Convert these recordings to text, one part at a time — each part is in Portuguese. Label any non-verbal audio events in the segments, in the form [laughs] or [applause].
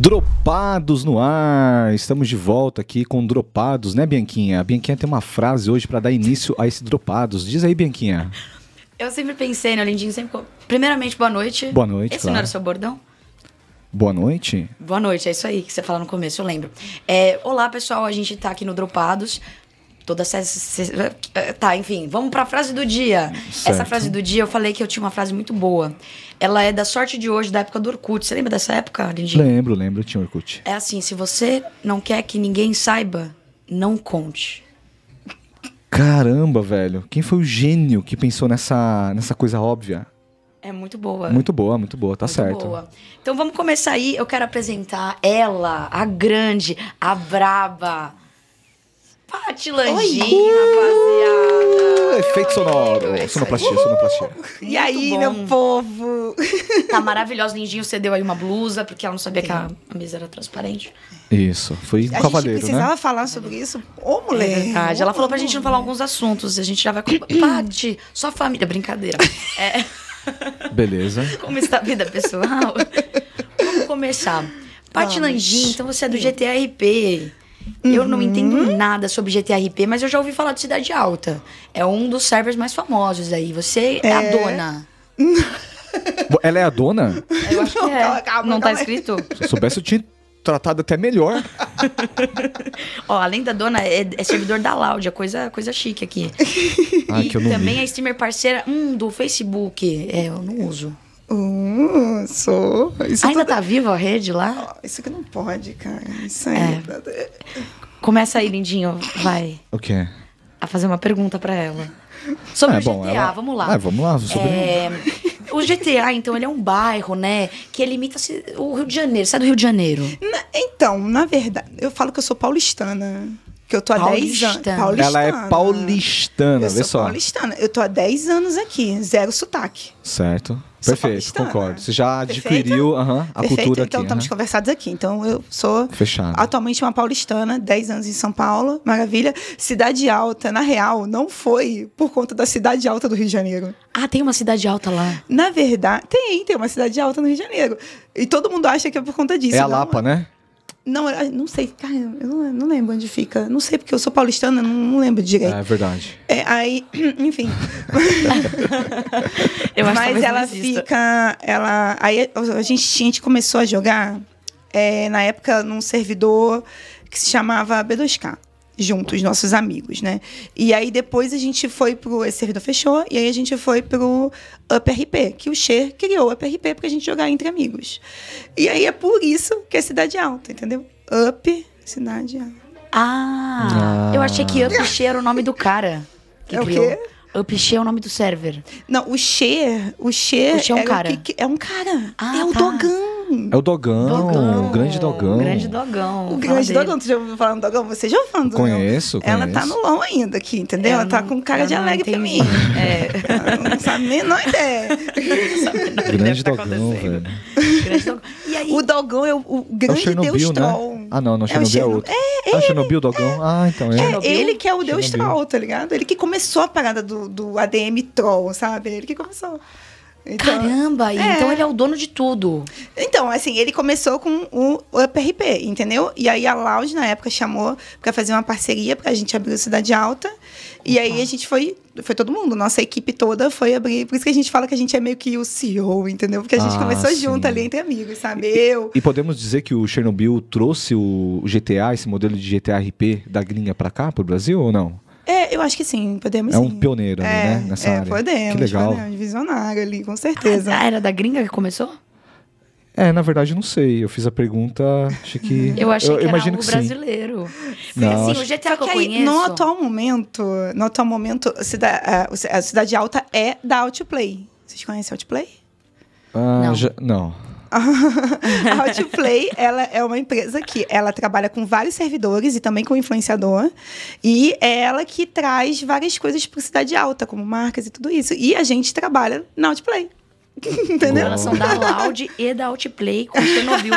Dropados no ar, estamos de volta aqui com Dropados, né, Bianquinha? A Bianquinha tem uma frase hoje para dar início a esse Dropados. Diz aí, Bianquinha. Eu sempre pensei, né, Lindinho? Sempre... Primeiramente, boa noite. Boa noite. Esse claro. não era o seu bordão? Boa noite. Boa noite, é isso aí que você fala no começo, eu lembro. É, olá, pessoal, a gente está aqui no Dropados Toda essa. Eh, tá, enfim, vamos para a frase do dia. Certo. Essa frase do dia, eu falei que eu tinha uma frase muito boa. Ela é da sorte de hoje, da época do Orkut. Você lembra dessa época, Lindinho? Lembro, lembro, tinha Orkut. É assim, se você não quer que ninguém saiba, não conte. Caramba, velho. Quem foi o gênio que pensou nessa, nessa coisa óbvia? É muito boa. Muito boa, muito boa, tá muito certo. Boa. Então vamos começar aí. Eu quero apresentar ela, a grande, a braba. Pati Landim, uh, rapaziada. Efeito sonoro. sonoplastia, sonoplastia. E aí, bom. meu povo? Tá maravilhosa. Lindinho cedeu aí uma blusa, porque ela não sabia Sim. que a, a mesa era transparente. Isso, foi um cavaleiro, né? precisava falar sobre isso. Ô, mulher. É verdade. Ela falou pra gente não falar alguns assuntos. A gente já vai... [clears throat] Pati, sua família... Brincadeira. É... Beleza. Como está a vida pessoal? [laughs] Vamos começar. Pati Landim, então você é do hum. GTRP. Uhum. Eu não uhum. entendo nada sobre GTRP, mas eu já ouvi falar de Cidade Alta. É um dos servers mais famosos aí. Você é, é a dona. [laughs] Ela é a dona? Eu acho não, que é. Calma, calma, não tá calma. tá escrito? Se eu soubesse, eu tinha tratado até melhor. [laughs] Ó, além da dona, é, é servidor da Laudia, é coisa, coisa chique aqui. Ah, [laughs] e que eu não também vi. é streamer parceira hum, do Facebook. É, eu não uso. Uh, sou. Isso Ainda tudo... tá viva a rede lá? Oh, isso que não pode, cara. Isso aí. É. Tá Começa aí, lindinho. Vai. O okay. quê? A fazer uma pergunta para ela. Sobre é, o GTA, bom, ela... vamos lá. É, vamos lá, sobre é... O GTA, então, ele é um bairro, né? Que limita o Rio de Janeiro. Você é do Rio de Janeiro? Na... Então, na verdade, eu falo que eu sou paulistana. Que eu tô há 10 anos. Paulistana. Ela é paulistana, eu vê só. Paulistana. Eu tô há 10 anos aqui, zero sotaque. Certo. Perfeito, concordo. Né? Você já adquiriu uh -huh, a Perfeito. Então, cultura então, aqui. Então, estamos conversados aqui. Então, eu sou Fechado. atualmente uma paulistana, 10 anos em São Paulo, maravilha. Cidade Alta, na real, não foi por conta da Cidade Alta do Rio de Janeiro. Ah, tem uma Cidade Alta lá? Na verdade, tem, tem uma Cidade Alta no Rio de Janeiro. E todo mundo acha que é por conta disso. É a Lapa, não, é. né? Não, não sei, cara, eu não, lembro onde fica. Não sei, porque eu sou paulistana, não, não lembro direito. É verdade. É, aí, [clears throat] enfim. eu acho Mas ela fica. Ela, aí a gente, a gente começou a jogar é, na época num servidor que se chamava B2K juntos nossos amigos, né? E aí depois a gente foi pro. Esse servidor fechou, e aí a gente foi pro UpRP, que o Cher criou o UpRP pra gente jogar entre amigos. E aí é por isso que é Cidade Alta, entendeu? Up, Cidade Alta. Ah, ah. eu achei que Up Cher ah. era o nome do cara. Que é criou. o quê? Upshare é o nome do server. Não, o Cher, o Cher, o Cher é um cara. Que, é um cara. Ah, é o tá. Dogan. É o Dogão, dogão. o grande Dogão. O grande Dogão. O grande dele. Dogão, tu já ouviu falar no Dogão? Você já ouviu falar do Dogão? Conheço, Ela tá conheço. tá no LOL ainda aqui, entendeu? Eu ela tá com cara de alegre pra mim. É. [laughs] não sabe nem não ideia. [laughs] Tá grande Dogão, velho. o Dogão é o, o grande é o Chernobyl, Deus né? Troll. Ah, não, não, Chernobyl é, o Chernobyl, é outro. É, é, ele, ah, Chernobyl, Dogão? É, ah, então é. É ele que é o Deus Troll, tá ligado? Ele que começou a parada do ADM Troll, sabe? Ele que começou. Então, Caramba! É. Então ele é o dono de tudo. Então, assim, ele começou com o UPRP, entendeu? E aí a Loud, na época, chamou para fazer uma parceria para a gente abrir o Cidade Alta. E uhum. aí tá. a gente foi, foi todo mundo, nossa equipe toda foi abrir. Por isso que a gente fala que a gente é meio que o CEO, entendeu? Porque a gente ah, começou sim. junto ali entre amigos, sabe? E, Eu. E podemos dizer que o Chernobyl trouxe o GTA, esse modelo de GTA RP da gringa para cá, para o Brasil ou não? É, eu acho que sim, podemos É um sim. pioneiro, é, né? Nessa é, área. podemos. Que legal. Podemos, visionário ali, com certeza. Ah, era da gringa que começou? É, na verdade, não sei. Eu fiz a pergunta, Acho que. [laughs] Eu achei eu, que era algo que brasileiro. não, assim, o GTA que, que eu conheço... No atual momento, no atual momento, cida, a, a Cidade Alta é da Outplay. Vocês conhecem a Outplay? Ah, não. Já, não a [laughs] Outplay, ela é uma empresa que ela trabalha com vários servidores e também com influenciador. E é ela que traz várias coisas para Cidade Alta, como marcas e tudo isso. E a gente trabalha na Outplay. [laughs] Entendeu? Elas são da Loud e da Outplay, como você não viu.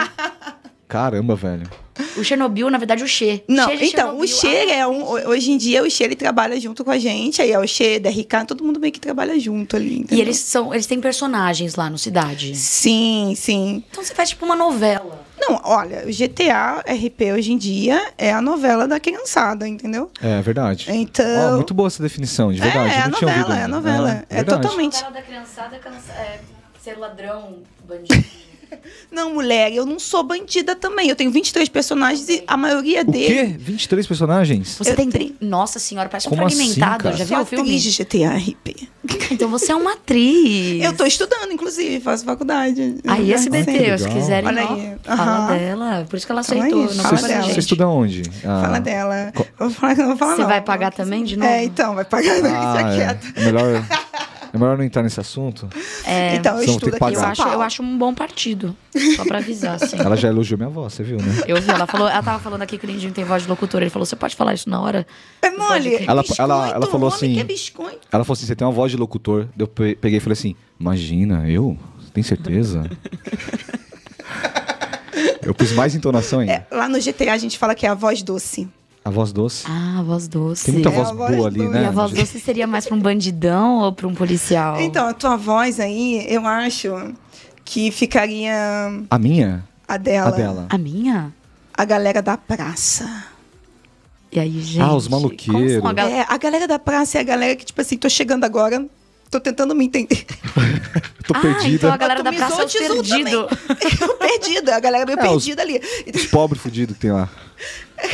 Caramba, velho. O Chernobyl, na verdade, o Che. Não, então, Chernobyl. o Che ah, é um. Hoje em dia, o Che ele trabalha junto com a gente. Aí é o Xê, DRK, todo mundo meio que trabalha junto ali. Entendeu? E eles são. Eles têm personagens lá no Cidade. Sim, sim. Então você faz tipo uma novela. Não, olha, o GTA RP hoje em dia é a novela da criançada, entendeu? É, é verdade. Então. Oh, muito boa essa definição, de é, verdade. É, é a novela, é a novela. É, é, é totalmente. A novela da criançada é, é ser ladrão, bandido. [laughs] não, mulher, eu não sou bandida também. Eu tenho 23 personagens e a maioria deles. O quê? 23 personagens? Você eu tem. Tre... Nossa senhora, parece Como assim, fragmentado. Assim, já viu o filme? atriz de GTA RP. [laughs] Então você é uma atriz. eu tô estudando, inclusive, faço faculdade. Aí SBT, ah, se quiserem. Olha aí. Fala dela. Por isso que ela então é fala aceitou. não fala dela. Você estuda onde? Ah. Fala dela. Vou falar, vou falar Você não. vai pagar também de é, novo? É, então, vai pagar. [laughs] Ah, é. é. Melhor. É melhor não entrar nesse assunto. É, então, eu estudo aqui eu acho, eu acho um bom partido. Só pra avisar, assim. Ela já elogiou minha voz, você viu, né? Eu vi, ela falou, ela tava falando aqui que o Lindinho tem voz de locutor. Ele falou, você pode falar isso na hora? É então, mole. Ela, ela, ela falou assim. É ela falou assim: você tem uma voz de locutor. Eu peguei e falei assim: imagina, eu? Tem certeza? [laughs] eu pus mais entonação ainda. É, lá no GTA a gente fala que é a voz doce. A voz doce? Ah, a voz doce. Tem muita é voz, voz boa doce. ali, né? E a voz doce seria mais para um bandidão ou para um policial? Então, a tua voz aí, eu acho que ficaria. A minha? A dela. A dela. A minha? A galera da praça. E aí, gente. Ah, os maluqueiros. A, gal... é, a galera da praça é a galera que, tipo assim, tô chegando agora, tô tentando me entender. [laughs] tô ah, perdida. Então a galera da praça é os perdido. [laughs] eu perdida, a galera é meio é, perdida os, ali. Os pobres fudidos que tem lá. [laughs]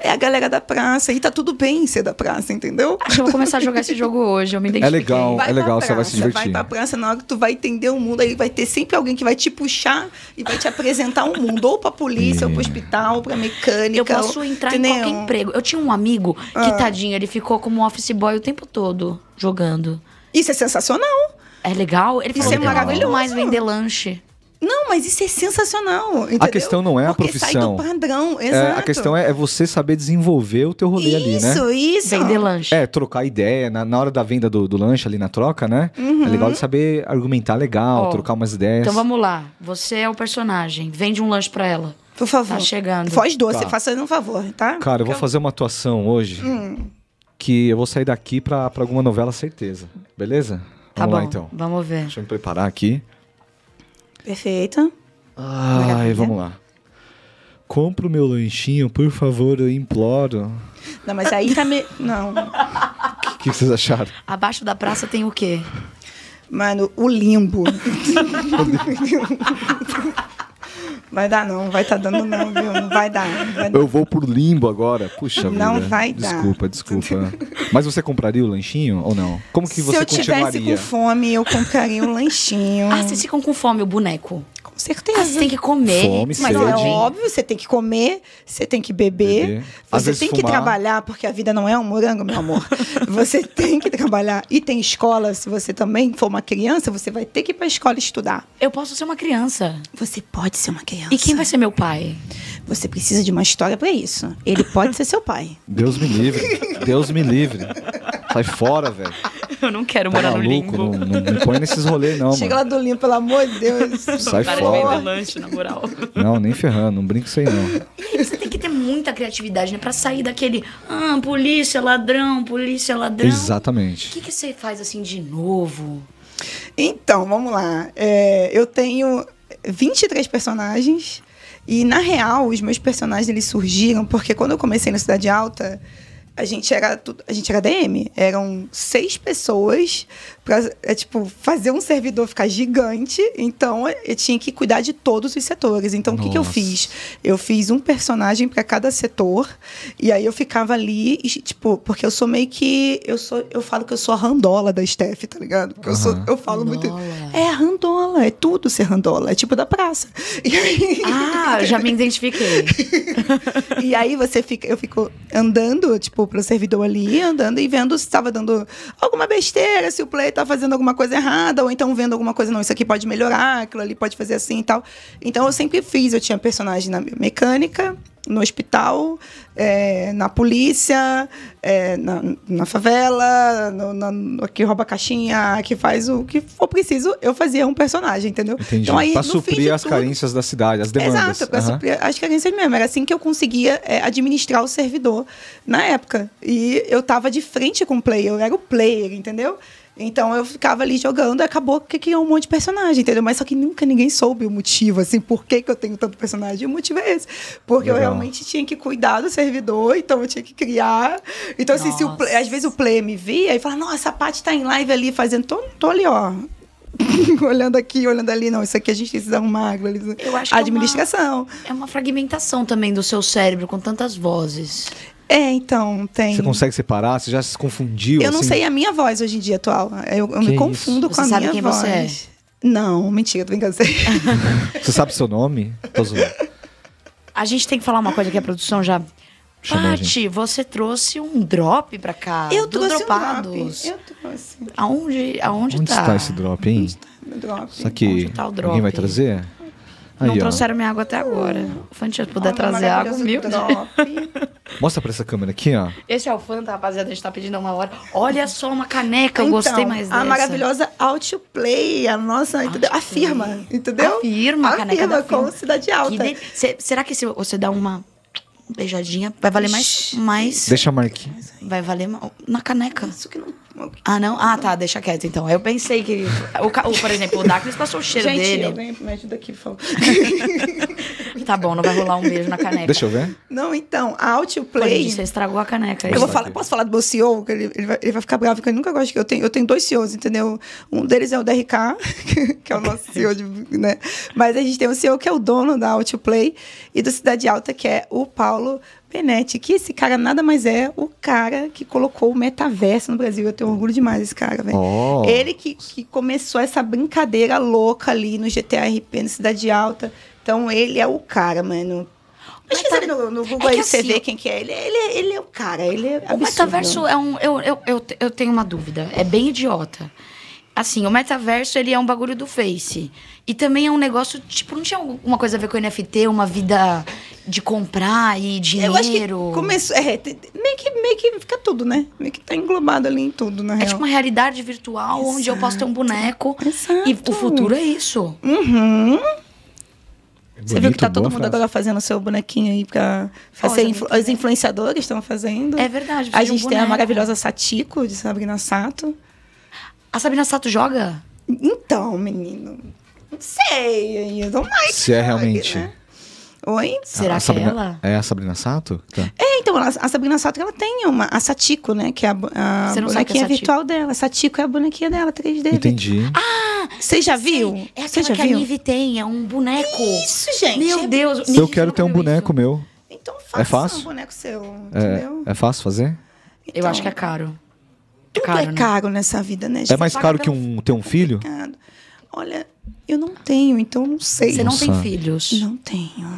é a galera da praça. E tá tudo bem ser da praça, entendeu? Acho que eu vou começar a jogar esse jogo hoje. Eu me é identifiquei. É legal, vai é legal, praça, você vai se divertir. Vai pra praça, na hora que tu vai entender o mundo, aí vai ter sempre alguém que vai te puxar e vai te apresentar o um mundo. Ou pra polícia, ou pro é. hospital, ou pra mecânica. Eu posso entrar em qualquer emprego. Eu tinha um amigo que, ah. tadinho, ele ficou como office boy o tempo todo jogando. Isso é sensacional. É legal? Ele é falou, Isso é maravilhoso. mais vender lanche. Não, mas isso é sensacional. Entendeu? A questão não é Porque a profissão. Sai do padrão, exato. É, a questão é, é, você saber desenvolver o teu rolê isso, ali, né? Isso, isso. Vender lanche. É, trocar ideia. Na, na hora da venda do, do lanche ali na troca, né? Uhum. É legal de saber argumentar legal, oh, trocar umas ideias. Então vamos lá. Você é o personagem. Vende um lanche para ela. Por favor. Tá chegando. Foz doce, tá. faça um favor, tá? Cara, eu vou fazer uma atuação hoje hum. que eu vou sair daqui pra, pra alguma novela, certeza. Beleza? Tá vamos bom. lá então. Vamos ver. Deixa eu me preparar aqui. Perfeita. Ai, vamos lá. Compra o meu lanchinho, por favor, eu imploro. Não, mas aí tá me... Não. O que, que vocês acharam? Abaixo da praça tem o quê? Mano, o limbo. [laughs] Vai dar não, vai estar tá dando não, viu? Não vai dar. Não vai dar. Eu vou por limbo agora. Puxa não vida. Não vai desculpa, dar. Desculpa, desculpa. Mas você compraria o lanchinho ou não? Como que você continuaria? Se eu tivesse com fome, eu compraria um lanchinho. Ah, vocês ficam com fome, o boneco. Com certeza. Ah, você tem que comer. Fome, Mas é sede. é óbvio, você tem que comer, você tem que beber, beber. você tem fumar. que trabalhar, porque a vida não é um morango, meu amor. [laughs] você tem que trabalhar. E tem escola, se você também for uma criança, você vai ter que ir pra escola estudar. Eu posso ser uma criança. Você pode ser uma criança. E quem vai ser meu pai? Você precisa de uma história para isso. Ele pode ser seu pai. Deus me livre. Deus me livre. Sai fora, velho. Eu não quero tá morar maluco, no limbo. Não, não me põe nesses rolês, não. Chega mano. lá do limbo, pelo amor de Deus. Sai Para fora. De lanche, na moral. Não, nem ferrando, não brinco isso aí, não. Você tem que ter muita criatividade, né? Pra sair daquele. Ah, polícia, ladrão, polícia, ladrão. Exatamente. O que, que você faz assim de novo? Então, vamos lá. É, eu tenho 23 personagens e, na real, os meus personagens eles surgiram porque quando eu comecei na Cidade Alta, a gente era a gente era DM, eram seis pessoas para é, tipo fazer um servidor ficar gigante, então eu tinha que cuidar de todos os setores. Então o que, que eu fiz? Eu fiz um personagem para cada setor e aí eu ficava ali e, tipo, porque eu sou meio que eu sou eu falo que eu sou a randola da Steph, tá ligado? Porque uhum. eu sou eu falo randola. muito É randola, é tudo ser randola, é tipo da praça. Aí... Ah, já me identifiquei. [laughs] e aí você fica eu fico andando, tipo pro servidor ali, andando e vendo se estava dando alguma besteira, se o play tá fazendo alguma coisa errada, ou então vendo alguma coisa, não, isso aqui pode melhorar, aquilo ali pode fazer assim e tal. Então eu sempre fiz, eu tinha personagem na mecânica, no hospital, é, na polícia, é, na, na, favela, no, na, que rouba caixinha, que faz o que for preciso, eu fazia um personagem, entendeu? Entendi. Então, aí, pra suprir as tudo, carências da cidade, as demandas. Exato, pra uhum. suprir as carências mesmo. Era assim que eu conseguia é, administrar o servidor na época. E eu tava de frente com o player, eu era o player, entendeu? Então eu ficava ali jogando, acabou que criou um monte de personagem, entendeu? Mas só que nunca ninguém soube o motivo, assim, por que, que eu tenho tanto personagem. E o motivo é esse. Porque Legal. eu realmente tinha que cuidar do servidor, então eu tinha que criar. Então, assim, nossa. assim, às vezes o player me via e falava, nossa, a Paty tá em live ali fazendo. Tô, tô ali, ó. [laughs] olhando aqui, olhando ali, não, isso aqui a gente precisa arrumar. Eu acho que Administração. É uma, é uma fragmentação também do seu cérebro com tantas vozes. É, então, tem. Você consegue separar? Você já se confundiu? Eu assim? não sei a minha voz hoje em dia atual. Eu, eu me confundo isso? com você a minha voz. Você sabe quem você é? Não, mentira, tô brincando. [laughs] você sabe seu nome? Tô zoando. A gente tem que falar uma coisa que a produção já Pati, você trouxe um drop pra cá. Eu trouxe Dropados. Um drop. Eu trouxe. Aonde, aonde, aonde tá? Onde está esse drop, hein? Onde tá, drop? Será que tá alguém vai trazer? Aí, não ó. trouxeram minha água até agora. O Fanta, se puder trazer água, mil. [laughs] Mostra pra essa câmera aqui, ó. Esse é o Fanta, rapaziada. A gente tá pedindo uma hora. Olha só uma caneca, eu então, gostei mais dessa. A maravilhosa Outplay, a nossa, Outplay. a Afirma, entendeu? Afirma, Afirma caneca da firma. como cidade alta. De... Será que se você dá uma beijadinha, vai valer mais. mais Deixa a marquinha. Vai valer na caneca. Isso que não. Ah, não? Ah, tá, deixa quieto então. Eu pensei que. O, o por exemplo, o Dacris passou o cheiro Gente, dele. Alguém mexe daqui, por favor. [laughs] [laughs] Tá bom, não vai rolar um beijo na caneca. Deixa eu ver. Não, então, a Outplay. você estragou a caneca. Aí. Eu vou falar, posso falar do meu CEO? Que ele, ele, vai, ele vai ficar bravo, porque ele nunca gosta que eu tenho. Eu tenho dois CEOs, entendeu? Um deles é o DRK, [laughs] que é o nosso CEO, de, né? Mas a gente tem um CEO que é o dono da Outplay e do Cidade Alta, que é o Paulo Benetti, que esse cara nada mais é o cara que colocou o metaverso no Brasil. Eu tenho orgulho demais desse cara, velho. Oh. Ele que, que começou essa brincadeira louca ali no GTA RP, na Cidade Alta, então ele é o cara, mano. Mas Pesquisa tá... no, no é Google é aí você assim, vê quem que é. Ele, é, ele, é, ele é o cara, ele é absurdo. O metaverso é um... Eu, eu, eu, eu tenho uma dúvida. É bem idiota. Assim, o metaverso, ele é um bagulho do Face. E também é um negócio, tipo, não tinha alguma coisa a ver com NFT, uma vida de comprar e dinheiro. Eu acho que começou, é, meio que, meio que fica tudo, né? Meio que tá englobado ali em tudo, na é real. É tipo uma realidade virtual Exato. onde eu posso ter um boneco. Exato. E o futuro é isso. Uhum. Bonito, Você viu que tá todo mundo frase. agora fazendo seu bonequinho aí para fazer. Influ os influenciadores estão fazendo. É verdade. A gente um tem a maravilhosa Satiko de Sabrina Sato. A Sabrina Sato joga? Então, menino. Não sei eu não Mais Se é realmente. Né? Oi? Será a, a Sabrina, que é ela? É a Sabrina Sato? Tá. É, então, ela, a Sabrina Sato ela tem uma, a Satiko, né? Que é a, a é bonequinha é virtual dela. A Satiko é a bonequinha dela, 3D. Entendi. Ah! Você já viu? É aquela já que viu? a Nive tem, é um boneco. Isso, gente. Meu é Deus. Nive eu quero ter um boneco meu. Então é faça é fácil? um boneco seu, é, entendeu? É, é fácil fazer? Então, eu acho que é caro. Tudo caro, é né? caro nessa vida, né? Gente? É mais caro que um, ter um filho? Olha, eu não tenho, então não sei. Você não Nossa. tem filhos? Não tenho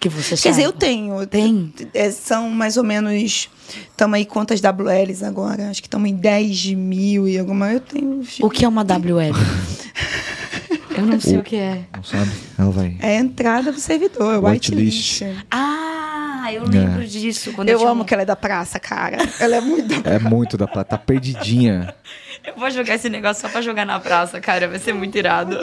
que você sabe? Quer dizer, eu tenho. Tem? É, são mais ou menos. Estamos aí quantas WLs agora. Acho que estamos em 10 mil e alguma. Eu tenho. O que é uma WL? [laughs] eu não sei o, o, que é. Não sabe? Ela vai. É a entrada do servidor, whitelist. White ah, eu lembro é. disso. eu, eu amo que ela é da praça, cara. Ela é muito da é praça. É muito da praça. Tá perdidinha. [laughs] Eu vou jogar esse negócio só pra jogar na praça, cara. Vai ser muito irado.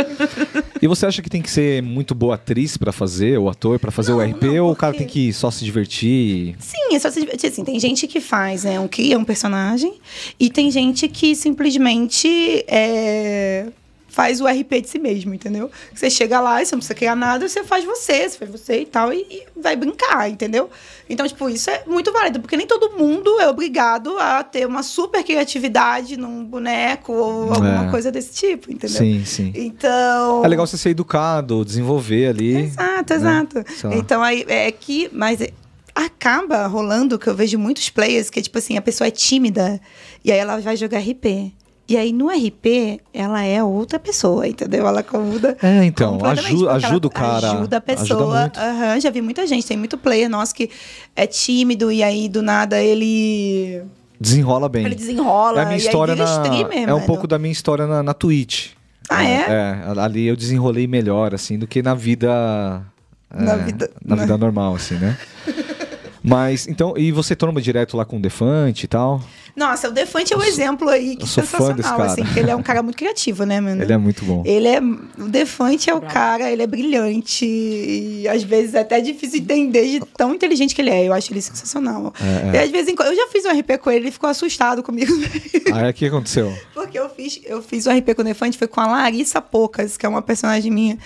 E você acha que tem que ser muito boa atriz para fazer, ou ator para fazer não, o RP, não, porque... ou o cara tem que só se divertir? Sim, é só se divertir. Assim, tem gente que faz, né? Um, cria um personagem, e tem gente que simplesmente é, faz o RP de si mesmo, entendeu? Você chega lá e você não precisa criar nada, você faz você, você faz você e tal, e, e, vai brincar, entendeu? Então, tipo, isso é muito válido, porque nem todo mundo é obrigado a ter uma super criatividade num boneco ou alguma é. coisa desse tipo, entendeu? Sim, sim. Então. É legal você ser educado, desenvolver ali. Exato, né? exato. Só. Então, aí é, é que. Mas acaba rolando que eu vejo muitos players que, tipo assim, a pessoa é tímida e aí ela vai jogar RP. E aí no RP, ela é outra pessoa, entendeu? Ela muda. É, então, ajuda, ajuda o cara. Ajuda a pessoa. Ajuda uhum, já vi muita gente, tem muito player nosso que é tímido e aí do nada ele. Desenrola bem. Ele desenrola. É a minha história na... streamer, É mano. um pouco da minha história na, na Twitch. Ah, é? é? É, ali eu desenrolei melhor, assim, do que na vida. É, na, é, vida, na vida normal, assim, né? [laughs] Mas, então, e você toma direto lá com o Defante e tal? Nossa, o Defante é um exemplo aí que sensacional, assim, que ele é um cara muito criativo, né, mano? Ele é muito bom. Ele é. O Defante é o cara, ele é brilhante. E às vezes é até difícil entender de tão inteligente que ele é. Eu acho ele sensacional. É, é. E às vezes eu já fiz um RP com ele, ele ficou assustado comigo. Aí [laughs] ah, é? o que aconteceu? Porque eu fiz, eu fiz um RP com o Defante, foi com a Larissa Poucas, que é uma personagem minha,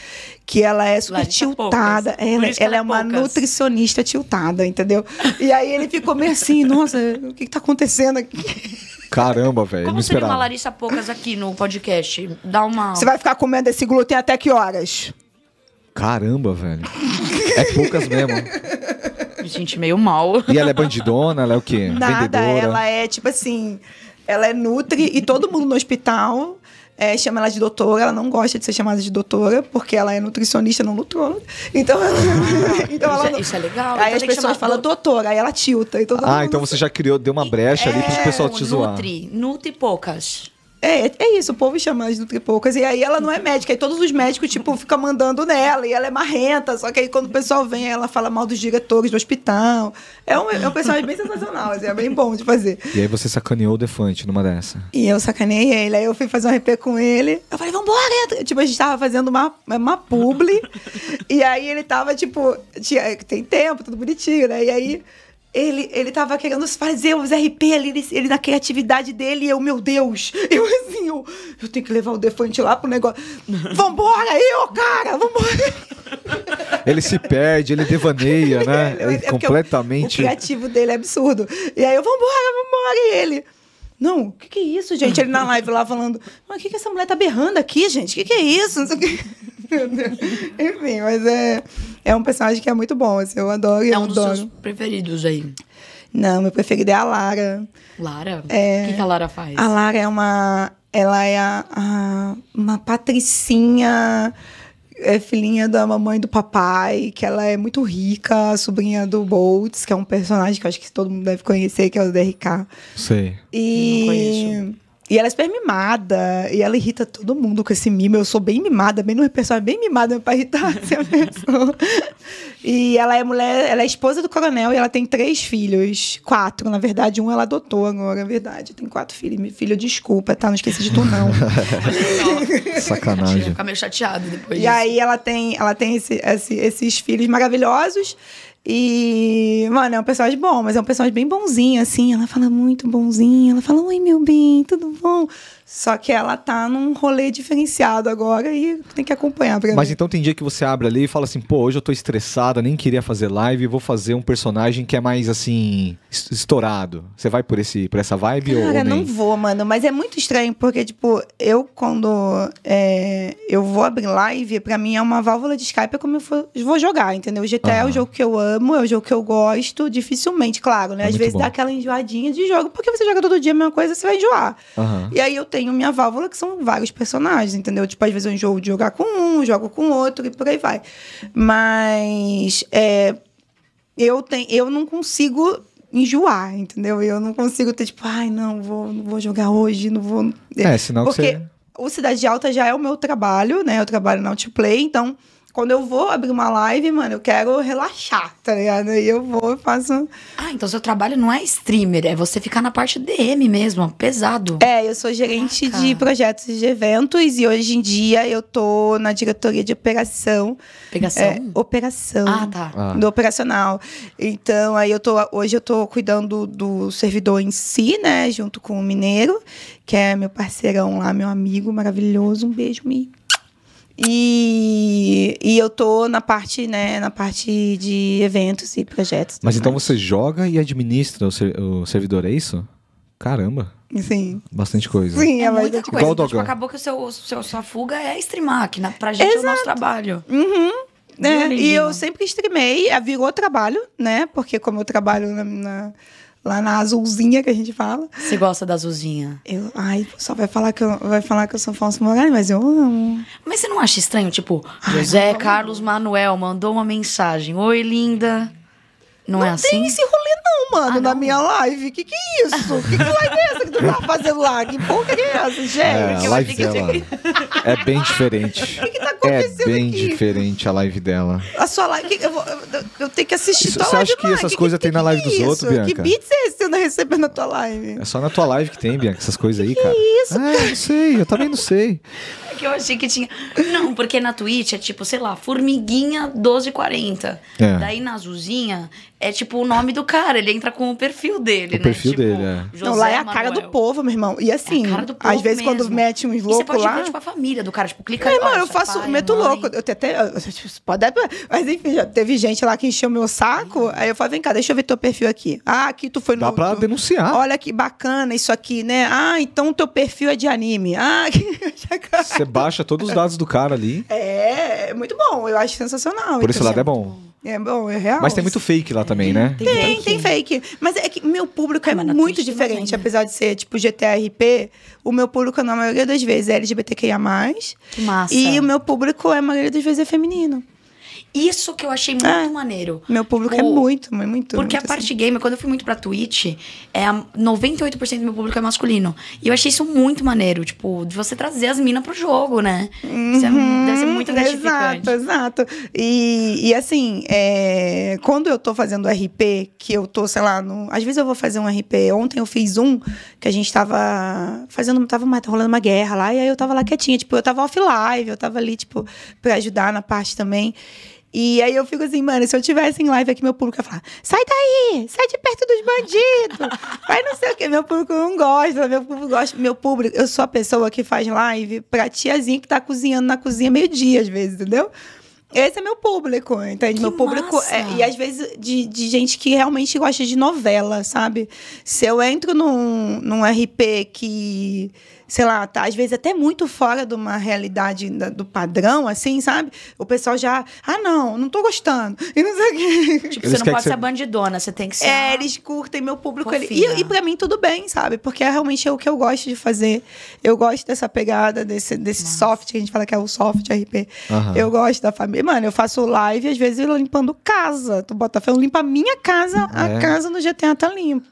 que ela é super Larissa tiltada. Poucas. Ela, ela, é, é uma poucas. nutricionista tiltada, entendeu? E aí ele ficou meio assim, nossa, o que, que tá acontecendo aqui? Caramba, velho. Como você seria uma Larissa Poucas aqui no podcast? Dá uma. Você vai ficar comendo esse glúten até que horas? Caramba, velho. É poucas mesmo. Gente, meio mal. E ela é bandidona? Ela é o quê? Nada, Vendedora. ela é tipo assim. Ela é nutre e todo mundo no hospital é, chama ela de doutora, ela não gosta de ser chamada de doutora, porque ela é nutricionista, não nutróloga. Então, ela, ah, [laughs] então ela é- não... isso, é legal. Aí então as pessoas falam do... doutora, aí ela tilta. Então ah, então você já criou, deu uma brecha ali ali pro é, pessoal te zoar. Nutri, nutri poucas. É, é isso, o povo chama as do poucas. E aí ela não é médica, e todos os médicos, tipo, ficam mandando nela, e ela é marrenta. Só que aí quando o pessoal vem, ela fala mal dos diretores do hospital. É um, é um personagem bem sensacional, assim, é bem bom de fazer. E aí você sacaneou o Defante numa dessa. E eu sacaneei ele, aí eu fui fazer um RP com ele. Eu falei, vambora! Tipo, a gente tava fazendo uma, uma publi, e aí ele tava, tipo, tinha, tem tempo, tudo bonitinho, né? E aí ele ele tava querendo fazer os RP ali, ele, ele na criatividade dele, e eu, meu Deus, eu assim, eu, eu tenho que levar o Defante lá pro negócio. Vambora, eu, cara, vambora. Ele se perde, ele devaneia, né? [laughs] É, é completamente. O, o, criativo dele é absurdo. E aí eu, vambora, vambora, e ele. Não, o que, que é isso, gente? Ele na live lá falando, mas o que, que essa mulher tá berrando aqui, gente? O que, que é isso? Não sei o que. [laughs] Enfim, mas é é um personagem que é muito bom, assim, eu adoro. É eu um dos seus preferidos aí. Não, meu preferido é a Lara. Lara? É... O que, que, a Lara faz? A Lara é uma. Ela é a, a, uma patricinha, é filhinha da mamãe do papai, que ela é muito rica, sobrinha do Boltz, que é um personagem que eu acho que todo mundo deve conhecer, que é o DRK. Sei. E... Não conheço. E ela é super mimada. E ela irrita todo mundo com esse mimo. Eu sou bem mimada, bem no repertório, bem mimada pra irritar [laughs] essa pessoa. E ela é mulher, ela é esposa do coronel e ela tem três filhos. Quatro, na verdade. Um ela adotou agora, é verdade. Tem quatro filhos. Filho, desculpa, tá? Não esqueci de tu, não. [laughs] Sacanagem. Ficar meio chateado depois. E disso. aí ela tem, ela tem esse, esse, esses filhos maravilhosos. E, mano, é um personagem bom, mas é um personagem bem bonzinho, assim. Ela fala muito bonzinho. Ela fala, oi, meu bem, tudo bom? Só que ela tá num rolê diferenciado agora e tem que acompanhar pra Mas mim. então tem dia que você abre ali e fala assim, pô, hoje eu tô estressada, nem queria fazer live, vou fazer um personagem que é mais assim, estourado. Você vai por, esse, por essa vibe Cara, ou. Cara, não vou, mano. Mas é muito estranho, porque, tipo, eu quando é, eu vou abrir live, pra mim é uma válvula de Skype, é como eu vou jogar, entendeu? O GTA é o jogo que eu amo, é o jogo que eu gosto, dificilmente, claro, né? É Às vezes bom. dá aquela enjoadinha de jogo, porque você joga todo dia a mesma coisa, você vai enjoar. E aí eu tenho tenho minha válvula, que são vários personagens, entendeu? Tipo, às vezes eu jogo de jogar com um, jogo com outro e por aí vai. Mas é, eu, tenho, eu não consigo enjoar, entendeu? Eu não consigo ter, tipo, ai, não, vou, não vou jogar hoje, não vou. É, senão Porque você... o Cidade Alta já é o meu trabalho, né? Eu trabalho na Outplay, então quando eu vou abrir uma live, mano, eu quero relaxar, tá ligado? E eu vou e faço. Ah, então seu trabalho não é streamer, é você ficar na parte DM mesmo, pesado. É, eu sou gerente Caraca. de projetos de eventos e hoje em dia eu tô na diretoria de operação. Pegação? É, operação. Ah, tá. Ah. Do operacional. Então, aí eu tô. Hoje eu tô cuidando do servidor em si, né? Junto com o Mineiro, que é meu parceirão lá, meu amigo maravilhoso. Um beijo, Mi. E, e eu tô na parte, né, na parte de eventos e projetos. Mas então mais. você joga e administra o, ser, o servidor, é isso? Caramba. Sim. Bastante coisa. Sim, é, é muita coisa. Igual então, tipo, acabou que o seu, o seu, sua fuga é streamar, que na, pra gente Exato. é o nosso trabalho. Uhum. É, e eu sempre streamei, é, virou trabalho, né? Porque como eu trabalho na, na lá na azulzinha que a gente fala. Você gosta da azulzinha? Eu, ai, só vai falar que eu, vai falar que eu sou falso Morgana, mas eu amo. Mas você não acha estranho, tipo, ai, José Carlos Manuel mandou uma mensagem: "Oi, linda. Não, não é assim? Não tem esse rolê não, ah, mano, ah, na minha live. Que que é isso? que que live é essa que tu tá fazendo lá? Que porra que é essa, é, gente? É, a live dela é bem diferente. [laughs] O que que tá acontecendo É bem aqui? diferente a live dela. A sua live... Eu, vou, eu, eu tenho que assistir isso, tua você live Você acha que essas coisas que tem na live dos é outros, Bianca? Que beats é esse que você anda recebendo na tua live? É só na tua live que tem, Bianca, essas coisas aí, cara. Que é isso? Ah, eu não sei, eu também não sei. [laughs] que eu achei que tinha. Não, porque na Twitch é tipo, sei lá, Formiguinha 1240. É. Daí na Azulzinha é tipo o nome do cara, ele entra com o perfil dele, o né? perfil tipo, dele, é. não, lá é a Manuel. cara do povo, meu irmão. E é assim, é às vezes mesmo. quando mete uns loucos lá... você tipo, a família do cara, tipo, clica... Meu irmão, eu faço, pai, meto mãe. louco. Eu até... Eu, tipo, pode até... Mas enfim, já teve gente lá que encheu meu saco, uhum. aí eu falo, vem cá, deixa eu ver teu perfil aqui. Ah, aqui tu foi no... Dá pra tu... denunciar. Olha que bacana isso aqui, né? Ah, então teu perfil é de anime. Ah, [laughs] que... Você baixa todos os dados do cara ali. É, é muito bom, eu acho sensacional. Por esse então, lado é assim, bom. É bom, é real. Mas tem muito fake lá também, né? Tem, tem, fake. Mas é que meu público é, muito diferente. Apesar de ser, tipo, GTRP, o meu público, na maioria das vezes, é LGBTQIA+. Que massa. E o meu público, é, a maioria das vezes, é feminino. Isso que eu achei muito é, maneiro. Meu público é muito, muito. Porque muito a parte assim. gamer, quando eu fui muito pra Twitch, é, 98% do meu público é masculino. E eu achei isso muito maneiro, tipo, de você trazer as minas pro jogo, né? Uhum, isso é, uhum. deve ser muito gratificante. Exato, exato. E, e assim, é, quando eu tô fazendo RP, que eu tô, sei lá, no, às vezes eu vou fazer um RP. Ontem eu fiz um que a gente tava fazendo, tava rolando uma guerra lá, e aí eu tava lá quietinha, tipo, eu tava off live, eu tava ali, tipo, pra ajudar na parte também. E aí eu fico assim, mano, se eu tivesse em live aqui, meu público ia falar: sai daí, sai de perto dos bandidos, vai não sei o quê. Meu público não gosta, meu público gosta. Meu público, eu sou a pessoa que faz live pra tiazinha que tá cozinhando na cozinha meio-dia, às vezes, entendeu? Esse é meu público, entende? Que meu público. É, e às vezes de, de gente que realmente gosta de novela, sabe? Se eu entro num, num RP que sei lá, tá, às vezes até muito fora de uma realidade da, do padrão, assim, sabe? O pessoal já, ah, não, não tô gostando. E não sei o quê. Tipo, eles você não pode ser bandidona, você tem que ser. É, ah, eles curtem meu público ali. E, e pra mim tudo bem, sabe? Porque é realmente é o que eu gosto de fazer. Eu gosto dessa pegada, desse, desse soft, que a gente fala que é o soft RP. Uhum. Eu gosto da família. Mano, eu faço live, às vezes, limpando casa. Tu bota fé, eu limpo a minha casa, é. a casa no GTA tá limpa.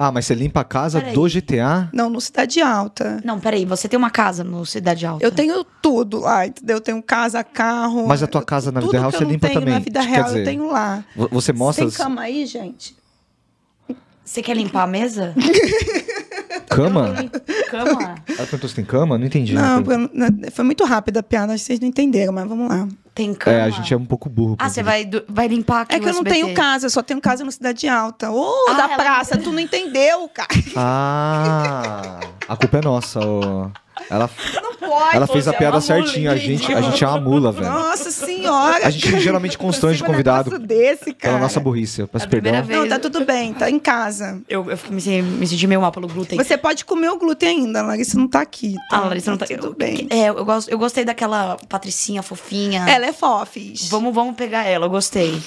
Ah, mas você limpa a casa peraí. do GTA? Não, no Cidade Alta. Não, peraí, você tem uma casa no Cidade Alta? Eu tenho tudo lá, entendeu? Eu tenho casa, carro. Mas a tua casa na vida real você limpa tenho também? Na vida real eu tenho lá. Você mostra. Tem cama aí, gente? Você quer limpar a mesa? [laughs] Cama? cama? Ela perguntou se tem cama? Não entendi. Não, foi muito rápida a piada, vocês não entenderam, mas vamos lá. Tem cama. É, a gente é um pouco burro. Ah, você vai, vai limpar aqui É que eu não SBT. tenho casa, eu só tenho casa na Cidade Alta. Ô, oh, ah, da praça, tu não entendeu, cara. Ah, a culpa é nossa, ô. Oh. Ela, não pode, ela fez a é piada certinha. A gente, a gente é uma mula, velho. Nossa senhora. A gente é geralmente constrange o convidado. Desse, cara. Pela nossa burrice. Eu peço é a perdão. Vez... Não, tá tudo bem, tá em casa. Eu, eu me, me senti meio mal pelo glúten. Você pode comer o glúten ainda, a Larissa não tá aqui. Tá? Ah, a Larissa não tá, tá aqui. Tudo bem. É, eu, gosto, eu gostei daquela patricinha fofinha. Ela é fofis. Vamos, vamos pegar ela, eu gostei.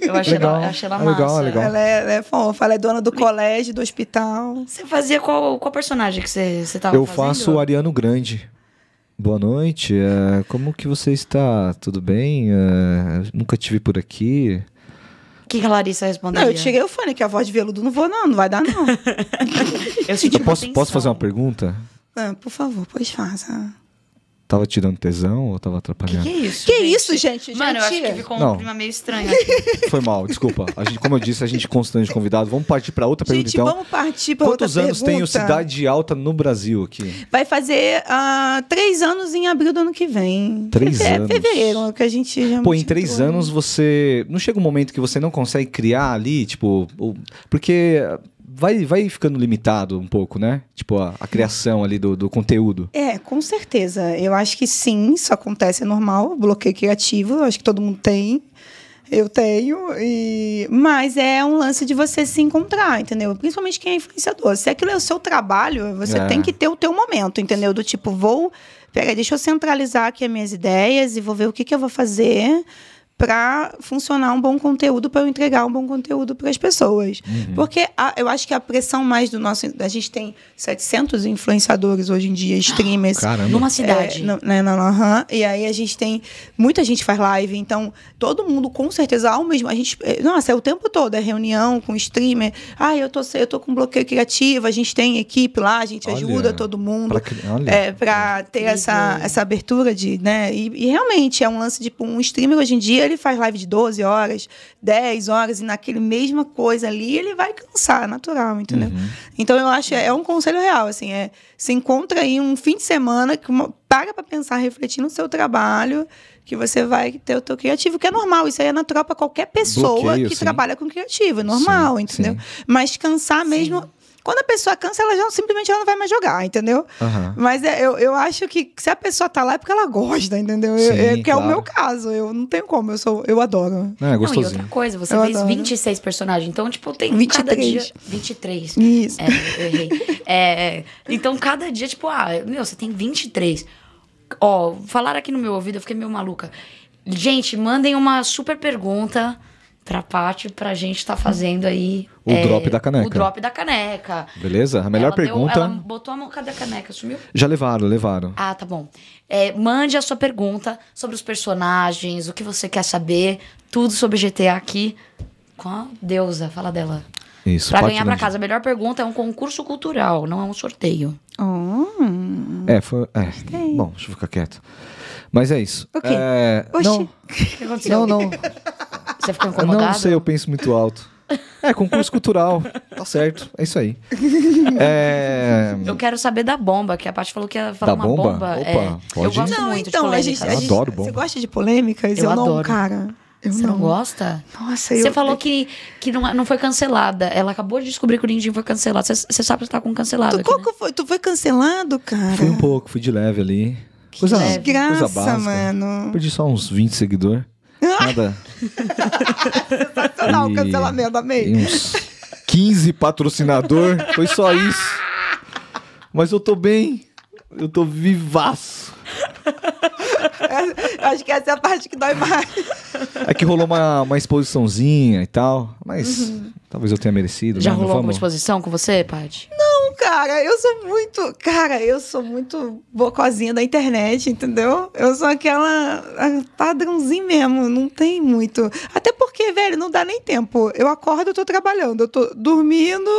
Eu achei, legal. Ela, achei ela massa. legal, é legal. Ela, é, ela é fofa, ela é dona do colégio, do hospital. Você fazia qual, qual personagem que você, você tava eu fazendo? Eu faço Ariana Adriano Grande. Boa noite. Uh, como que você está? Tudo bem? Uh, nunca tive por aqui. O que, que a Larissa respondeu? Eu cheguei, eu falei que a voz de veludo não vou não, não vai dar não. [laughs] eu, eu posso, posso fazer uma pergunta? Ah, por favor, pois faça tava te dando tesão ou tava atrapalhando? Que, que é isso? Que gente? isso, gente? Mano, eu acho que ficou um clima meio estranho. Aqui. [laughs] Foi mal, desculpa. A gente, como eu disse, a gente constante convidado. Vamos partir para outra gente, pergunta então. Vamos partir para outra pergunta. Quantos anos tem o Cidade Alta no Brasil aqui? Vai fazer uh, três anos em abril do ano que vem. Três é, anos. Fevereiro, é que a gente já Pô, em três anos você. Não chega um momento que você não consegue criar ali, tipo. Porque vai, vai ficando limitado um pouco, né? Tipo, a, a criação ali do, do, conteúdo. É, com certeza. Eu acho que sim, isso acontece, é normal. Bloqueio criativo, acho que todo mundo tem. Eu tenho, e... mas é um lance de você se encontrar, entendeu? Principalmente quem é influenciador. Se aquilo é o seu trabalho, você é. tem que ter o teu momento, entendeu? Do tipo, vou... Peraí, deixa eu centralizar aqui as minhas ideias e vou ver o que, que eu vou fazer para funcionar um bom conteúdo, para eu entregar um bom conteúdo para as pessoas. Uhum. Porque a, eu acho que a pressão mais do nosso. A gente tem 700 influenciadores hoje em dia, streamers. Caramba. Numa cidade. É, no, né, na, uhum, e aí a gente tem. Muita gente faz live, então todo mundo com certeza ao mesmo. A gente, eh, nossa, é o tempo todo é reunião com streamer. Ah, eu tô, eu tô com bloqueio criativo, a gente tem equipe lá, a gente olha, ajuda todo mundo. Para é, eh, ter essa, essa abertura de. né e, e realmente é um lance de. Tipo, um streamer hoje em dia, ele faz live de 12 horas, 10 horas, e naquele mesma coisa ali, ele vai cansar, natural, entendeu? Uhum. Então eu acho, é, é um conselho real, assim, é se encontra aí um fim de semana que uma, para pra pensar, refletir no seu trabalho, que você vai ter o teu criativo, que é normal, isso aí é natural para qualquer pessoa Bloqueio, que sim. trabalha com criativo, é normal, sim, entendeu? Sim. Mas cansar mesmo quando a pessoa cansa, ela já simplesmente ela não vai mais jogar, entendeu? Uhum. Mas é, eu, eu acho que se a pessoa tá lá é porque ela gosta, entendeu? Sim, eu, é, que é o meu caso. Eu não tenho como, eu sou, eu adoro. É, é gostosinho. Não, e outra coisa, você eu fez adoro. 26 personagens, então, tipo, tem 23. cada dia. 23. Isso. É, eu errei. É, é, então, cada dia, tipo, ah, meu, você tem 23. Ó, falaram aqui no meu ouvido, eu fiquei meio maluca. Gente, mandem uma super pergunta parte pra gente tá fazendo aí. O é, drop da caneca. O drop da caneca. Beleza? A melhor ela pergunta. Deu, ela botou a mão. Cadê a caneca? Sumiu? Já levaram, levaram. Ah, tá bom. É, mande a sua pergunta sobre os personagens, o que você quer saber, tudo sobre GTA aqui com a deusa. Fala dela. Isso, pra ganhar pra casa. A melhor pergunta é um concurso cultural, não é um sorteio. Oh. É, foi. É. Bom, deixa eu ficar quieto. Mas é isso. O quê? É... Oxi. Não. O que aconteceu? Não, não. Você ficou incomodado? Não sei, eu penso muito alto. É, concurso cultural. Tá certo. É isso aí. É... Eu quero saber da bomba, que a parte falou que ia falar da uma bomba. bomba. Opa, é, pode. Eu gosto não, muito então, de A gente, a gente, eu adoro bomba. Você gosta de polêmicas? Eu, eu adoro. não, cara. Eu Você não. não gosta? Nossa, eu... Você falou que, que não, não foi cancelada. Ela acabou de descobrir que o Lindinho foi cancelado. Você, sabe que você tá com cancelado. Tu, aqui, né? foi? tu foi cancelado, cara? Fui um pouco, fui de leve ali. Coisa, leve. coisa básica. mano. Perdi só uns 20 seguidores. [laughs] Nada. Sensacional, e... cancelamento, amei. E uns 15 patrocinador. Foi só isso. Mas eu tô bem. Eu tô vivaço. Eu é, acho que essa é a parte que dói mais. É que rolou uma, uma exposiçãozinha e tal, mas uhum. talvez eu tenha merecido. Já né? rolou alguma exposição com você, Paty? cara. Eu sou muito. Cara, eu sou muito bocozinha da internet, entendeu? Eu sou aquela padrãozinho mesmo. Não tem muito. Até porque, velho, não dá nem tempo. Eu acordo, eu tô trabalhando. Eu tô dormindo.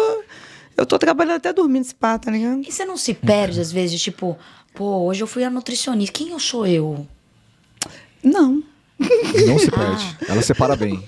Eu tô trabalhando até dormindo esse pá, tá ligado? E você não se perde, às vezes, tipo, pô, hoje eu fui a nutricionista. Quem eu sou eu? Não. Não se perde. Ela separa bem.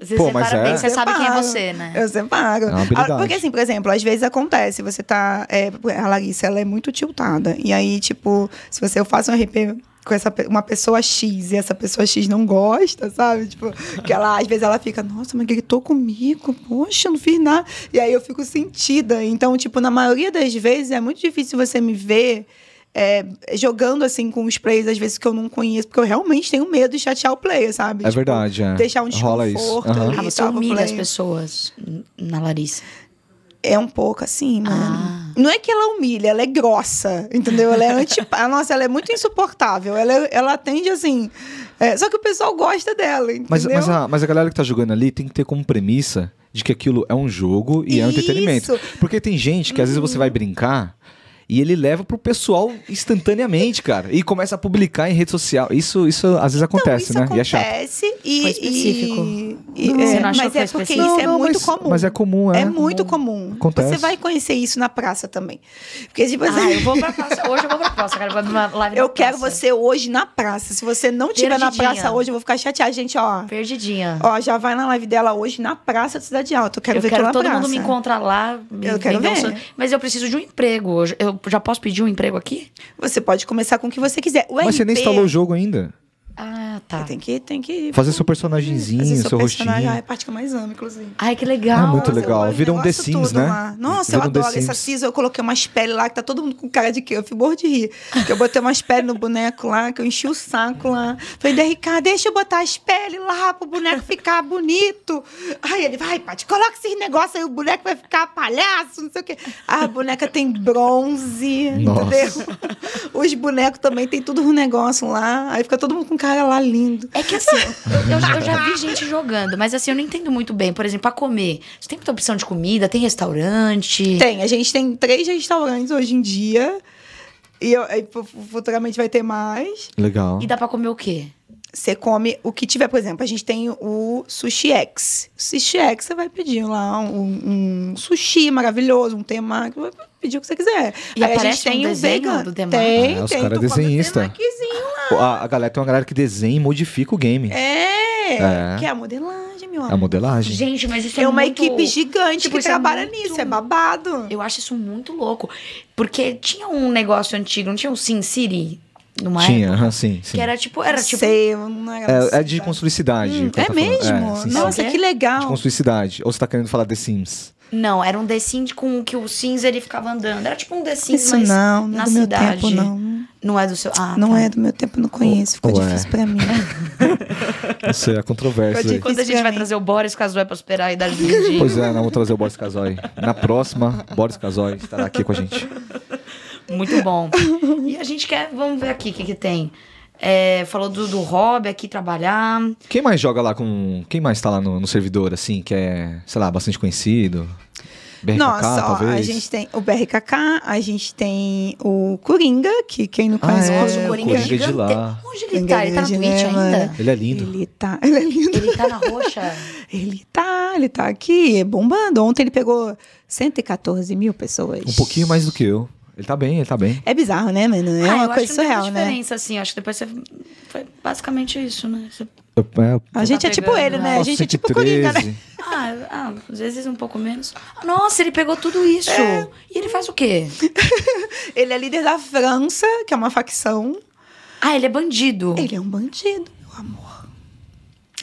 Você Pô, mas é... bem, você sabe quem é você, né? Eu separo. É uma ah, Porque assim, por exemplo, às vezes acontece, você tá... É, a Larissa, ela é muito tiltada. E aí, tipo, se você... Eu faço um RP com essa, uma pessoa X e essa pessoa X não gosta, sabe? Tipo, que ela, às vezes ela fica, nossa, mas gritou comigo, poxa, não fiz nada. E aí eu fico sentida. Então, tipo, na maioria das vezes é muito difícil você me ver é, jogando assim com os players, às vezes que eu não conheço, porque eu realmente tenho medo de chatear o player, sabe? É tipo, verdade, é. Deixar um desconforto Rola isso. Uhum. Ali, ah, você humilha as pessoas na Larissa. É um pouco assim, mano. Ah. Não é que ela humilha, ela é grossa, entendeu? Ela é antipática. [laughs] Nossa, ela é muito insuportável. Ela, ela atende assim. É, só que o pessoal gosta dela, entendeu? Mas, mas, a, mas a galera que tá jogando ali tem que ter como premissa de que aquilo é um jogo e Isso. é um entretenimento. Porque tem gente que às hum. vezes você vai brincar. E ele leva pro pessoal instantaneamente, cara. E começa a publicar em rede social. Isso, isso às vezes acontece, isso né? Acontece, e é chato. E, foi específico. E, e, não, é, mas é porque isso é não, é muito mas, comum. Mas é comum, é. É muito comum. Acontece. Você vai conhecer isso na praça também. Porque tipo assim. Ah, eu vou pra praça. Hoje eu vou pra praça, cara. Eu live Eu quero praça. você hoje na praça. Se você não tiver na praça hoje, eu vou ficar chateada, gente, ó. Perdidinha. Ó, já vai na live dela hoje na praça da Cidade Alta. Eu quero eu ver quero que ela todo praça. mundo me encontrar lá. Me, eu quero ver. Mas eu preciso de um emprego hoje. Eu já posso pedir um emprego aqui? Você pode começar com o que você quiser. O Mas você nem instalou o jogo ainda? Ah, tá. Tem que, tem que fazer seu personagemzinho, fazer seu, seu personagem, rostinho. Ah, é a parte que eu mais amo, inclusive. Ai, que legal. Ah, muito legal. Né? Vira um The Sims, né? Lá. Nossa, Vira eu adoro. Essa cinza. eu coloquei umas peles lá que tá todo mundo com cara de quê? Eu fui morro de rir. Que eu botei umas peles no boneco lá, que eu enchi o saco lá. Falei, DRK, deixa eu botar as peles lá pro boneco ficar bonito. Aí ele, vai, Paty, coloca esses negócios aí, o boneco vai ficar palhaço, não sei o quê. Ah, a boneca tem bronze, Nossa. entendeu? Os bonecos também tem tudo um negócio lá. Aí fica todo mundo com cara lá lindo. É que assim, eu, eu, eu, já vi gente jogando, mas assim, eu não entendo muito bem. Por exemplo, pra comer, você tem muita opção de comida? Tem restaurante? Tem, a gente tem três restaurantes hoje em dia. E, eu, e futuramente vai ter mais. Legal. E dá pra comer o quê? Você come o que tiver, por exemplo, a gente tem o Sushi X. Sushi X, você vai pedir lá um, um sushi maravilhoso, um temaki, pedir o que você quiser. E Aí a gente tem um o vegan. Do tem, ah, os tem. Os caras desenhistas. A, a galera tem uma galera que desenha e modifica o game. É, é. que é a modelagem, meu amor. É a modelagem. Gente, mas isso é, é uma muito... equipe gigante tipo, que é trabalha é muito... nisso, é babado. Eu acho isso muito louco. Porque tinha um negócio antigo, não tinha um Sin numa Tinha, época, sim, sim. Que era tipo. Era tipo. Sei, não era é, é de construir cidade. Hum, é tá mesmo? É, sim, Nossa, sim. que legal. De construir cidade. Ou você tá querendo falar The Sims? Não, era um The Sims com que o Sims ele ficava andando. Era tipo um The Sims, Isso mas não, não é na é do cidade. Meu tempo, não. não é do seu. Ah, não tá. é do meu tempo, não conheço. Ficou Ué. difícil pra mim. [laughs] Isso é a controvérsia. Quando a gente vai trazer o Boris Casoy pra esperar aí idade Pois é, não vou trazer o Boris Casoy. Na próxima, Boris Casoy estará aqui com a gente. [laughs] Muito bom. [laughs] E a gente quer. Vamos ver aqui o que, que tem. É, falou do, do hobby aqui, trabalhar. Quem mais joga lá com. Quem mais tá lá no, no servidor, assim, que é, sei lá, bastante conhecido? BRKK, Nossa, ó, a gente tem o BRKK, a gente tem o Coringa, que quem não ah, conhece ah, é, o Coringa, o Coringa é de lá. Onde ele Coringa tá? Ele tá na Twitch ainda? Ele é lindo. Ele tá, [laughs] ele é lindo. Ele tá na roxa? ele tá, ele tá aqui bombando. Ontem ele pegou 114 mil pessoas. Um pouquinho mais do que eu. Ele tá bem, ele tá bem. É bizarro, né, mano? É ah, uma coisa é surreal, né? diferença, assim. Acho que depois você... Foi basicamente isso, né? Você... Eu, é, eu, a tá gente tá é tipo ele, né? Nossa, né? a gente é tipo 13. Coringa, né? Ah, ah, às vezes um pouco menos. Nossa, ele pegou tudo isso. É. E ele faz o quê? [laughs] ele é líder da França, que é uma facção. Ah, ele é bandido. Ele é um bandido, meu amor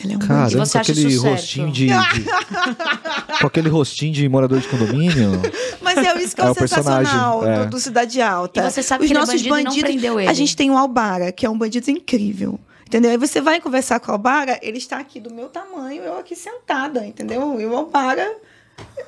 é um Cara, com aquele isso rostinho de, de, [laughs] Com aquele rostinho de morador de condomínio. Mas é isso que é, é o sensacional é. Do, do, Cidade Alta. E você sabe Os que é nossos bandido bandidos. Não ele. A gente tem o Albara, que é um bandido incrível. Entendeu? Aí você vai conversar com o Albara, ele está aqui do meu tamanho, eu aqui sentada, entendeu? E o Albara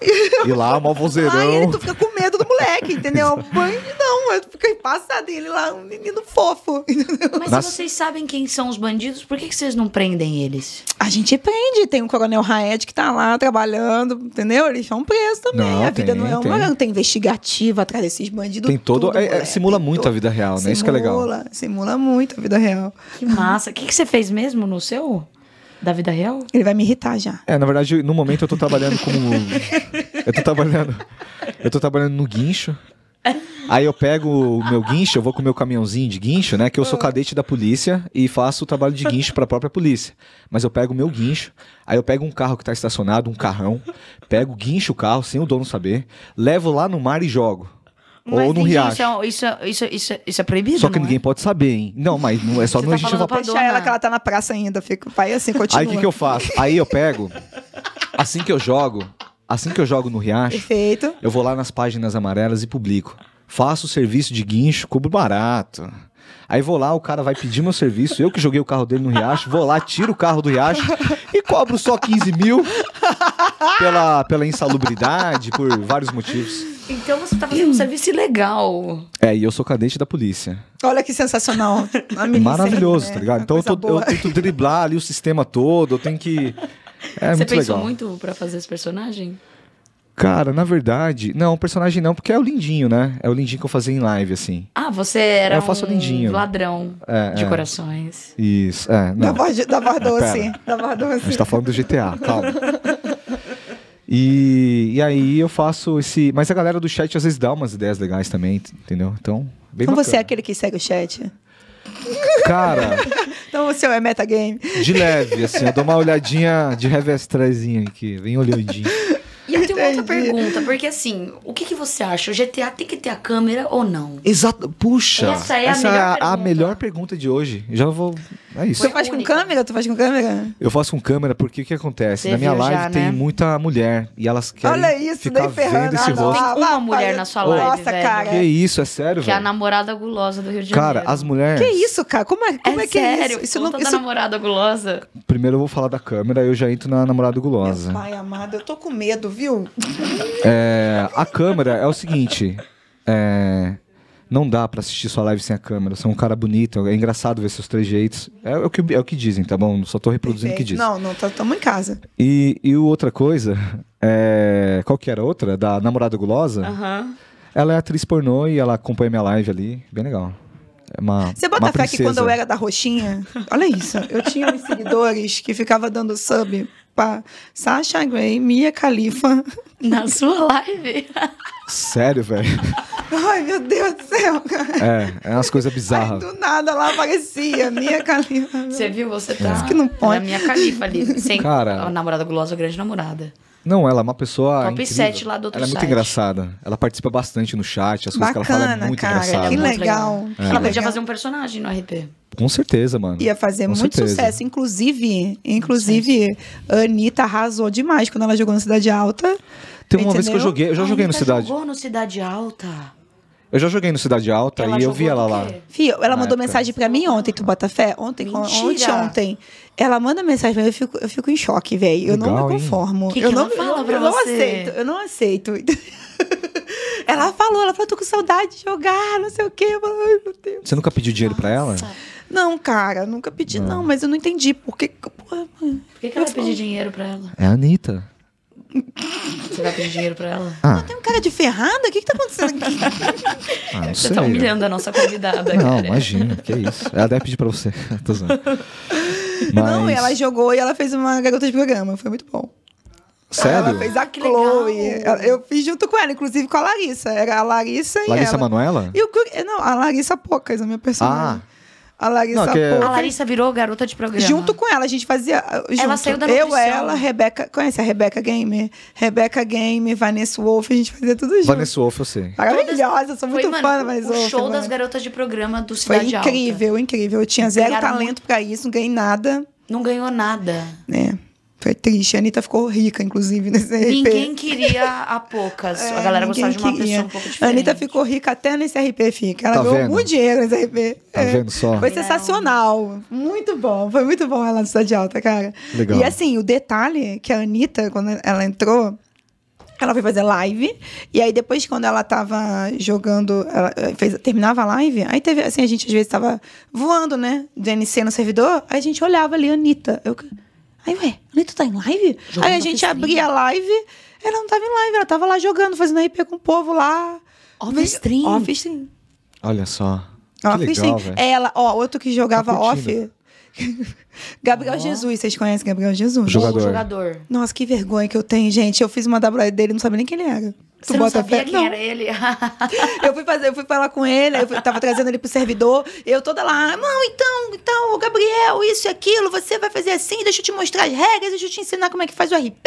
[laughs] E lá, mó vozeirão. Aí tu fica com medo do moleque, entendeu? [laughs] Mãe, não, eu fiquei passada ele lá, um menino fofo. [laughs] Entendeu? Mas Nas... vocês sabem quem são os bandidos, por que, que vocês não prendem eles? A gente prende, tem o Coronel Raed que tá lá trabalhando, entendeu? Eles são presos também. Não, a tem, vida não é uma. Tem, tem investigativa atrás desses bandidos. Tem todo. Tudo, é, é, simula tem muito todo. a vida real, né? Simula, Isso que é legal. Simula muito a vida real. Que massa. O que, que você fez mesmo no seu? Da vida real? Ele vai me irritar já. É, na verdade, no momento eu tô trabalhando como. [laughs] eu tô trabalhando. Eu tô trabalhando no guincho. Aí eu pego o meu guincho, eu vou com o meu caminhãozinho de guincho, né? Que eu sou ah. cadete da polícia e faço o trabalho de guincho para a própria polícia. Mas eu pego o meu guincho, aí eu pego um carro que tá estacionado, um carrão, pego, guincho o carro sem o dono saber, levo lá no mar e jogo ou no riacho. Isso é, isso, isso, é, isso, isso é proibido, Só que ninguém é? pode saber, hein? Não, mas não é só Você no tá registro. Eu vou deixar ela que ela tá na praça ainda. Fica pai assim, continua. Aí o que, que eu faço? Aí eu pego, assim que eu jogo, assim que eu jogo no riacho, Perfeito. eu vou lá nas páginas amarelas e publico. Faço o serviço de guincho, cubro barato. Aí vou lá, o cara vai pedir meu serviço, eu que joguei o carro dele no riacho, vou lá, tiro o carro do riacho e cobro só 15 mil pela, pela insalubridade, por vários motivos. Então você tá fazendo um serviço ilegal. É, e eu sou cadete da polícia. Olha que sensacional. Né? Maravilhoso, tá ligado? É, então eu, tô, eu, tento driblar ali o sistema todo, eu tenho que. É, você muito pensou legal. muito para fazer esse personagem? Cara, na verdade, não, personagem não, porque é o lindinho, né? É o lindinho que eu fazia em live, assim. Ah, você era. É, eu faço um o lindinho. Ladrão é, de é. corações. Isso, é. Não. Da voz, da voz é, doce. Da voz doce. A gente tá falando do GTA, calma. E, e aí eu faço esse. Mas a galera do chat às vezes dá umas ideias legais também, entendeu? Então, bem Então bacana. você é aquele que segue o chat? Cara. [laughs] então você é metagame? De leve, assim. Eu dou uma olhadinha de revés aqui. Vem olhadinho. E eu tenho Entendi. outra pergunta, porque assim, o que, que você acha? O GTA tem que ter a câmera ou não? Exato. Puxa. Essa é, essa a, melhor é a, a, melhor pergunta de hoje. Já vou. É isso. Você faz com câmera? Tu faz com câmera? Eu faço com câmera porque o que acontece? Você na minha live já, tem né? muita mulher e elas querem Olha isso, ficar daí vendo esse rosto. Olha uma mulher na sua live, Nossa, velho. cara. Que isso, é sério, que velho? Que é a namorada gulosa do Rio de Janeiro. Cara, as mulheres... Que isso, cara? Como é, como é, é que sério? é isso? Isso não, isso... da namorada gulosa. Primeiro eu vou falar da câmera, eu já entro na namorada gulosa. Meu pai amado, eu tô com medo, viu? viu? É, a câmera é o seguinte. É, não dá para assistir sua live sem a câmera. Você é um cara bonito, é engraçado ver seus três É, é, o, que, é o que dizem, tá bom? Só tô reproduzindo o que dizem. Não, não, estamos tá, em casa. E, e outra coisa, é, qual que era a outra? Da Namorada Gulosa? Uhum. Ela é atriz pornô e ela acompanha minha live ali. Bem legal. É uma, Você bota uma fé que quando eu era da Roxinha, olha isso, eu tinha uns seguidores que ficava dando sub Sasha Grey, Mia Khalifa. [laughs] Na sua live. Sério, velho? Ai, meu Deus do céu, cara. É, é umas coisas bizarras. Ai, do nada lá aparecia, Mia Khalifa. Você viu? Você tá. É. que não pode. A minha Khalifa ali. Sem cara, a namorada gulosa, a grande namorada. Não, ela é uma pessoa. Top incrível. 7 lá do outro Ela é muito engraçada. Ela participa bastante no chat, as Bacana, coisas que ela fala é muito cara, engraçada. Que é legal. É. Ela podia fazer um personagem no RP. Com certeza, mano. Ia fazer Com muito certeza. sucesso. Inclusive, inclusive, a Anitta arrasou demais quando ela jogou no Cidade Alta. Tem uma entendeu? vez que eu joguei, eu já a joguei Anitta no Cidade. jogou no Cidade Alta. Eu já joguei no Cidade Alta ela e eu vi ela lá. Fio, ela mandou época. mensagem para mim ontem, tu bota fé? Ontem, ontem, ontem. Ela manda mensagem pra mim, eu fico, eu fico em choque, velho. Eu Legal, não me conformo. Que que eu não, fala pra eu, eu não aceito, eu não aceito. [laughs] ela falou, ela falou, tô com saudade de jogar, não sei o quê. Eu falei, Ai, meu Deus. Você nunca pediu dinheiro para ela? Não, cara, nunca pedi, não. não, mas eu não entendi. Por que. Por, por que, que ela pediu dinheiro para ela? É a Anitta. Você vai pedir dinheiro pra ela? Ah. ah tem um cara de ferrada? O que, que tá acontecendo aqui? Ah, você sei. tá humilhando a nossa convidada, Não, cara. imagina, que isso. Ela deve pedir pra você. [laughs] Tô Mas... Não, e ela jogou e ela fez uma garota de programa. Foi muito bom. Sério? Ela fez a Chloe. Legal. Eu fiz junto com ela, inclusive com a Larissa. Era a Larissa e Larissa ela. Manuela? E o, não, a Larissa Pocas, a minha personagem. Ah. A Larissa, não, que... É- a Larissa virou garota de programa. Junto com ela, a gente fazia. Uh, junto. Ela saiu da Eu, ela, Rebeca. Conhece a Rebeca Game? Rebeca Game, Vanessa Wolf, a gente fazia tudo junto. Vanessa Wolf, eu sei. Maravilhosa, sou muito Foi, fã mano, da Vanessa O show das garotas de programa do Cidade Foi incrível, Alta. incrível. Eu tinha zero Ganharam talento muito... pra isso, não ganhei nada. Não ganhou nada. né foi triste. A Anitta ficou rica, inclusive, nesse RP. Ninguém queria a poucas. [laughs] É, a galera gostava de uma queria. pessoa um pouco diferente. A Anitta ficou rica até nesse RP, fica. Ela tá ganhou muito dinheiro nesse RP. Tá é. vendo só? Foi é. sensacional. Muito bom. Foi muito bom ela no Cidade Alta, cara. Legal. E assim, o detalhe que a Anitta, quando ela entrou, ela foi fazer live. E aí, depois, quando ela tava jogando, ela eh, fez, terminava a live, aí teve, assim, a gente às vezes tava voando, né? DNC no servidor, aí a gente olhava ali, a Anitta. Eu Aí, ué, tu tá em live? Jogando aí a gente abria a live, ela não tava em live, ela tava lá jogando, fazendo RP com o povo lá. Off-stream. Off-stream. Olha só. Off-stream. Ela, ó, outro que jogava tá off. [laughs] Gabriel oh. Jesus, vocês conhecem Gabriel Jesus? Jogador. jogador. Nossa, que vergonha que eu tenho, gente. Eu fiz uma WA dele, não sabia nem quem ele era. Tu Você não sabia fé? quem não. era ele? [laughs] eu fui fazer, eu fui falar com ele, eu tava trazendo ele pro servidor, eu toda lá, não, então, então, Gabriel, isso e aquilo, você vai fazer assim, deixa eu te mostrar as regras, deixa eu te ensinar como é que faz o RP.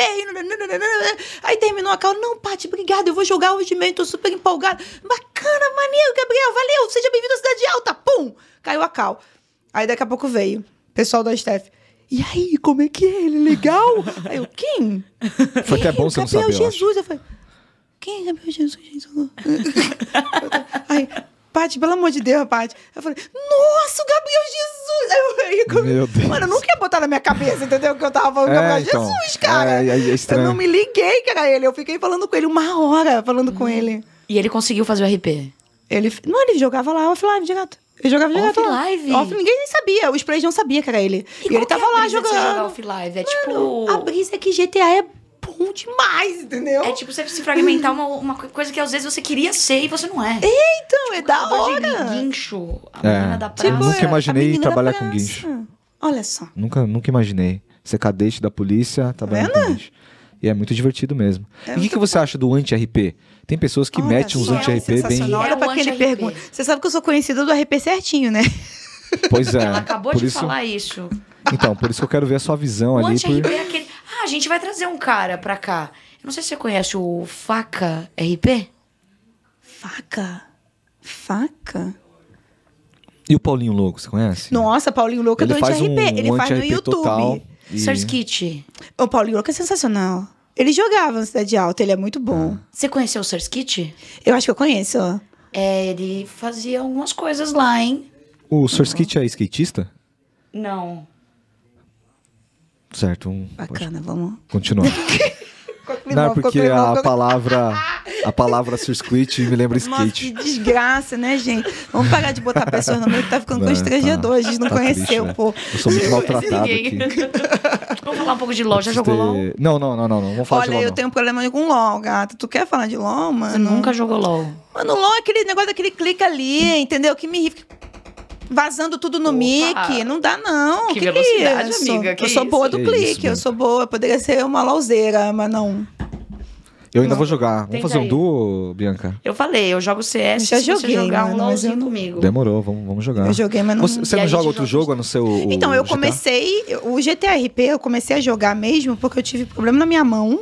Aí terminou a calma, não, Paty, obrigado, eu vou jogar hoje mesmo, tô super empolgado. Bacana, maneiro, Gabriel, valeu, seja bem-vindo à Cidade Alta, pum! Caiu a cal, Aí daqui a pouco veio, pessoal da Steph. E aí, como é que é? Ele é legal? aí eu, quem? Foi até bom você Gabriel não saber, Jesus. Eu, eu falei, quem é Gabriel Jesus? Jesus? [laughs] Aí, Paty, pelo amor de Deus, Paty. Eu falei, nossa, o Gabriel Jesus! Eu, eu, Meu Deus. Mano, eu nunca ia botar na minha cabeça, entendeu? Que eu tava falando é, Gabriel então, Jesus, cara. É, é, é Eu não me liguei que era ele. Eu fiquei falando com ele uma hora, falando hum. com uhum. ele. E ele conseguiu fazer o RP? Ele, não, ele jogava lá offline direto. Ele jogava direto. offline. Offline, Off, ninguém nem sabia. Os players não sabia que era ele. E, e ele tava é lá jogando. jogar off live é Mano, tipo. A brisa é que GTA é bom demais, entendeu? É tipo você se fragmentar uma, uma coisa que às vezes você queria ser e você não é. É, então, tipo, é da hora. De guincho, a é. menina da tipo, praça. Tipo, nunca imaginei trabalhar com guincho. Olha só. Nunca, nunca imaginei. Ser cadete da polícia, trabalhar com guincho. E é muito divertido mesmo. É e o que, que, você acha do anti-RP? Tem pessoas que Olha, metem uns anti-RP é bem. Olha pra é aquele pergunta. Você sabe que eu sou conhecida do RP certinho, né? Pois é. Ela acabou de isso... falar isso. Então, por isso que eu quero ver a sua visão o ali. O anti-RP por... é aquele. Ah, a gente vai trazer um cara pra cá. Eu não sei se você conhece o Faca RP. Faca? Faca? E o Paulinho Louco, você conhece? Nossa, Paulinho Louco é do anti-RP. Um ele anti faz no YouTube. Total Search Kit. O Paulinho Louco é sensacional. Ele jogava na Cidade Alta, ele é muito bom. Ah. Você conheceu o Search Kit? Eu acho que eu conheço. É, ele fazia algumas coisas lá, hein? O Source uhum. é skatista? Não. Certo. Um, Bacana, vamos. Continuar. [laughs] Não, porque a palavra a [laughs] palavra circuit me lembra skate. Nossa, que desgraça, né, gente? Vamos parar de botar pessoas no meio que tá ficando não, constrangedor. Tá, a gente não tá conheceu, triste, né? pô. Eu sou muito maltratado aqui. [laughs] Vamos falar um pouco de LOL. Já jogou LOL? Não, não, não, não. não. Vamos falar Olha, de LOL, eu não. tenho um problema com LOL, gata. Tu quer falar de LOL, mano? Você nunca jogou LOL. Mano, LOL é aquele negócio daquele clica ali, entendeu? Que me irrita vazando tudo no mic. Não dá, não. Que, que é velocidade, que amiga. Que eu sou isso? boa do clique, isso, eu sou boa. Poderia ser uma lauseira mas não. Eu ainda não. vou jogar. Vamos Tenta fazer um duo, Bianca? Eu falei, eu jogo CS. Já joguei, você jogar mano, um LOLzinho não... comigo. Demorou, vamos, vamos jogar. Eu joguei, mas não. Você, você não joga outro joga... jogo não o. Então, eu GTA? comecei. O GTRP, eu comecei a jogar mesmo porque eu tive problema na minha mão.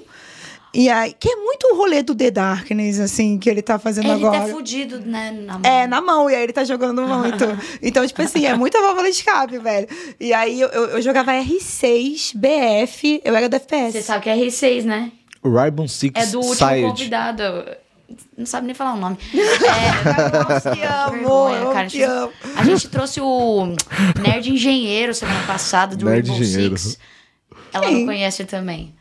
E aí, que é muito o rolê do The Darkness, assim, que ele tá fazendo ele tá agora. Ele tá fudido, né, na é, mão. É, na mão, e aí ele tá jogando muito. [laughs] então, tipo assim, é muita válvula de escape, velho. E aí eu, eu, jogava R6, BF, eu era da FPS. Você sabe que é R6, né? Rainbow Six É do último Side. convidado. Não sabe nem falar o nome. [laughs] É, te amo, vergonha, cara. amo. A gente trouxe o Nerd Engenheiro semana passada, do Nerd Rainbow Engenheiro. Six. Ela Sim. não conhece também.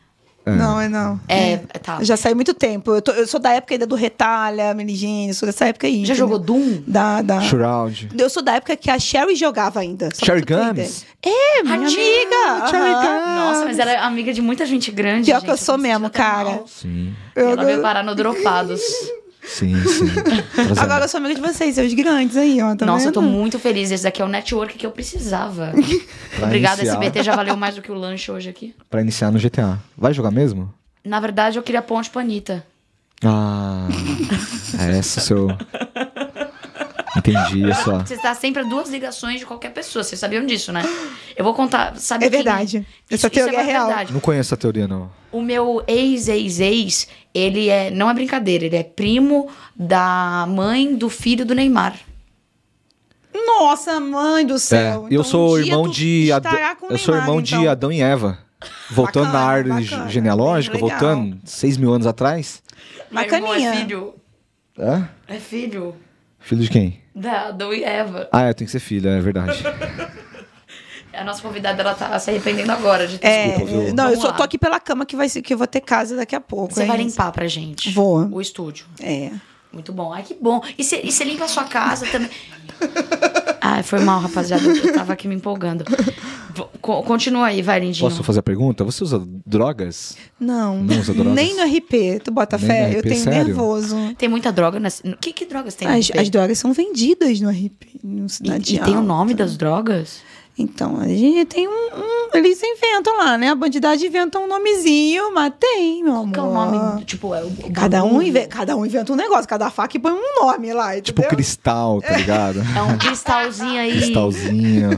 É. Não, é não. É, é. é, tá. Já saiu muito tempo. Eu, tô, eu sou da época ainda do Retalha, Meligine, sou dessa época aí. Já jogou Doom? Da, da. Shroud. Eu sou da época que a Sherry jogava ainda. Sherry Guns? É, minha amiga. Sherry uhum. Nossa, mas ela é amiga de muita gente grande. Pior gente, que eu sou mesmo, cara. Sim. Eu ela não... veio parar no Dropados. [laughs] Sim, sim. Agora eu sou amiga de vocês, seus grandes aí, ó. Tá Nossa, vendo? eu tô muito feliz. Esse daqui é o network que eu precisava. [laughs] Obrigada, SBT. Já valeu mais do que o lanche hoje aqui. Pra iniciar no GTA. Vai jogar mesmo? Na verdade, eu queria ponte Panita. Ah, [laughs] é esse o seu. Entendi, é só. Você está sempre a duas ligações de qualquer pessoa. Vocês sabiam disso, né? Eu vou contar. Sabe é quem... verdade. Isso, essa teoria é, é real. Verdade. Não conheço a teoria, não. O meu ex-ex-ex, ele é. Não é brincadeira, ele é primo da mãe do filho do Neymar. Nossa, mãe do céu. É, então, eu sou um irmão de Ad... Eu Neymar, sou irmão então. de Adão e Eva. Voltando bacana, na árvore genealógica, voltando seis mil anos atrás. Mas é filho. É? É filho. Filho de quem? Da Adão e Eva. Ah, é, tem que ser filha, é verdade. [laughs] A nossa convidada, ela tá se arrependendo agora de ter é, Desculpa, Não, Vamos eu só tô aqui pela cama que, vai, que eu vou ter casa daqui a pouco. Você hein? vai limpar pra gente. Vou. O estúdio. É. Muito bom. Ai, que bom. E você limpa a sua casa também. [laughs] Ai, foi mal, rapaziada. Eu tava aqui me empolgando. Co continua aí, vai, Lindinho. Posso fazer a pergunta? Você usa drogas? Não. Não usa drogas? Nem no RP, tu bota Nem fé? RP, eu tenho sério? nervoso. Tem muita droga. Nas... Que, que drogas tem? As, as drogas são vendidas no RP, no Cidade E, e tem o nome das drogas? Então, a gente tem um, um, Eles inventam lá, né? A bandidade inventa um nomezinho, mas tem, meu Qual amor. Qual é o nome? Tipo, é o, cada, um inventa, cada um inventa um negócio, cada faca põe um nome lá. Tipo entendeu? Tipo cristal, tá é. ligado? É um cristalzinho aí. Cristalzinho.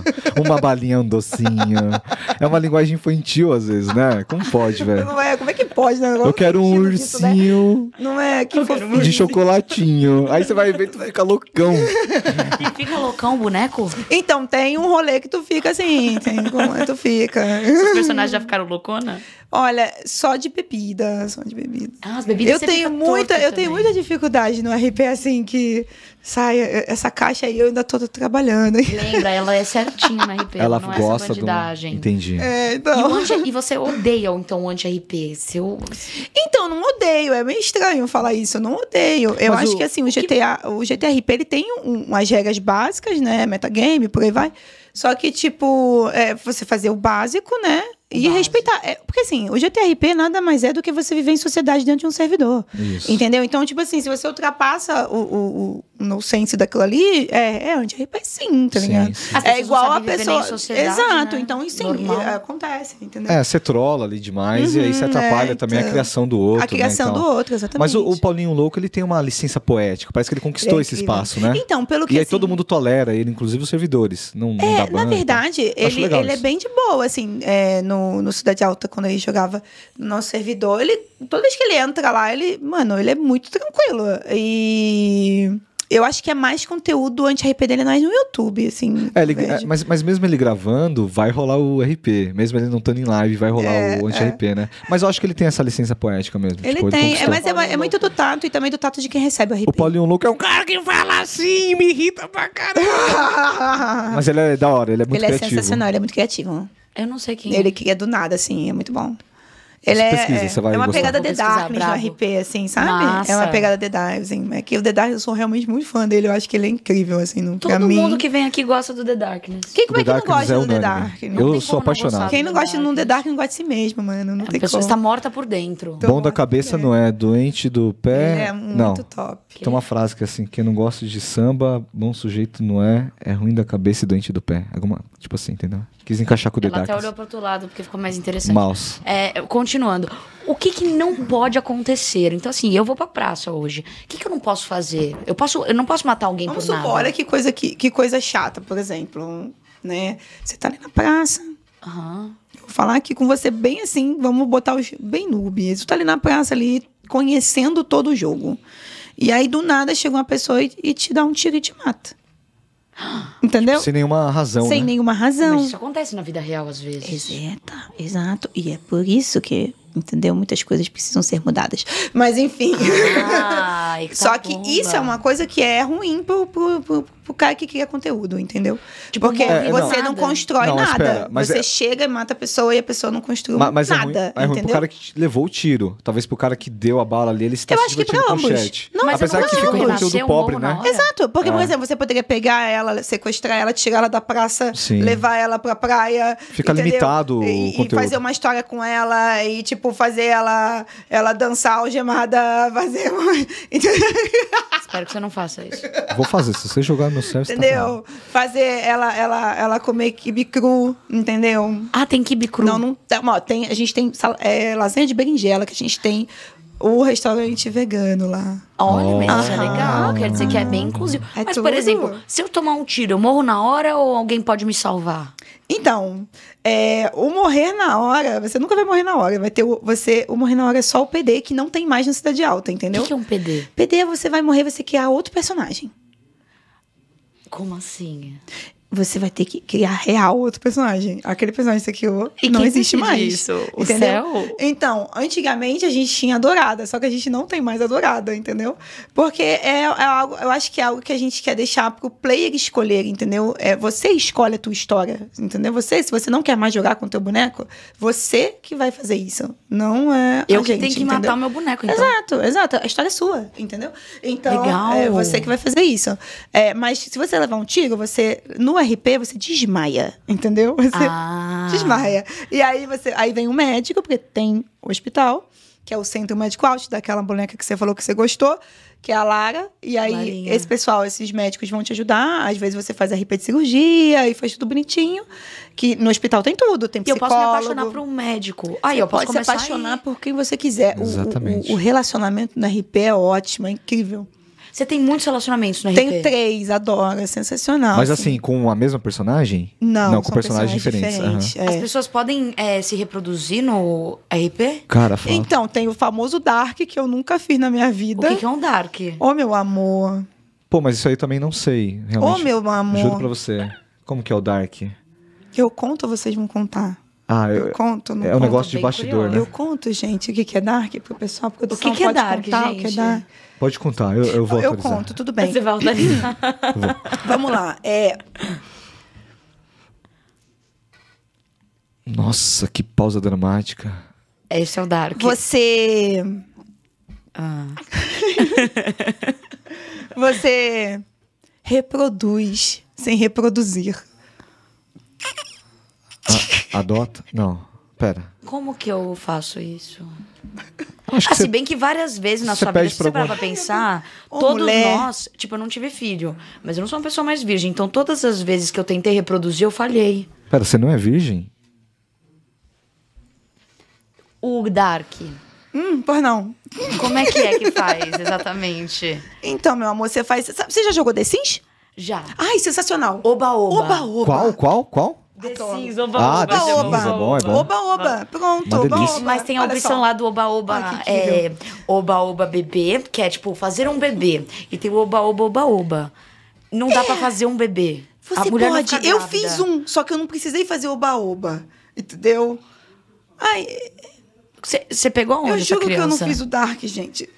Uma balinha, um docinho. É uma linguagem infantil, às vezes, né? Como pode, [laughs] velho? Não é? Como é que pode, né? Eu, né? É, Eu quero um ursinho. Disso, né? Não é? Que fofinho. De chocolatinho. Aí você vai ver, tu vai ficar loucão. E fica loucão o boneco? Então, tem um rolê que tu fica assim, tem como, é tu fica. Os personagens já ficaram loucona? Olha, só de bebida, só de bebida. Ah, as bebidas. Eu tenho muita, eu também. tenho muita dificuldade no RP assim que sai essa caixa aí eu ainda tô trabalhando. Lembra, ela é certinha no RP, ela não gosta é essa Do... Entendi. É, então... e, e, você odeia então o anti-RP? Seu... Então, não odeio, é meio estranho falar isso, eu não odeio. Eu acho que assim, o GTA, o GTA RP ele tem um, umas regras básicas, né, metagame, por aí vai. Só que, tipo, é, você fazer o básico, né? E respeitar. É, porque assim, o GTRP nada mais é do que você viver em sociedade dentro de um servidor. Isso. Entendeu? Então, tipo assim, se você ultrapassa o, o, o no senso daquilo ali, é, é anti-RP sim, tá ligado? Sim, sim. É igual a pessoa. Exato, né? então sim, Normal. É, acontece, entendeu? É, você trola ali demais uhum, e aí você uhum, atrapalha é, também então, a criação do outro. A né, criação né, então. do outro, exatamente. Mas o, o, Paulinho Louco, ele tem uma licença poética, parece que ele conquistou é esse espaço, né? Então, pelo que. E aí assim, todo mundo tolera ele, inclusive os servidores. Não, é, não dá na verdade, então. ele, ele é bem de boa, assim, é, no no, Cidade Alta, quando ele jogava no nosso servidor, ele, toda vez que ele entra lá, ele, mano, ele é muito tranquilo. E eu acho que é mais conteúdo anti-RP dele é mais no YouTube, assim. É, ele, né, é, mas, mas mesmo ele gravando, vai rolar o RP. Mesmo ele não estando em live, vai rolar é, o anti-RP, é. né? Mas eu acho que ele tem essa licença poética mesmo. Ele tipo, tem, ele mas é, é, muito do tato e também do tato de quem recebe o RP. O Paulinho Louco é um cara que fala assim, me irrita pra caramba. [laughs] mas ele é da hora, ele é muito criativo. Ele é sensacional, ele é muito criativo. Eu não sei quem. Ele é. que é do nada, assim, é muito bom. Ele você é, pesquisa, você vai é uma gostar. pegada The Darkness no RP, assim, sabe? Massa. É uma pegada The Darkness, assim. É que o The Darkness, eu sou realmente muito fã dele. Eu acho que ele é incrível, assim, no, Todo pra mim. Todo mundo que vem aqui gosta do The Darkness. Quem, como é que não gosta é do The Darkness? Eu sou apaixonado. Quem não gosta do The Darkness não gosta de si mesmo, mano. Não é, a tem pessoa como. está morta por dentro. Tô então, Bom da é cabeça não é, doente do pé... Ele é muito não. top. Tem uma frase que, assim, quem não gosta de samba, bom sujeito não é, é ruim da cabeça e doente do pé. Alguma, tipo assim, entendeu? Quis encaixar com o dedo. Ela até olhou para outro lado, porque ficou mais interessante. Mouse. É, continuando. O que, que não pode acontecer? Então, assim, eu vou pra praça hoje. O que, que eu não posso fazer? Eu, posso, eu não posso matar alguém Vamos por supor, nada. Olha que coisa, que, que coisa chata, por exemplo. Né? Você tá ali na praça. Uhum. Vou falar aqui com você bem assim, vamos botar os bem noob. Você tá ali na praça, ali, conhecendo todo o jogo. E aí, do nada, chega uma pessoa e, e te dá um tiro e te mata. Entendeu? Tipo, sem nenhuma razão. Sem né? nenhuma razão. Mas isso acontece na vida real às vezes. Exato, exato. E é por isso que, entendeu? Muitas coisas precisam ser mudadas. Mas enfim. Ah, [laughs] que Só que isso é uma coisa que é ruim pro, pro, pro pro cara que cria conteúdo, entendeu? Tipo, Porque é, você não, não constrói não, nada. Espera, você é... chega, mata a pessoa e a pessoa não construiu mas, é mas nada. É ruim, é ruim entendeu? pro cara que levou o tiro. Talvez pro cara que deu a bala ali, ele está eu se acho que pra ambos. Chat. Não, mas Apesar não que fica um conteúdo pobre, né? Exato. Porque, por é. exemplo, você poderia pegar ela, sequestrar ela, tirar ela da praça, Sim. levar ela pra praia. Fica entendeu? limitado e, o conteúdo. E fazer uma história com ela e, tipo, fazer ela, ela dançar algemada, [laughs] fazer Espero que você não faça isso. Vou fazer. Se você jogar no céu tá Entendeu? Tá Fazer ela, ela, ela comer quibe cru, entendeu? Ah, tem quibe cru? Não, não. tem. Tá, ó, tem, a gente tem é, lasanha de berinjela, que a gente tem o restaurante vegano lá. Olha, mas isso é legal. Quer dizer que é bem é inclusivo. É mas, tudo. por exemplo, se eu tomar um tiro, eu morro na hora ou alguém pode me salvar? Então, é, o morrer na hora, você nunca vai morrer na hora. Vai ter o, você, o morrer na hora é só o PD que não tem mais na Cidade Alta, entendeu? O que, que é um PD? PD é você vai morrer, você quer outro personagem. Como assim? você vai ter que criar real outro personagem. Aquele personagem que você criou e não existe mais. Isso? O entendeu? céu? Então, antigamente a gente tinha adorada, só que a gente não tem mais adorada, entendeu? Porque é, é, algo, eu acho que é algo que a gente quer deixar pro player escolher, entendeu? É, você escolhe a tua história, entendeu? Você, se você não quer mais jogar com o teu boneco, você que vai fazer isso. Não é. Eu a que gente, tenho que entendeu? matar o meu boneco, então. Exato, exato. A história é sua, entendeu? Então, é Legal. é você que vai fazer isso. É, mas se você levar um tiro, você. No RP, você desmaia, entendeu? [laughs] Você ah. desmaia. E aí você, aí vem o um médico, porque tem o hospital, que é o Centro Médico alto, daquela boneca que você falou que você gostou, que é a Lara. E aí Larinha. esse pessoal, esses médicos vão te ajudar. Às vezes você faz RP de cirurgia e faz tudo bonitinho. Que no hospital tem tudo, tem psicólogo. E eu posso me apaixonar por um médico. Aí eu posso pode se apaixonar aí. por quem você quiser. Exatamente. O, o, o relacionamento no RP é ótimo, é incrível. Você tem muitos relacionamentos no RP? Tenho três, adoro, é sensacional. Mas assim. assim, com a mesma personagem? Não, Não com personagens, personagens diferentes. diferentes. Uhum. É. As pessoas podem é, se reproduzir no RP? Cara, fala. Então, tem o famoso Dark, que eu nunca fiz na minha vida. O que, que é um Dark? Ô, oh, meu amor. Pô, mas isso aí também não sei. Realmente. Ô, oh, meu amor. Juro pra você. Como que é o Dark? eu conto, vocês vão contar. Ah, eu, eu conto, não É um conto. negócio de bastidor, curioso. né? Eu conto, gente, o que, que é Dark pro pessoal, porque o pessoal que, que é dark, contar, gente? o que é Pode contar, eu, eu vou Eu conto, tudo bem. Você volta ali. [laughs] Vamos lá. É... Nossa, que pausa dramática. Esse é o Dark. Você... Ah. [laughs] Você reproduz sem reproduzir. A, adota? Não. Pera. Como que eu faço isso? Acho ah, se assim, bem que várias vezes na sua vida, se você parar pra pensar, Ô, todos mulher. nós. Tipo, eu não tive filho, mas eu não sou uma pessoa mais virgem. Então, todas as vezes que eu tentei reproduzir, eu falhei. Pera, você não é virgem? O Dark. Hum, pois não. Como é que é que faz, exatamente? Então, meu amor, você faz. Você já jogou The Sims? Já. Ai, sensacional. Oba, oba. Oba, oba. Qual, qual, qual? sim ah, é oba, ah, oba, oba, oba, oba, é bom, é bom. oba, pronto, oba, oba. Mas tem a opção lá do oba, oba, é, oba, oba, bebê, que é tipo fazer um bebê. E tem o oba, oba, oba, oba. Não dá é. pra fazer um bebê. Você pode. Eu fiz um, só que eu não precisei fazer oba-oba. Entendeu? Ai. Você pegou onde? Eu juro que eu não fiz o Dark, gente.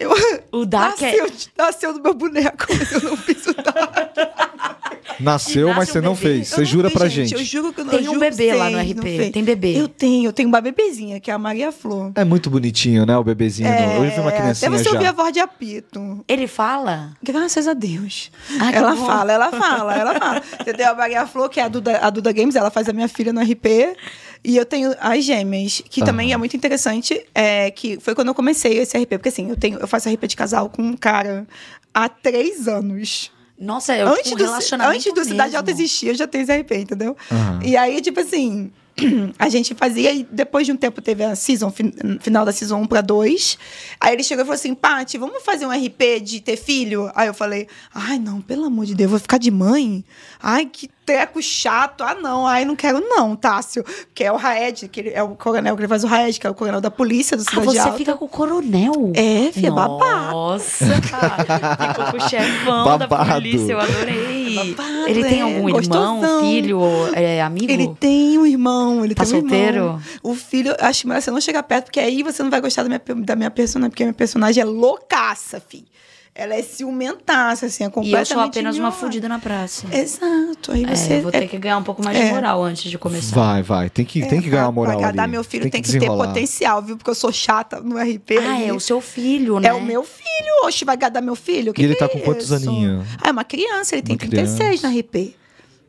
Eu, o Dark é nasceu, é. Nasceu do meu boneco, mas eu não fiz o Dark. [laughs] Nasceu, mas um você não fez. Você jura fiz, pra gente. gente. Eu juro que eu não Tem eu um bebê sei, lá no RP. Tem bebê. Eu tenho, eu tenho uma bebezinha, que é a Maria Flor. É muito bonitinho, né? O bebezinho. É, do... Hoje uma é, criancinha. Até você ouvir a voz de apito. Ele fala? Graças a Deus. Ah, ela fala, ela fala, ela fala. [laughs] Entendeu? A Maria Flor, que é a Duda, a Duda Games, ela faz a minha filha no RP. E eu tenho as gêmeas, que uhum. também é muito interessante, é, que foi quando eu comecei esse RP. Porque assim, eu, tenho, eu faço RP de casal com um cara há três anos. Nossa, eu antes tipo, um do, Antes do mesmo. Cidade Alta existir, eu já tenho RP, entendeu? Uhum. E aí, tipo assim, [clears throat] a gente fazia e depois de um tempo teve a season, final da season 1 pra 2. Aí ele chegou e falou assim: Paty, vamos fazer um RP de ter filho? Aí eu falei: Ai, não, pelo amor de Deus, vou ficar de mãe? Ai, que treco chato. Ah, não, aí não quero não, Tássio. Que é o Raed, que ele, é o coronel que ele faz o Raed, que é o coronel da polícia do ah, Cidade ah, você Alta. fica com o coronel? É, filha, é babado. Nossa, ficou com o chefão babado. da polícia, eu adorei. Babado, ele tem é, algum é, irmão, gostosão. filho, é, amigo? Ele tem um irmão, ele tá tem um solteiro? Irmão. O filho, acho melhor você não chegar perto, porque aí você não vai gostar da minha, da minha personagem, porque a minha personagem é loucaça, filho ela é ciumentaça, assim, é completamente. E eu sou apenas uma fudida na praça. Exato. Aí é, você. É, vou ter é... que ganhar um pouco mais de é. moral antes de começar. Vai, vai. Tem que, é, tem que ganhar pra, moral. Pra agradar ali. meu filho, tem, tem que, que ter potencial, viu? Porque eu sou chata no RP. Ah, ali. é o seu filho, né? É o meu filho. Oxe, vai agradar meu filho? Que e ele que tá com quantos aninhos? Ah, é uma criança, ele tem uma 36 criança. RP.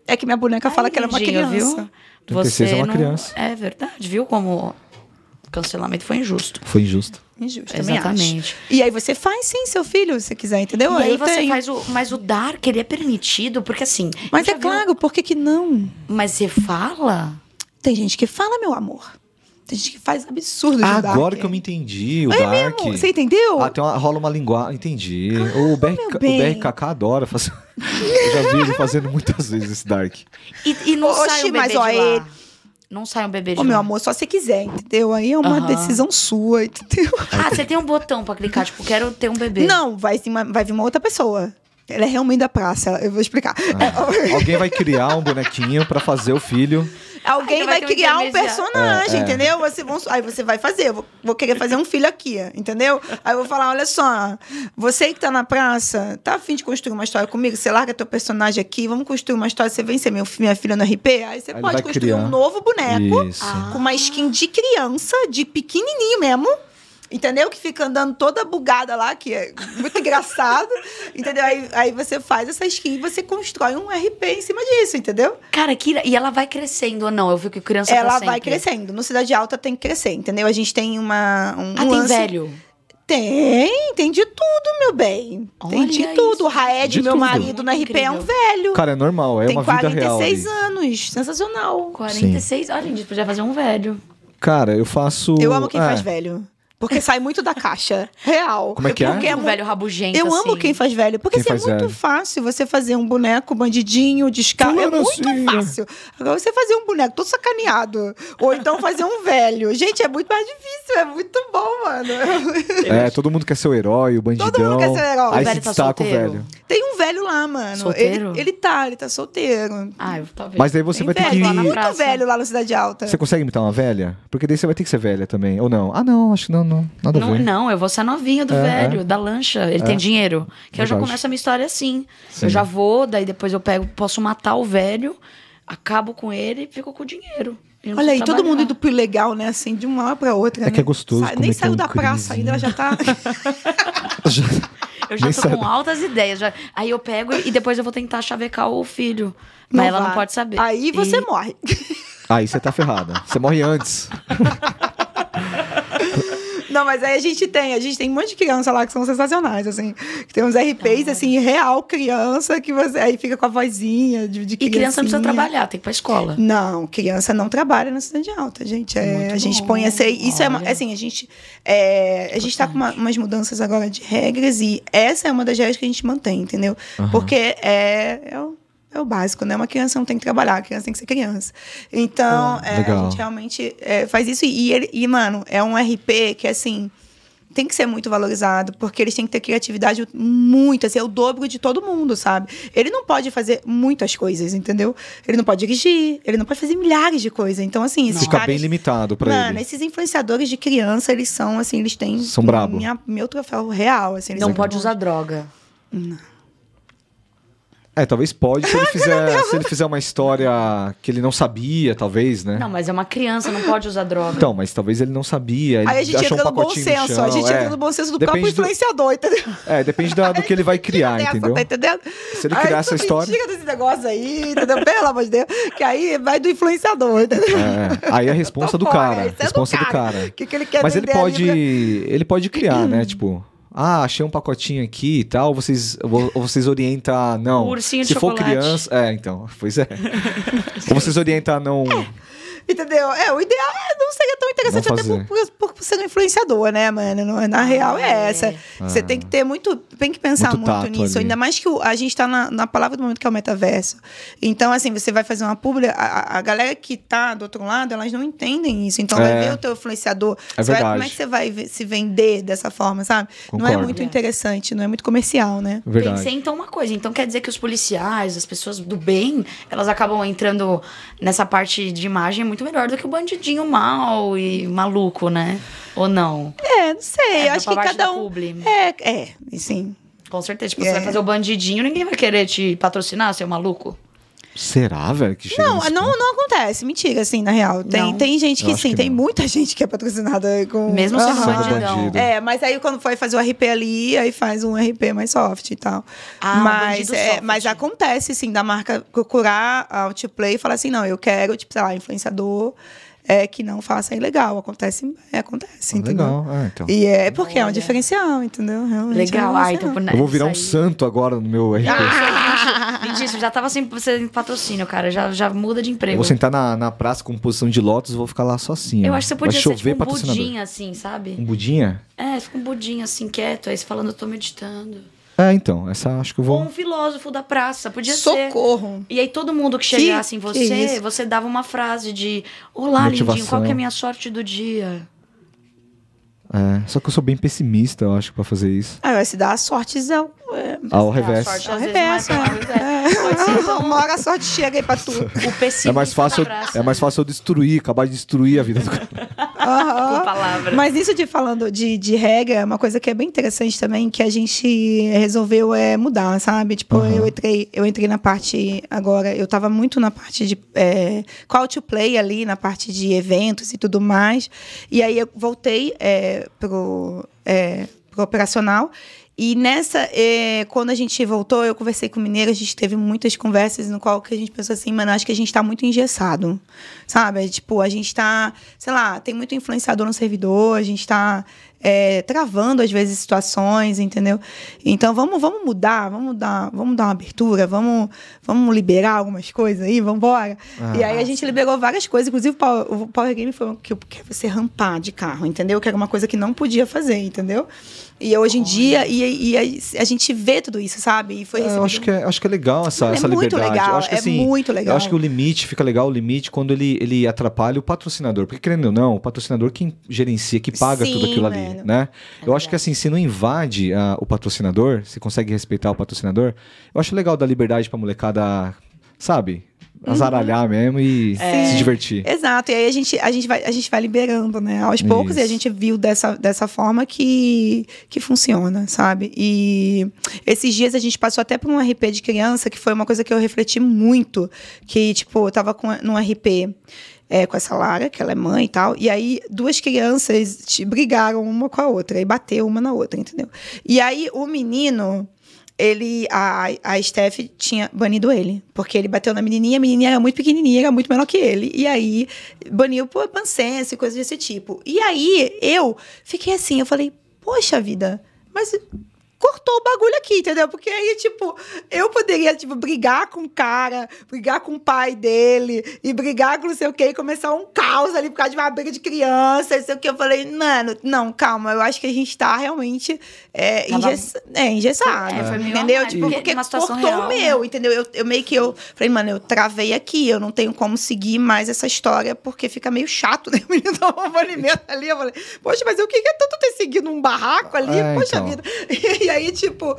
É que minha boneca Ai, fala que ela é uma criança. Viu? 36 você é uma não... criança. É verdade, viu como cancelamento foi injusto. Foi injusto. Injusto, Exatamente. E aí você faz sim, seu filho, se quiser, entendeu? E aí eu você tenho. faz o. Mas o dar, que ele é permitido, porque assim. Mas é claro, viu... por que, que não? Mas você fala? Tem gente que fala, meu amor. Tem gente que faz absurdo ah, Agora dark. que eu me entendi, o é Dark. Mesmo? Você entendeu? Ah, uma, rola uma linguagem. Entendi. Ah, o, o BRKK adora fazer. [laughs] eu já vi ele fazendo muitas vezes esse Dark. E, e não Oxi, sai o mas ó, ele não sai um bebê de Ô, meu amor, só se quiser, entendeu? Aí é uma decisão sua, [laughs] entendeu? Ah, você tem um botão pra clicar, tipo, quero ter um bebê. Não, vai, sim- vai vir uma outra pessoa ela é realmente da praça, eu vou explicar. Ah, [laughs] alguém vai criar um bonequinho para fazer o filho. Alguém vai, vai criar um personagem, é, é, entendeu? Você, vamos, aí você vai fazer, vou, vou, querer fazer um filho aqui, entendeu? Aí eu vou falar: olha só, você que tá na praça, tá afim de construir uma história comigo? Você larga teu personagem aqui, vamos construir uma história, você vem ser meu, minha filha no RP? Aí você aí pode construir criar. um novo boneco Isso. com uma skin de criança, de pequenininho mesmo entendeu? Que fica andando toda bugada lá, que é muito engraçado, [laughs] entendeu? Aí, aí você faz essa skin e você constrói um RP em cima disso, entendeu? Cara, que, e ela vai crescendo ou não? Eu vi que criança tá Ela vai crescendo. No Cidade Alta tem que crescer, entendeu? A gente tem uma. Um, ah, tem velho. Tem, tem de tudo, meu bem. Olha tem de tudo. O Raed, meu tudo. marido no RP, é um velho. Cara, é normal, é tem uma vida real. Tem 46 anos, sensacional. 46, Sim. olha, a gente podia fazer um velho. Cara, eu faço... Eu amo quem é. faz velho. Porque sai muito da caixa. Real. Como é que é? Porque é um velho rabugento. Eu assim. amo quem faz velho. Porque assim, é muito velho. fácil você fazer um boneco bandidinho, descalço. É muito assim. fácil. Agora você fazer um boneco todo sacaneado. Ou então fazer um velho. Gente, é muito mais difícil. É muito bom, mano. É, todo mundo quer ser o herói, o bandidão. Todo mundo quer ser o herói. Aí o velho se tá destaca o velho. Tem um velho lá, mano. Solteiro? Ele, ele tá, ele tá solteiro. Ah, eu talvez. Mas daí você Tem vai ter que... Lá muito velho lá na Cidade Alta. Você consegue imitar uma velha? Porque daí você vai ter que ser velha também. Ou não? Ah, não. Acho que não não, nada não, não, eu vou ser novinha do é, velho, é. da lancha. Ele é. tem dinheiro. Que Verdade. eu já começo a minha história assim. Sim. Eu já vou, daí depois eu pego, posso matar o velho, acabo com ele e fico com o dinheiro. Olha aí, trabalhar. todo mundo indo pro legal, né? Assim, de uma hora pra outra. É né? que é né? gostoso. Sa nem saiu da praça ainda, ela já tá. [laughs] [laughs] eu já tô sabe. com altas ideias. Já... Aí eu pego e depois eu vou tentar chavecar o filho. Não mas vai. ela não pode saber. Aí você e... morre. Aí você tá ferrada. Você morre antes. [laughs] Não, mas aí a gente tem, a gente tem um monte de criança lá que são sensacionais, assim. que Tem uns RPs, ah, assim, real criança, que você aí fica com a vozinha de, de criança. E criança não precisa trabalhar, tem que ir pra escola. Não, criança não trabalha no cidade alta, gente. É, a gente bom. põe essa. Assim, isso é uma, assim, a gente. É, a gente tá com uma, umas mudanças agora de regras e essa é uma das regras que a gente mantém, entendeu? Uhum. Porque é, é é o básico, né? Uma criança não tem que trabalhar, a criança tem que ser criança. Então, ah, é, a gente realmente é, faz isso. E, ele, e, mano, é um RP que, assim, tem que ser muito valorizado, porque eles têm que ter criatividade muito, assim, é o dobro de todo mundo, sabe? Ele não pode fazer muitas coisas, entendeu? Ele não pode dirigir, ele não pode fazer milhares de coisas. Então, assim, esses Fica caras, bem limitado pra mano, ele. Mano, esses influenciadores de criança, eles são, assim, eles têm... São brabo. Minha, meu troféu real, assim. não pode usar droga. Não. É, talvez pode se ele [laughs] fizer, se ele fizer uma história que ele não sabia, talvez, né? Não, mas é uma criança, não pode usar droga. Então, mas talvez ele não sabia. Ele Aí a gente achou entra um no bom no senso, a gente é. entra no bom senso do depende próprio influenciador, entendeu? É, depende da- do [laughs] que ele vai criar, Dessa, entendeu? Tá entendendo? Se ele Aí criar essa história, me história. Chega desse negócio aí, entendeu? Pelo amor de Deus. Que aí vai do influenciador, entendeu? É, aí é a [laughs] é responsa do cara. a do Responsa do cara. O que, que ele quer Mas ele ali pode. Né? Ele pode criar, né? [clears throat] Tipo, ah, achei um pacotinho aqui e tal, vocês, vocês orientam a não. O ursinho se de for chocolate. criança, é, então, pois é. ou [laughs] vocês orientam a não. É Entendeu? É, o ideal é não seria tão interessante até por, por, por, ser um influenciador, né, mano? Na ah, real é, é. essa. Ah. Você tem que ter muito. Tem que pensar muito, muito nisso. Ali. Ainda mais que o, a gente tá na, na, palavra do momento que é o metaverso. Então, assim, você vai fazer uma pública. A, galera que tá do outro lado, elas não entendem isso. Então, é. vai ver o teu influenciador. É vai, como é que você vai se vender dessa forma, sabe? Concordo. Não é muito é. interessante, não é muito comercial, né? Verdade. Pensei então uma coisa. Então quer dizer que os policiais, as pessoas do bem, elas acabam entrando nessa parte de imagem muito melhor do que o bandidinho mal e maluco, né? Ou não? É, não sei. É, acho que cada um. É, é, sim. Com certeza. Tipo, é. você vai é. fazer o bandidinho, ninguém vai querer te patrocinar, seu maluco. Será, velho? Que chega não, não, não acontece. Mentira, assim, na real. Tem, tem gente que sim, que tem não. muita [laughs] gente que é patrocinada com. Mesmo sendo uhum. bandido. É, mas aí quando foi fazer o RP ali, aí faz um RP mais soft e tal. Ah, mas, é, mas acontece, sim, da marca procurar a Outplay e falar assim: não, eu quero, tipo, sei lá, influenciador é que não faça ilegal. Acontece, é, acontece, ah, entendeu? Legal, é, então. E é porque Olha. é um diferencial, entendeu? Realmente legal, é um diferencial. Ah, então, por... Eu vou virar um santo agora no meu RP. Ah! Lindíssimo, [laughs] já tava sem, sem patrocínio, cara. Já, já muda de emprego. Eu vou sentar na, na praça com posição de lótus vou ficar lá só assim. Eu ó. acho que você podia ser tipo um budinha, assim, sabe? Um budinha? É, fica um budinha, assim, quieto. Aí você falando, eu tô meditando. É, então, essa acho que eu vou. Ou um filósofo da praça, podia Socorro. ser. Socorro! E aí todo mundo que chegasse que, em você, é você dava uma frase de: Olá, Motivação. lindinho, qual que é a minha sorte do dia? É, só que eu sou bem pessimista, eu acho, pra fazer isso. Ah, vai se dar a sortezão. É, ao reverso. Sorte, ao é reverso. É. É. Então, uma hora a sorte chega aí pra tu. O pessimismo é mais tá fácil, é mais fácil eu destruir, acabar de destruir a vida do cara. Uhum. Com palavras. Mas isso de falando de, de regra é uma coisa que é bem interessante também, que a gente resolveu é, mudar, sabe? Tipo, uhum. eu, entrei, eu entrei na parte agora, eu tava muito na parte de é, call to play ali, na parte de eventos e tudo mais. E aí eu voltei é, pro, é, pro operacional e nessa, é, quando a gente voltou, eu conversei com o Mineiro, a gente teve muitas conversas no qual que a gente pensou assim, mano, acho que a gente tá muito engessado, sabe? É, tipo, a gente tá, sei lá, tem muito influenciador no servidor, a gente tá é, travando às vezes situações, entendeu? Então vamos, vamos mudar, vamos dar, vamos dar uma abertura, vamos, vamos liberar algumas coisas aí, vamos embora. Ah, e aí a gente liberou várias coisas, inclusive o Power, o Power Game foi que eu quero você rampar de carro, entendeu? Que era uma coisa que não podia fazer, entendeu? E hoje em dia, e, e, a, gente vê tudo isso, sabe? E foi é, eu acho que é, acho que é legal essa, é essa muito liberdade. Legal, eu acho que, é assim, muito legal. Eu acho que o limite, fica legal o limite quando ele, ele atrapalha o patrocinador. Porque, querendo ou não, o patrocinador que gerencia, que paga Sim, tudo aquilo mano. ali, né? É eu acho que assim, se não invade ah, o patrocinador, se consegue respeitar o patrocinador, eu acho legal dar liberdade pra molecada, sabe? Uhum. azaralhar uhum. mesmo e é, se divertir. Exato. E aí a gente, a gente, vai, a gente vai liberando, né? Aos poucos, Isso. e a gente viu dessa, dessa forma que, que funciona, sabe? E esses dias a gente passou até por um RP de criança, que foi uma coisa que eu refleti muito. Que, tipo, eu tava com, num RP. É, com essa Lara, que ela é mãe e tal. E aí, duas crianças brigaram uma com a outra e bateu uma na outra, entendeu? E aí, o menino ele a, a Steph tinha banido ele, porque ele bateu na menininha, a menininha era muito pequenininha, era muito menor que ele, e aí baniu por pansense, coisas desse tipo. E aí eu fiquei assim, eu falei: "Poxa vida, mas cortou o bagulho aqui, entendeu? Porque aí, tipo, eu poderia, tipo, brigar com o cara, brigar com o pai dele, e brigar com não sei o quê, e começar um caos ali por causa de uma briga de criança, não sei o quê. Eu falei, mano, não, calma, eu acho que a gente tá realmente é, Tava... é, engessado. É, foi meio entendeu? tipo, porque, porque cortou real, o meu, né? entendeu? Eu, eu meio que eu falei, mano, eu travei aqui, eu não tenho como seguir mais essa história, porque fica meio chato, né? [laughs] O menino dá um alimento ali. Eu falei, poxa, mas o que é tanto ter seguido um barraco ali? É, poxa então. vida. E, [laughs] e aí, tipo.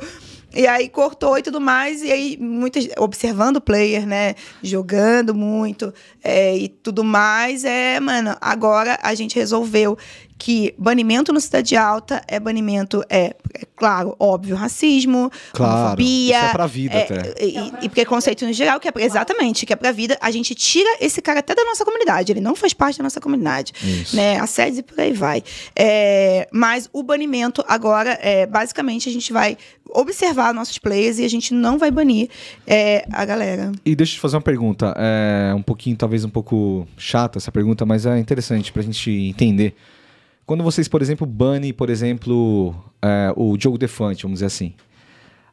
E aí cortou e tudo mais, e aí muitas observando o player, né, jogando muito é, e tudo mais, é, mano, agora a gente resolveu que banimento no cidade alta é banimento, é, é claro, óbvio, racismo, claro, homofobia. Isso é pra vida é, até. E, e preconceito no geral, que é pra, exatamente, que é pra vida. A gente tira esse cara até da nossa comunidade, ele não faz parte da nossa comunidade. Isso. Né? Assédios e por aí vai. É, mas o banimento agora, é, basicamente, a gente vai observar nossos players e a gente não vai banir é, a galera. E deixa eu te fazer uma pergunta, é, um pouquinho, talvez um pouco chata essa pergunta, mas é interessante pra gente entender. Quando vocês, por exemplo, banem, por exemplo, é, o Diogo Defante, vamos dizer assim,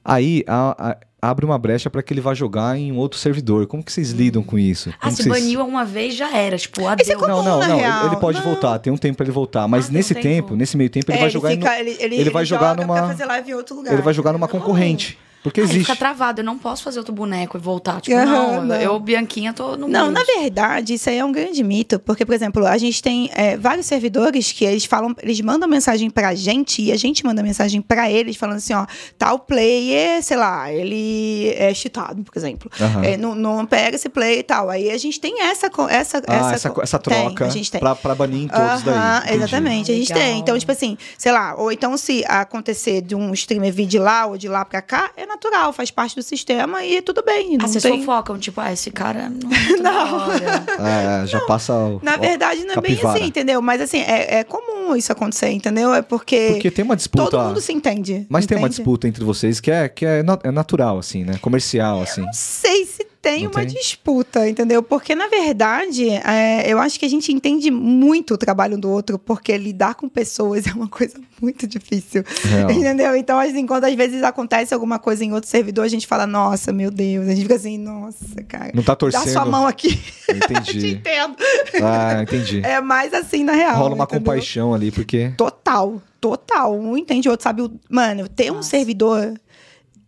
aí a, a, abre uma brecha para que ele vá jogar em outro servidor. Como que vocês hum. lidam com isso? Ah, Como ah, se vocês... baniu uma vez já era, tipo, é adeus. é comum, não, não, não, real. ele pode não. voltar, tem um tempo para ele voltar, mas ah, nesse tempo. tempo. nesse meio tempo ele é, vai jogar ele, fica, em, ele, ele, ele vai jogar numa fazer live em outro lugar. Ele vai jogar numa é concorrente. Não. Porque existe. Fica travado, eu não posso fazer outro boneco e voltar. Tipo, uhum, não, não, eu, Bianquinha, tô no. Não, mundo. na verdade, isso aí é um grande mito. Porque, por exemplo, a gente tem é, vários servidores que eles falam, eles mandam mensagem pra gente e a gente manda mensagem pra eles falando assim, ó, tal player, sei lá, ele é cheatado, por exemplo. Uhum. É, não, não, pega esse play e tal. Aí a gente tem essa. essa, ah, essa, essa, essa, troca tem, tem. Pra, pra banir todos uhum, daí. Exatamente, a gente Legal. tem. Então, tipo assim, sei lá, ou então se acontecer de um streamer vir de lá ou de lá pra cá, é natural, faz parte do sistema e tudo bem. Ah, não ah, vocês tem... fofocam, tipo, ah, esse cara é [laughs] não. [laughs] É não. É, já não. passa. O, na verdade, não é bem assim, entendeu? Mas assim, é, é, comum isso acontecer, entendeu? É porque. Porque tem uma disputa. Todo mundo se entende. Mas entende? tem uma disputa entre vocês que é, que é, é, natural, assim, né? Comercial, assim. Eu não sei tem não uma tem. disputa, entendeu? Porque, na verdade, é, eu acho que a gente entende muito o trabalho do outro, porque lidar com pessoas [laughs] é uma coisa muito difícil, Real. entendeu? Então, assim, quando às vezes acontece alguma coisa em outro servidor, a gente fala, nossa, meu Deus. A gente fica assim, nossa, cara. Não tá torcendo. Dá sua mão aqui. [laughs] Eu entendi. Te entendo. Ah, entendi. É mais assim, na real. Rola uma entendeu? compaixão ali, porque... Total, total. Um entende, o outro sabe... Mano, ter um servidor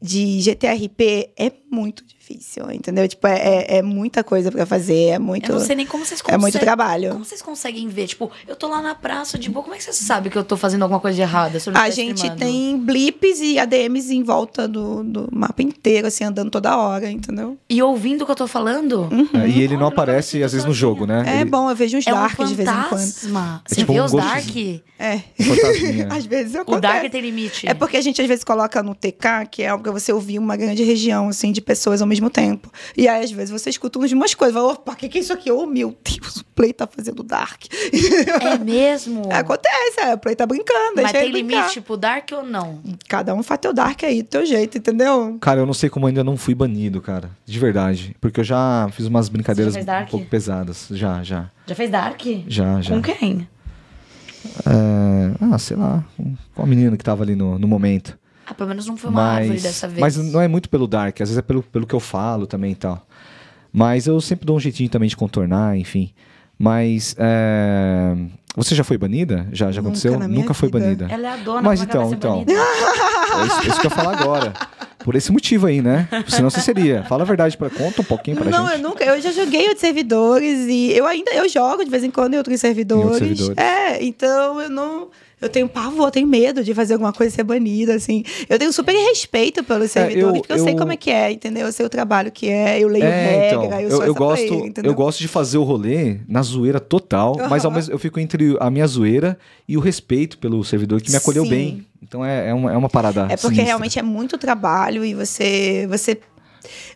de GTRP é muito difícil difícil, entendeu? Tipo, é, é, é muita coisa para fazer, é muito. Eu não sei nem como vocês conseguem. É muito trabalho. Como vocês conseguem ver? Tipo, eu tô lá na praça de boa, como é que vocês sabem que eu tô fazendo alguma coisa de errada? A gente streamando? tem blips e ADMs em volta do, do mapa inteiro, assim, andando toda hora, entendeu? E ouvindo o que eu tô falando? Uhum. É, e ele não, aparece, às vezes, no jogo, né? É ele... bom, eu vejo uns é um de vez em quando. É você tipo vê um os darks dark? Assim. É. Né? [laughs] às vezes acontece. O dark tem limite. É porque a gente às vezes coloca no TK, que é algo pra você ouvir uma grande região, assim, de pessoas ao mesmo tempo. E aí, às vezes, você escuta umas coisas, fala, opa, o que, que é isso aqui? Oh, meu Deus, o Play tá fazendo dark. É mesmo? [laughs] Acontece, é, o Play tá brincando. Mas tem limite, tipo, dark ou não? Cada um faz teu dark aí, do teu jeito, entendeu? Cara, eu não sei como ainda não fui banido, cara. De verdade. Porque eu já fiz umas brincadeiras um pouco pesadas. Já, já. Já fez dark? Já, já. Com quem? É... Ah, sei lá. Com a menina que tava ali no, no momento. Ah, pelo menos não foi uma mas, árvore dessa vez. Mas não é muito pelo dark, às vezes é pelo, pelo que eu falo também e tal. Mas eu sempre dou um jeitinho também de contornar, enfim. Mas é... você já foi banida? Já, já aconteceu? Nunca, Nunca foi vida. banida. Ela é a dona, mas então, então. é isso, é isso que eu ia falar agora. Por esse motivo aí, né? Senão você seria. Fala a verdade, para conta um pouquinho pra não, gente. Não, eu nunca. Eu já joguei outros servidores e eu ainda eu jogo de vez em quando em outros servidores. Em outros servidores. É, então eu não. Eu tenho pavor, tenho medo de fazer alguma coisa e ser banida, assim. Eu tenho super respeito pelos é, servidores, é, eu, porque eu, eu, sei como é que é, entendeu? Eu sei o trabalho que é, eu leio é, regra, então, eu sou eu, eu gosto, player, Eu gosto de fazer o rolê na zoeira total, uhum. mas ao mesmo, eu fico entre a minha zoeira e o respeito pelo servidor que me acolheu Sim. bem. Então é, é, uma, é uma parada. É porque sinistra. realmente é muito trabalho e você, você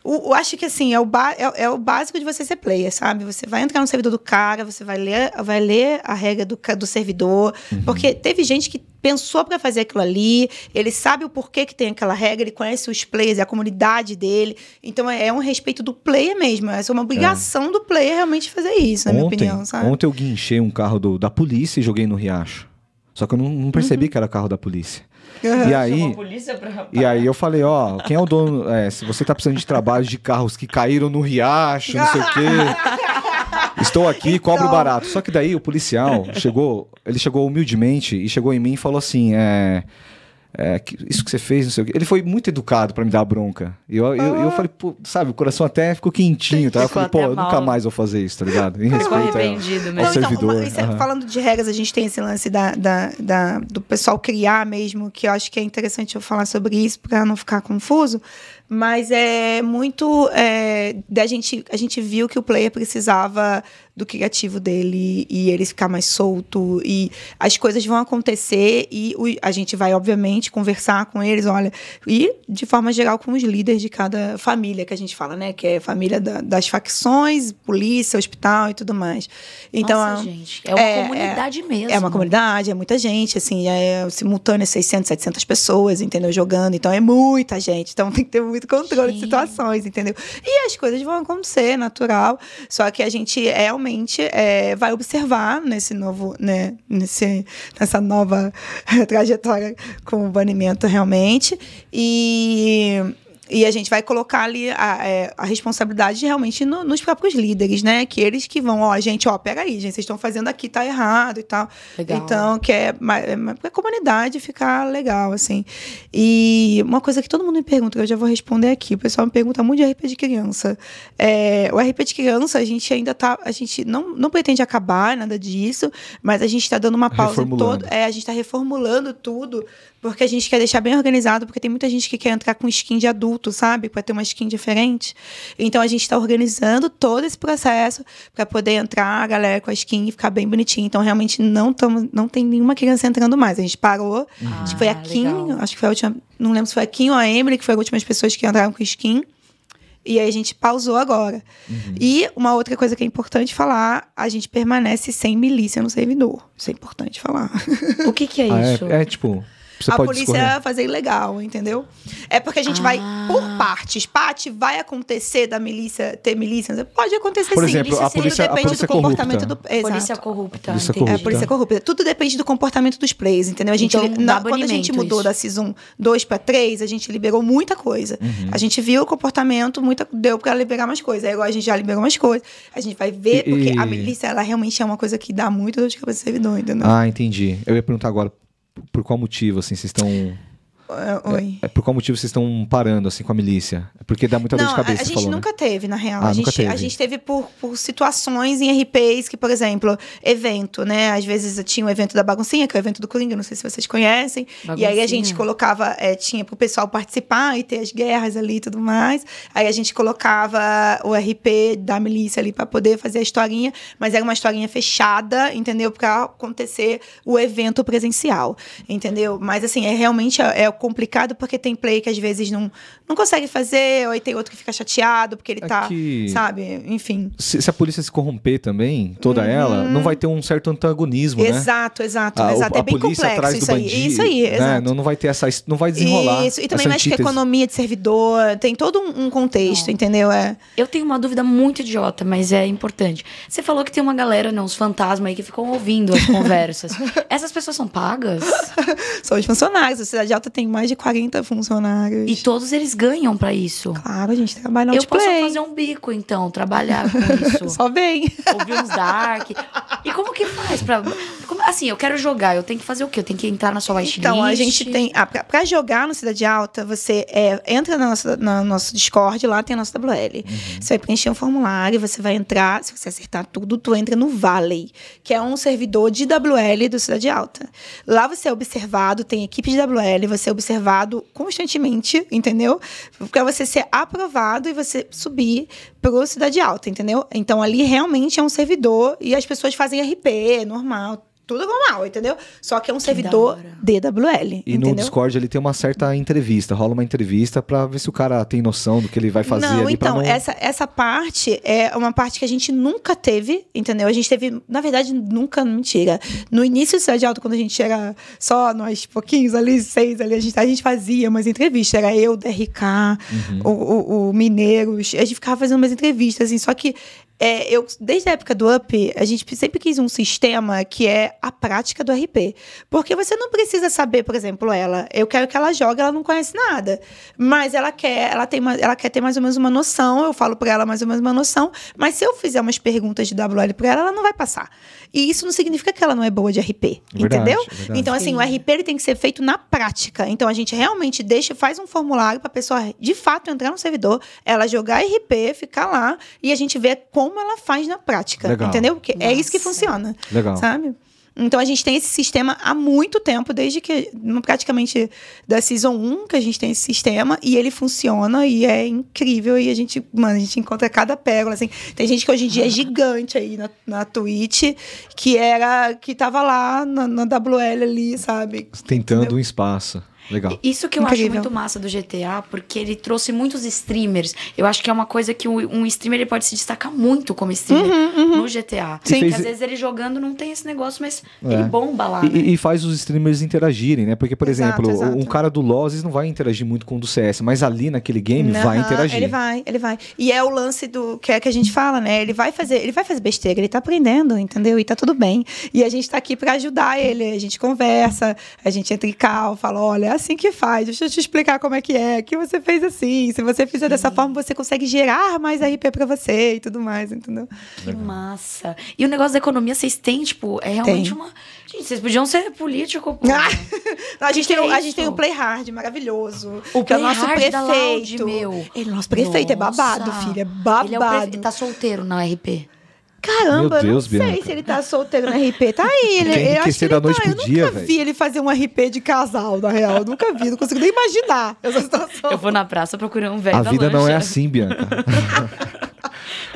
o, eu acho que assim, é o, ba, é, é, o básico de você ser player, sabe? Você vai entrar no servidor do cara, você vai ler, vai ler a regra do, do servidor. Uhum. Porque teve gente que pensou para fazer aquilo ali, ele sabe o porquê que tem aquela regra, ele conhece os players, é a comunidade dele. Então é, é um respeito do player mesmo, é uma obrigação é. do player realmente fazer isso, na minha opinião, sabe? Ontem eu guinchei um carro do, da polícia e joguei no riacho. Só que eu não, não percebi uhum. que era carro da polícia. E aí, e aí eu falei, ó, quem é o dono? É, se você tá precisando de trabalho de carros que caíram no riacho, não sei o quê. [laughs] Estou aqui, então... cobro barato. Só que daí o policial chegou, ele chegou humildemente e chegou em mim e falou assim, é é, que, isso que você fez, não sei o quê. Ele foi muito educado para me dar bronca. E eu, ah. eu, eu, ah. falei, pô, sabe, o coração até ficou quentinho, tá? Eu falei, pô, eu nunca mais vou fazer isso, tá ligado? Em respeito ao, ao não, servidor. Então, uma, isso, uhum. Falando de regras, a gente tem esse lance da, da, da, do pessoal criar mesmo, que eu acho que é interessante eu falar sobre isso para não ficar confuso. Mas é muito é, da gente, a gente viu que o player precisava do criativo dele e ele ficar mais solto e as coisas vão acontecer e o, a gente vai obviamente conversar com eles, olha, e de forma geral com os líderes de cada família que a gente fala, né, que é família da, das facções, polícia, hospital e tudo mais. Então, Nossa, a, gente, é uma é, comunidade é, é mesmo. É uma comunidade, é muita gente, assim, é, é simultânea 600, 700 pessoas, entendeu, jogando, então é muita gente, então [laughs] tem que ter muito controle de situações, entendeu? E as coisas vão acontecer, natural. Só que a gente é uma realmente é, vai observar nesse novo, né, nesse, nessa nova [laughs] trajetória com o banimento realmente. E e a gente vai colocar ali a, é, a responsabilidade realmente no, nos próprios líderes, né? Que eles que vão, ó, gente, ó, pega aí, gente, vocês estão fazendo aqui, tá errado e tal. Legal. Então, que é, é pra comunidade ficar legal, assim. E uma coisa que todo mundo me pergunta, que eu já vou responder aqui, o pessoal me pergunta muito de RP de criança. É, o RP de criança, a gente ainda tá, a gente não, não pretende acabar, nada disso, mas a gente tá dando uma pausa toda, é, a gente tá reformulando tudo, porque a gente quer deixar bem organizado, porque tem muita gente que quer entrar com skin de adulto produto, sabe? Para ter uma skin diferente. Então a gente está organizando todo esse processo para poder entrar a galera com a skin e ficar bem bonitinho. Então realmente não, tamo, não tem nenhuma criança entrando mais. A gente parou. Ah, acho que foi a ah, Kim, acho que foi a última. Não lembro se foi a Kim ou a Emily, que foram as últimas pessoas que entraram com skin. E aí a gente pausou agora. Uhum. E uma outra coisa que é importante falar, a gente permanece sem milícia no servidor. Isso é importante falar. O que, que é ah, é, isso? É, é, tipo, você a polícia discorrer. fazer ilegal, entendeu? É porque a gente ah. vai por ah. partes. Parte vai acontecer da milícia ter milícias. Pode acontecer por sim. Exemplo, a polícia, depende a polícia do corrupta. comportamento do. Exato. Polícia corrupta. Polícia corrupta. É, polícia corrupta. Tudo depende do comportamento dos players, entendeu? A gente, então, na, quando a gente mudou isso. da Season 2 para 3, a gente liberou muita coisa. Uhum. A gente viu o comportamento, muita, deu para liberar mais coisas. É Aí agora a gente já liberou mais coisas. A gente vai ver, e, porque e... a milícia, ela realmente é uma coisa que dá muito dor de cabeça servidor, entendeu? Ah, entendi. Eu ia perguntar agora por qual motivo, assim, vocês estão... É, Oi. É, é, por qual motivo vocês estão parando assim com a milícia? É porque dá muita não, dor de cabeça. A gente falou, né? nunca né? teve, na real. Ah, a, gente, teve. a gente teve por, por situações em RPs que, por exemplo, evento, né? Às vezes tinha o um evento da baguncinha, que é o evento do Coringa, não sei se vocês conhecem. Baguncinha. E aí a gente colocava, é, tinha pro pessoal participar e ter as guerras ali e tudo mais. Aí a gente colocava o RP da milícia ali para poder fazer a historinha, mas era uma historinha fechada, entendeu? Pra acontecer o evento presencial, entendeu? Mas assim, é realmente é, é complicado porque tem play que às vezes não, não consegue fazer, ou aí tem outro que fica chateado porque ele é tá, que... sabe? Enfim. Se, se, a polícia se corromper também, toda uhum. ela, não vai ter um certo antagonismo, exato, né? Exato, exato. A, é bem complexo isso, bandido, aí, isso aí. Né? Não, não vai ter essa, não vai desenrolar. Isso, e também mexe com a economia de servidor, tem todo um, um contexto, não. entendeu? É. Eu tenho uma dúvida muito idiota, mas é importante. Você falou que tem uma galera, não, os fantasmas aí que ficam ouvindo as [laughs] conversas. Essas pessoas são pagas? são os funcionários, a cidade alta tem mais de 40 funcionários. E todos eles ganham para isso. Claro, a gente trabalha Eu posso fazer um bico, então, trabalhar com isso. [laughs] Só vem. Ouvir uns dark. E como que faz? Pra... Como... Assim, eu quero jogar, eu tenho que fazer o quê? Eu tenho que entrar na sua wishlist? Então, a gente tem... Ah, pra, pra jogar no Cidade Alta, você é, entra na nossa, na nosso Discord, lá tem a nossa WL. Uhum. Você vai preencher um formulário, você vai entrar, se você acertar tudo, tu entra no Valley, que é um servidor de WL do Cidade Alta. Lá você é observado, tem equipe de WL, você é observado constantemente, entendeu? Para você ser aprovado e você subir pro Cidade Alta, entendeu? Então ali realmente é um servidor e as pessoas fazem RP, normal, tudo normal, entendeu? Só que é um que servidor DWL. E entendeu? no Discord ele tem uma certa entrevista, rola uma entrevista para ver se o cara tem noção do que ele vai fazer. Não, então, não... essa, essa parte é uma parte que a gente nunca teve, entendeu? A gente teve, na verdade, nunca, mentira. No início do Cidade Alto, quando a gente era só nós pouquinhos ali, seis ali, a gente, a gente fazia umas entrevistas. Era eu, DRK, uhum. o, o, o Mineiros. A gente ficava fazendo umas entrevistas, assim, só que é, eu, desde a época do UP, a gente sempre quis um sistema que é a prática do RP. Porque você não precisa saber, por exemplo, ela. Eu quero que ela jogue, ela não conhece nada. Mas ela quer, ela tem uma, ela quer ter mais ou menos uma noção, eu falo para ela mais ou menos uma noção, mas se eu fizer umas perguntas de WL para ela, ela não vai passar. E isso não significa que ela não é boa de RP, é verdade, entendeu? É verdade. Então assim, Sim. o RP ele tem que ser feito na prática. Então a gente realmente deixa, faz um formulário para a pessoa de fato entrar no servidor, ela jogar RP, ficar lá e a gente vê como como ela faz na prática, Legal. entendeu? Porque Nossa. é isso que funciona, Legal. sabe? Então a gente tem esse sistema há muito tempo, desde que praticamente da season 1 que a gente tem esse sistema e ele funciona e é incrível e a gente, mano, a gente encontra cada pérola assim. Tem gente que hoje em dia é [laughs] gigante aí na, na Twitch, que era que tava lá na, na WL ali, sabe? Tentando Entendeu? um espaço. Legal. Isso que eu Incrível. acho muito massa do GTA, porque ele trouxe muitos streamers. Eu acho que é uma coisa que um streamer ele pode se destacar muito como streamer uhum, uhum. no GTA. Sim. Porque às vezes ele jogando não tem esse negócio, mas é. ele bomba lá. E, né? e, faz os streamers interagirem, né? Porque, por exato, exemplo, exato. um cara do LoL não vai interagir muito com o do CS, mas ali naquele game não, vai interagir. Ele vai, ele vai. E é o lance do que é que a gente fala, né? Ele vai fazer, ele vai fazer besteira, ele tá aprendendo, entendeu? E tá tudo bem. E a gente tá aqui para ajudar ele, a gente conversa, a gente entra em cal, fala, olha, assim que faz, deixa eu te explicar como é que é, que você fez assim, se você fizer Sim. dessa uhum. forma, você consegue gerar mais RP para você e tudo mais, entendeu? Que massa. E o negócio da economia, vocês têm, tipo, é realmente tem. uma... Gente, vocês podiam ser político. [laughs] Ah, a, gente tem, é a gente tem o Play Hard maravilhoso. O que é o é nosso prefeito. Da meu. Ele, nosso prefeito Nossa. é babado, filho. É babado. Ele é o prefe... tá solteiro na RP. Caramba, Meu Deus, não sei Bianca. se ele tá solteiro no RP. Tá aí, né? Tem eu acho que ele noite tá, pro eu dia, nunca véio. vi ele fazer um RP de casal, na real. Eu nunca vi, não consigo nem imaginar essa situação. Eu vou na praça procurar um velho. A vida lancha. não é assim, Bianca. [laughs]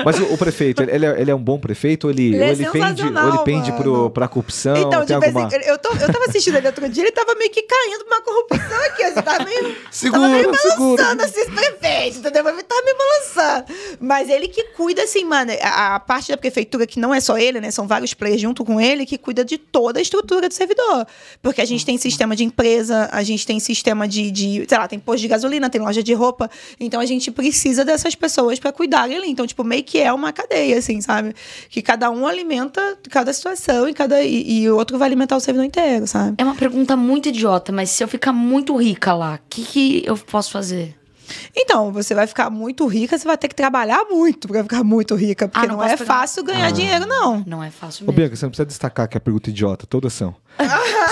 Mas o, o prefeito, ele é, ele é, um bom prefeito? Ou ele, ele, é ou ele pende, ou ele pende pro, pra corrupção? Então, de vez tipo assim, alguma... em, eu, tô, eu tava assistindo ele outro dia, ele tava meio que caindo pra corrupção aqui, assim, tava meio, tava meio balançando, segura. assim, prefeito, entendeu? Ele tava meio balançando. Mas ele que cuida, assim, mano, a, a, parte da prefeitura, que não é só ele, né, são vários players junto com ele, que cuida de toda a estrutura do servidor. Porque a gente tem sistema de empresa, a gente tem sistema de, de sei lá, tem posto de gasolina, tem loja de roupa, então a gente precisa dessas pessoas para cuidarem ali. Então, tipo, tipo, meio que é uma cadeia, assim, sabe? Que cada um alimenta cada situação e cada e, e o outro vai alimentar o servidor inteiro, sabe? É uma pergunta muito idiota, mas se eu ficar muito rica lá, o que, que eu posso fazer? Então, você vai ficar muito rica, você vai ter que trabalhar muito para ficar muito rica, porque ah, não, não é pegar... fácil ganhar ah. dinheiro, não. Não é fácil mesmo. Ô, Bianca, você não precisa destacar que é pergunta idiota, todas são. [laughs]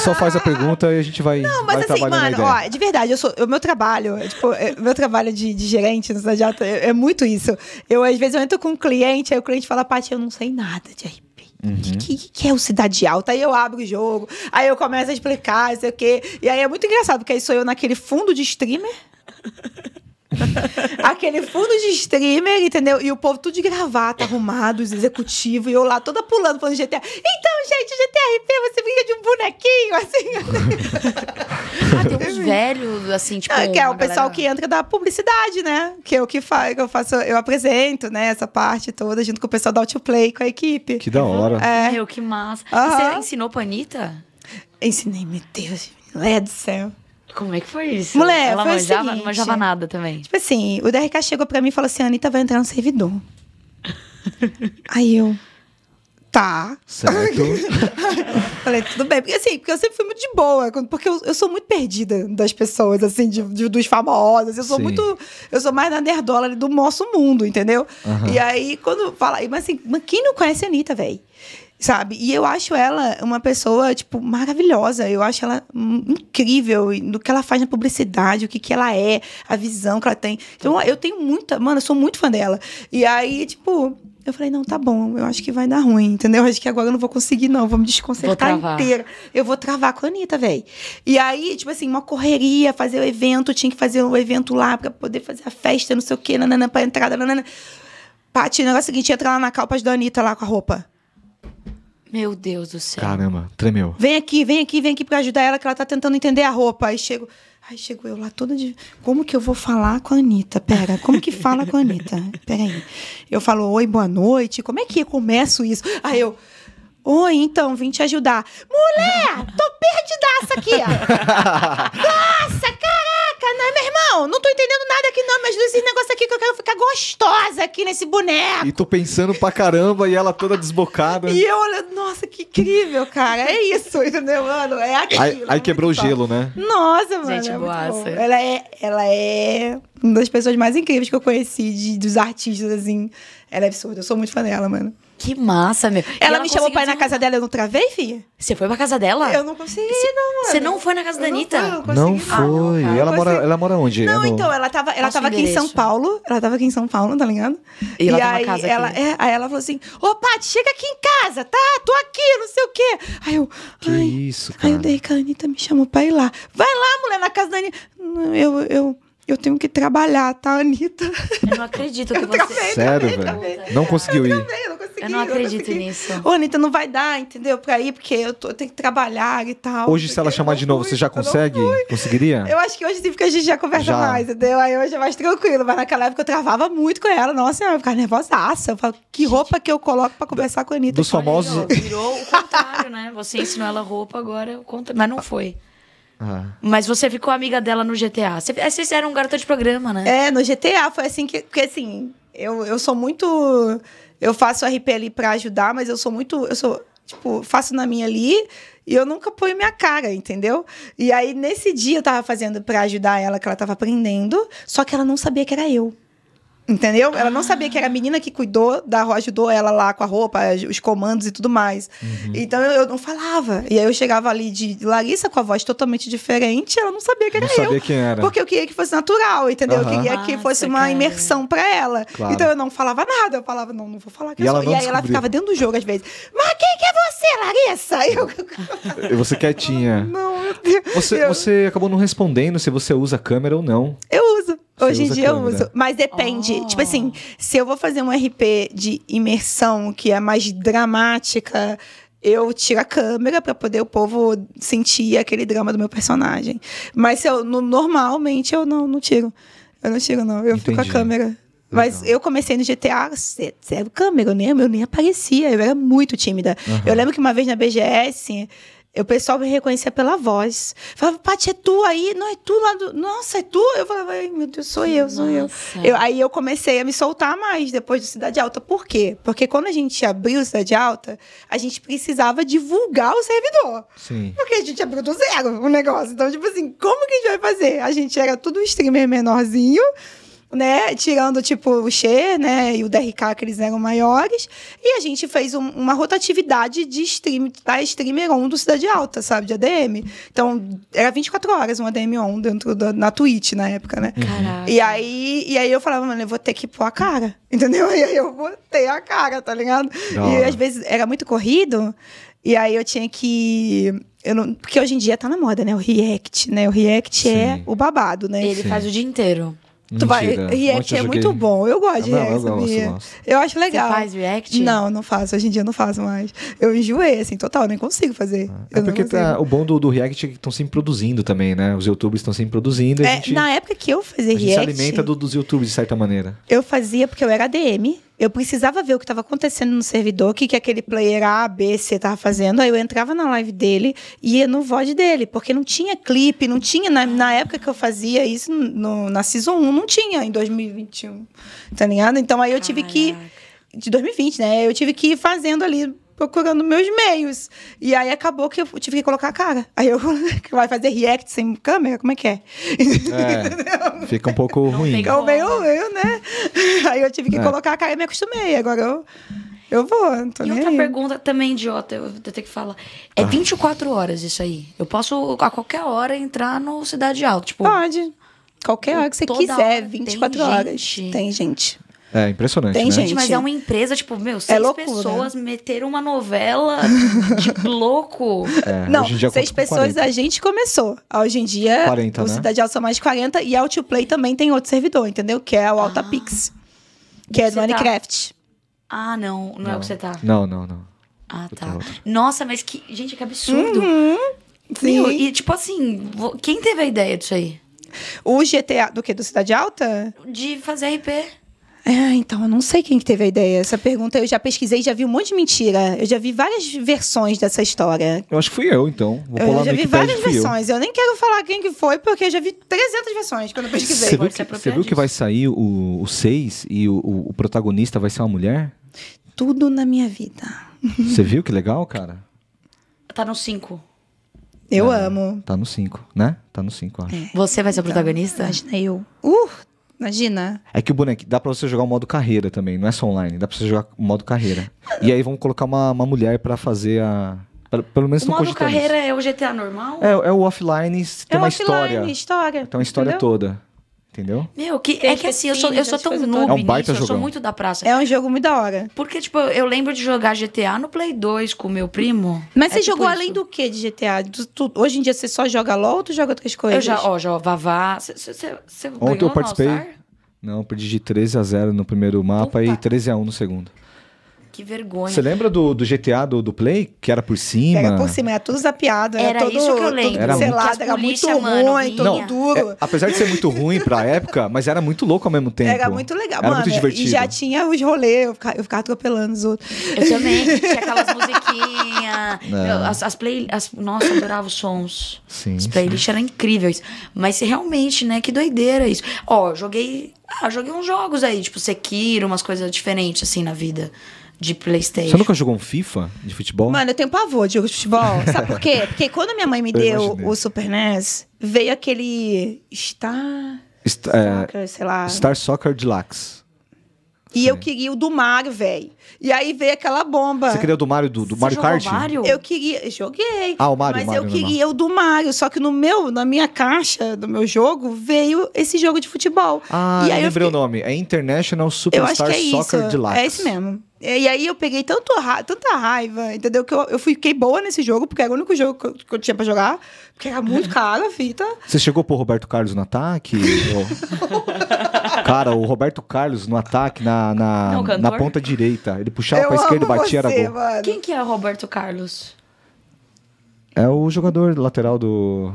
Só faz a pergunta e a gente vai. Não, mas vai assim, mano, ó, de verdade, eu sou, o meu trabalho, é, tipo, é, meu trabalho de, de gerente no Sadiata é, é, muito isso. Eu, às vezes, eu entro com um cliente, aí o cliente fala, Paty, eu não sei nada de RP. O uhum. que, que, que, é o Cidade Alta? Aí eu abro o jogo, aí eu começo a explicar, sei o quê. E aí é muito engraçado, porque aí sou eu naquele fundo de streamer. [laughs] Aquele fundo de streamer, entendeu? E o povo tudo de gravata, arrumado, os executivos, e eu lá toda pulando, falando GTA. Então, gente, GTRP, você brinca de um bonequinho, assim. [laughs] assim. ah, tem uns velhos, assim, tipo. Ah, que é o pessoal galera... que entra da publicidade, né? Que é o que faz, eu faço, eu apresento, né, essa parte toda, junto com o pessoal da Outplay, com a equipe. Que da hora. É. Meu, que massa. Uhum. Você ensinou pra Anitta? Ensinei, meu Deus, é do céu. Como é que foi isso? Mulher, ela foi manjava, seguinte, não manjava nada também. Tipo assim, o DRK chegou pra mim e falou assim: a Anitta vai entrar no servidor. [laughs] Aí eu. Tá. Certo. [laughs] Falei, tudo bem. Porque assim, porque eu sempre fui muito de boa. Porque eu, eu sou muito perdida das pessoas, assim, de, de dos famosos. Eu sou Sim. muito. Eu sou mais na nerdola do nosso mundo, entendeu? E aí, quando fala. Mas assim, quem não conhece a Anitta, velho? sabe? E eu acho ela uma pessoa, tipo, maravilhosa. Eu acho ela incrível do que ela faz na publicidade, o que, que ela é, a visão que ela tem. Então, eu tenho muita. Mano, eu sou muito fã dela. E aí, tipo. Eu falei, não, tá bom, eu acho que vai dar ruim, entendeu? Eu acho que agora eu não vou conseguir, não. Vou me desconcertar inteira. Eu vou travar com a Anitta, velho. E aí, tipo assim, uma correria, fazer o evento, tinha que fazer o evento lá pra poder fazer a festa, não sei o quê, nanana, pra entrada, nanana. Pati, o negócio é o seguinte, entra lá na calpas da Anitta lá com a roupa. Meu Deus do céu. Caramba, tremeu. Vem aqui, vem aqui, vem aqui para ajudar ela, que ela tá tentando entender a roupa. Aí chego. Aí chego eu lá toda de. Como que eu vou falar com a Anitta? Pera, como que fala com a Anitta? Pera aí. Eu falo, oi, boa noite. Como é que eu começo isso? Aí eu. Oi, então, vim te ajudar. Mulher, tô perdidaça aqui, ó. [laughs] Nossa, caraca, não é, meu irmão? Não tô entendendo nada aqui, não. Me ajuda esse negócio aqui que eu quero ficar gostosa aqui nesse boneco. E tô pensando pra caramba e ela toda desbocada. e eu olhando, nossa, que incrível, cara. É isso, entendeu, mano? É aquilo. É aí, aí quebrou o gelo, né? Nossa, mano. Gente, é boaça. Ela é, ela é uma das pessoas mais incríveis que eu conheci de, dos artistas, assim ela é absurda. Eu sou muito fã dela, mano. Que massa, meu. Ela, ela me chamou pra ir na casa dela, eu não travei, filha? Você foi pra casa dela? Eu não consegui, Cê, não, mano. Você não foi na casa da Anitta? Não, não, não foi. Ah, ela, mora, ela mora onde? Não, é no... então, ela tava, ela tava aqui em São Paulo. Ela tava aqui em São Paulo, tá ligado? E, e ela aí, casa ela, aqui. É, aí ela falou assim, ô, Paty, chega aqui em casa, tá? Tô aqui, não sei o quê. Aí eu, que ai, isso, cara. Aí eu dei que a Anitta me chamou pra ir lá. Vai lá, mulher, na casa da Anitta. Eu, eu eu tenho que trabalhar, tá, Anitta? Eu não acredito que eu você... Travei, Sério, velho? Não conseguiu eu ir. Travei, eu, não consegui, eu não acredito nisso. Ô, Anitta, não vai dar, entendeu? Pra ir, porque eu, tô, eu tenho que trabalhar e tal. Hoje, se ela chamar de novo, fui, você já consegue? Conseguiria? Eu acho que hoje sim, porque a gente já conversa já. mais, entendeu? Aí hoje é mais tranquilo. Mas naquela época eu travava muito com ela. Nossa, eu ficava nervosaça. Eu falava, que roupa que eu coloco pra conversar com a Anitta? Dos famosos... Virou, virou o contrário, né? Você ensinou ela roupa, agora o contrário. Mas não foi. Mas você ficou amiga dela no GTA. Você, é, vocês eram um garoto de programa, né? É, no GTA foi assim que. Porque assim, eu, eu sou muito. Eu faço RP ali pra ajudar, mas eu sou muito. Eu sou, tipo, faço na minha ali e eu nunca ponho minha cara, entendeu? E aí, nesse dia, eu tava fazendo pra ajudar ela, que ela tava aprendendo, só que ela não sabia que era eu. Entendeu? Ela não sabia que era a ah. menina que cuidou da ajudou ela lá com a roupa, os comandos e tudo mais. Uhum. Então eu, eu, não falava. E aí eu chegava ali de Larissa com a voz totalmente diferente, ela não sabia que era não eu. Sabia quem era. Porque eu queria que fosse natural, entendeu? Uhum. Eu queria que ah, fosse uma é. imersão para ela. Claro. Então eu não falava nada, eu falava, não, não vou falar que e eu sou. E aí ela ficava dentro do jogo às vezes. Mas quem que é você, Larissa? Eu... você quietinha. [laughs] Não, meu Deus. Você, eu... você acabou não respondendo se você usa câmera ou não. Eu uso. Hoje em dia câmera. eu uso, mas depende. Oh. Tipo assim, se eu vou fazer um RP de imersão que é mais dramática, eu tiro a câmera para poder o povo sentir aquele drama do meu personagem. Mas se eu, no, normalmente eu não, não tiro. Eu não tiro, não. Eu Entendi. fico com a câmera. Mas Legal. eu comecei no GTA, zero câmera, eu nem, eu nem aparecia, eu era muito tímida. Uhum. Eu lembro que uma vez na BGS, o pessoal me reconhecia pela voz. Falava, Paty, é tu aí? Não, é tu lá do... Nossa, é tu? Eu falava, Ai, meu Deus, sou eu, sou eu. eu. Aí eu comecei a me soltar mais depois do Cidade Alta. Por quê? Porque quando a gente abriu o Cidade Alta, a gente precisava divulgar o servidor. Sim. Porque a gente abriu do zero o negócio. Então, tipo assim, como que a gente vai fazer? A gente era tudo streamer menorzinho né? Tirando, tipo, o Che, né? E o DRK, que eles eram maiores. E a gente fez um, uma rotatividade de stream, da streamer on do Cidade Alta, sabe? De ADM. Então, era 24 horas um ADM on dentro da na Twitch na época, né? Uhum. Caraca. E aí, e aí eu falava, mano, eu vou ter que pôr a cara, [laughs] entendeu? E aí eu botei a cara, tá ligado? Não. E às vezes era muito corrido. E aí eu tinha que eu não, porque hoje em dia tá na moda, né? O React, né? O React é Sim. é o babado, né? Ele Sim. faz o dia inteiro. Tu vai, react é muito bom. Eu gosto de ah, react, eu, eu acho legal. Você faz react? Não, não faço. Hoje em dia eu não faço mais. Eu enjoei, assim, total. Nem consigo fazer. Ah, é, porque tá, o bom do, do react é que estão sempre produzindo também, né? Os youtubers estão sempre produzindo. É, gente, na época que eu fazia a react... A gente se alimenta do, dos youtubers, de certa maneira. Eu fazia porque eu era DM eu precisava ver o que estava acontecendo no servidor, o que, que aquele player A, B, C estava fazendo. Aí eu entrava na live dele e ia no VOD dele, porque não tinha clipe, não tinha. Na, na época que eu fazia isso, no, na Season 1, não tinha, em 2021. Tá ligado? Então aí eu tive Caraca. que. De 2020, né? Eu tive que ir fazendo ali procurando meus meios. E aí acabou que eu tive que colocar a cara. Aí eu [laughs] vai fazer react sem câmera? Como é que é? é fica um pouco Não ruim. Fica meio né? [laughs] Aí eu tive que é. colocar a cara e me acostumei. Agora eu. Eu vou, Antônio. E outra aí. pergunta também, idiota, eu tenho ter que falar. É 24 ah. horas isso aí. Eu posso, a qualquer hora, entrar no Cidade Alta, tipo... Pode. Qualquer hora que você quiser, hora. 24 tem horas. Gente. Tem gente. É impressionante. Tem né? gente, mas é uma empresa, tipo, meu, é seis é loucura, pessoas né? meteram uma novela de [laughs] louco. É, não, seis pessoas a gente começou. Hoje em dia, 40, o né? Cidade Alta são mais de 40 e a Outplay também tem outro servidor, entendeu? Que é o Altapix, ah, que é do tá? Minecraft. Tá... Ah, não, não, não, é o que você tá. Não, não, não. Ah, tá. É Nossa, mas que. Gente, que absurdo. Uhum, sim. Meu, e, tipo assim, quem teve a ideia disso aí? O GTA do que? Do Cidade Alta? De fazer RP. É, então, eu não sei quem que teve a ideia. Essa pergunta eu já pesquisei, já vi um monte de mentira. Eu já vi várias versões dessa história. Eu acho que fui eu, então. Vou eu já vi várias versões. Eu. eu. nem quero falar quem que foi, porque eu já vi 300 versões quando eu pesquisei. Você viu, que, você viu que vai sair o 6 e o, o, o protagonista vai ser uma mulher? Tudo na minha vida. Você viu que legal, cara? Tá no 5. Eu é, amo. Tá no 5, né? Tá no 5, acho. É. Você vai ser o então, protagonista? Imagina eu. Uh, Imagina. É que o bonequinho. Dá pra você jogar o modo carreira também, não é só online. Dá pra você jogar o modo carreira. e aí vamos colocar uma, uma mulher para fazer a. Pra, pelo menos o modo carreira isso. é o GTA normal? É, é o offline, é tem é uma offline, história. história. Tem uma história entendeu? toda. Entendeu? Meu, que, é que assim, eu sou, eu sou tão noob é um baita nisso, eu sou muito da praça. É um jogo muito da hora. Porque, tipo, eu lembro de jogar GTA no Play 2 com o meu primo. Mas é você tipo jogou isso. além do que de GTA? Tu, tu, hoje em dia você só joga LOL ou tu joga outras coisas? Eu já, ó, já, Vavá. Ontem eu participei. Não, perdi de 13 a 0 no primeiro mapa Opa. e 13 a 1 no segundo que vergonha. Você lembra do, do GTA do, do Play? Que era por cima? Era por cima, era tudo zapeado. Era, era todo, isso que eu lembro. Era, selado, era muito mano, ruim, todo duro. É, apesar de ser muito ruim pra [laughs] época, mas era muito louco ao mesmo tempo. Era muito legal, era mano, muito divertido. E já tinha os rolês, eu ficava, eu ficava atropelando os outros. Eu também, [laughs] tinha aquelas musiquinhas. É. As, as, play... As, nossa, eu adorava os sons. Sim, os playlists eram incríveis. Mas realmente, né, que doideira isso. Ó, joguei... Ah, joguei uns jogos aí, tipo Sekiro, umas coisas diferentes, assim, na vida de Playstation. Você nunca jogou um FIFA de futebol? Mano, eu tenho pavor de jogo de futebol. [laughs] Sabe por quê? Porque quando minha mãe me eu deu imaginei. o Super NES, veio aquele Star... Star é, Soccer, é... sei lá. Star Soccer Deluxe. E Sim. eu queria o do Mario, velho. E aí veio aquela bomba. Você queria o do Mario do, do Você Mario Kart? Mario? Eu queria, joguei. Ah, o Mario, Mas Mario, eu queria o do Mario, só que no meu, na minha caixa do meu jogo veio esse jogo de futebol. Ah, e aí eu lembrei eu fiquei... o nome. É International Superstar é Soccer isso. É Deluxe. É esse mesmo. É, e aí eu peguei tanto ra tanta raiva, entendeu? Que eu, eu fiquei boa nesse jogo, porque era o único jogo que eu, que eu tinha pra jogar, porque era muito [laughs] caro a fita. Você chegou por Roberto Carlos no ataque? [laughs] Cara, o Roberto Carlos no ataque, na, na, Não, na ponta direita. Ele puxava eu pra esquerda e batia, você, era gol. Mano. Quem que é o Roberto Carlos? É o jogador lateral do...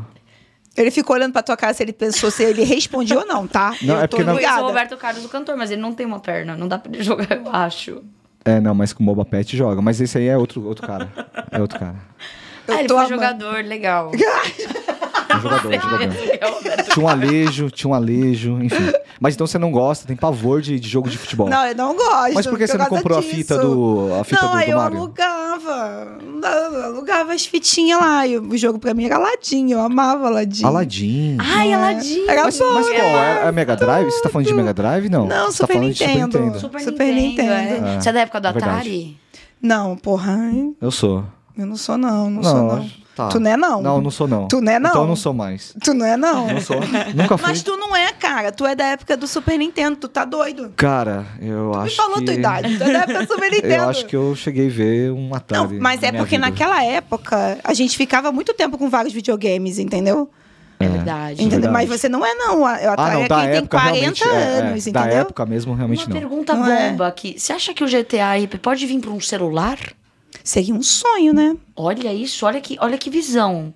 Ele ficou olhando pra tua cara se ele pensou se ele respondia ou não, tá? Não, é eu é porque tô porque não... o Roberto Carlos, o cantor, mas ele não tem uma perna. Não dá pra ele jogar, eu acho. É, não, mas com o Boba Pet joga. Mas esse aí é outro, outro cara. É outro cara. Ah, Eu ah, ele foi amando. jogador, legal. [laughs] um jogador, um jogador. É tinha um Alejo, tinha um Alejo, enfim. Mas então você não gosta, tem pavor de, de jogo de futebol. Não, eu não gosto. Mas por que você não comprou a fita do a fita não, do, do eu Mario? alugava. Eu alugava as fitinhas lá. E o jogo pra mim era Aladdin, eu amava Aladdin. Aladdin. Ai, é. Aladdin. Era mas, bom, mas qual? É, é Mega Drive? Você tá falando de Mega Drive? Não, não tá Super, tá Nintendo. Super Nintendo. Super, Super Nintendo. Nintendo. É. é. Você é da época do é Atari? Não, porra. Hein? Eu sou. Eu não sou, não. Não, não sou, não. Tá. Tu não é não. Não, não sou não. Tu não é não. Então eu não sou mais. Tu não é não. Não sou. [laughs] Nunca fui. Mas tu não é, cara. Tu é da época do Super Nintendo. Tu tá doido. Cara, eu tu acho me falou que... tua idade. Tu é da época do Super [laughs] Nintendo. Eu acho que eu cheguei a ver um Atari. Não, mas na é porque vida. naquela época a gente ficava muito tempo com vários videogames, entendeu? É, é verdade. Entendeu? É verdade. Mas você não é, não. Eu ah, não, é quem tem 40 é, anos, é, é. entendeu? Da época mesmo, realmente Uma não. Uma pergunta não bomba aqui. Você acha que o GTA pode vir para um celular? Seria um sonho, né? Olha isso, olha que, olha que visão.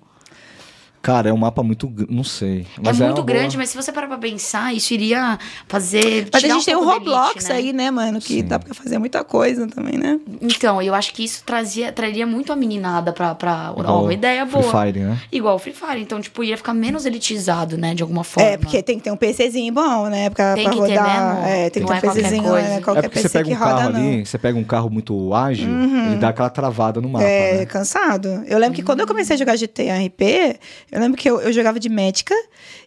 Cara, é um mapa muito. Não sei. É mas é, é muito grande, boa... mas se você parar pra pensar, isso iria fazer. Mas a gente um tem o Roblox elite, né? aí, né, mano? Que Sim. dá pra fazer muita coisa também, né? Então, eu acho que isso trazia, traria muito a meninada pra. pra Igual uma ideia boa. Free Fire, né? Igual o Free Fire. Então, tipo, ia ficar menos elitizado, né? De alguma forma. É, porque tem que ter um PCzinho bom, né? Pra, tem pra rodar. Ter, né, mesmo é, tem que ter um é PCzinho, qualquer né? É qualquer é porque PC você pega um roda, carro não. ali, você pega um carro muito ágil, uhum. ele dá aquela travada no mapa. É, né? cansado. Eu lembro uhum. que quando eu comecei a jogar GTA RP, eu lembro que eu, eu jogava de médica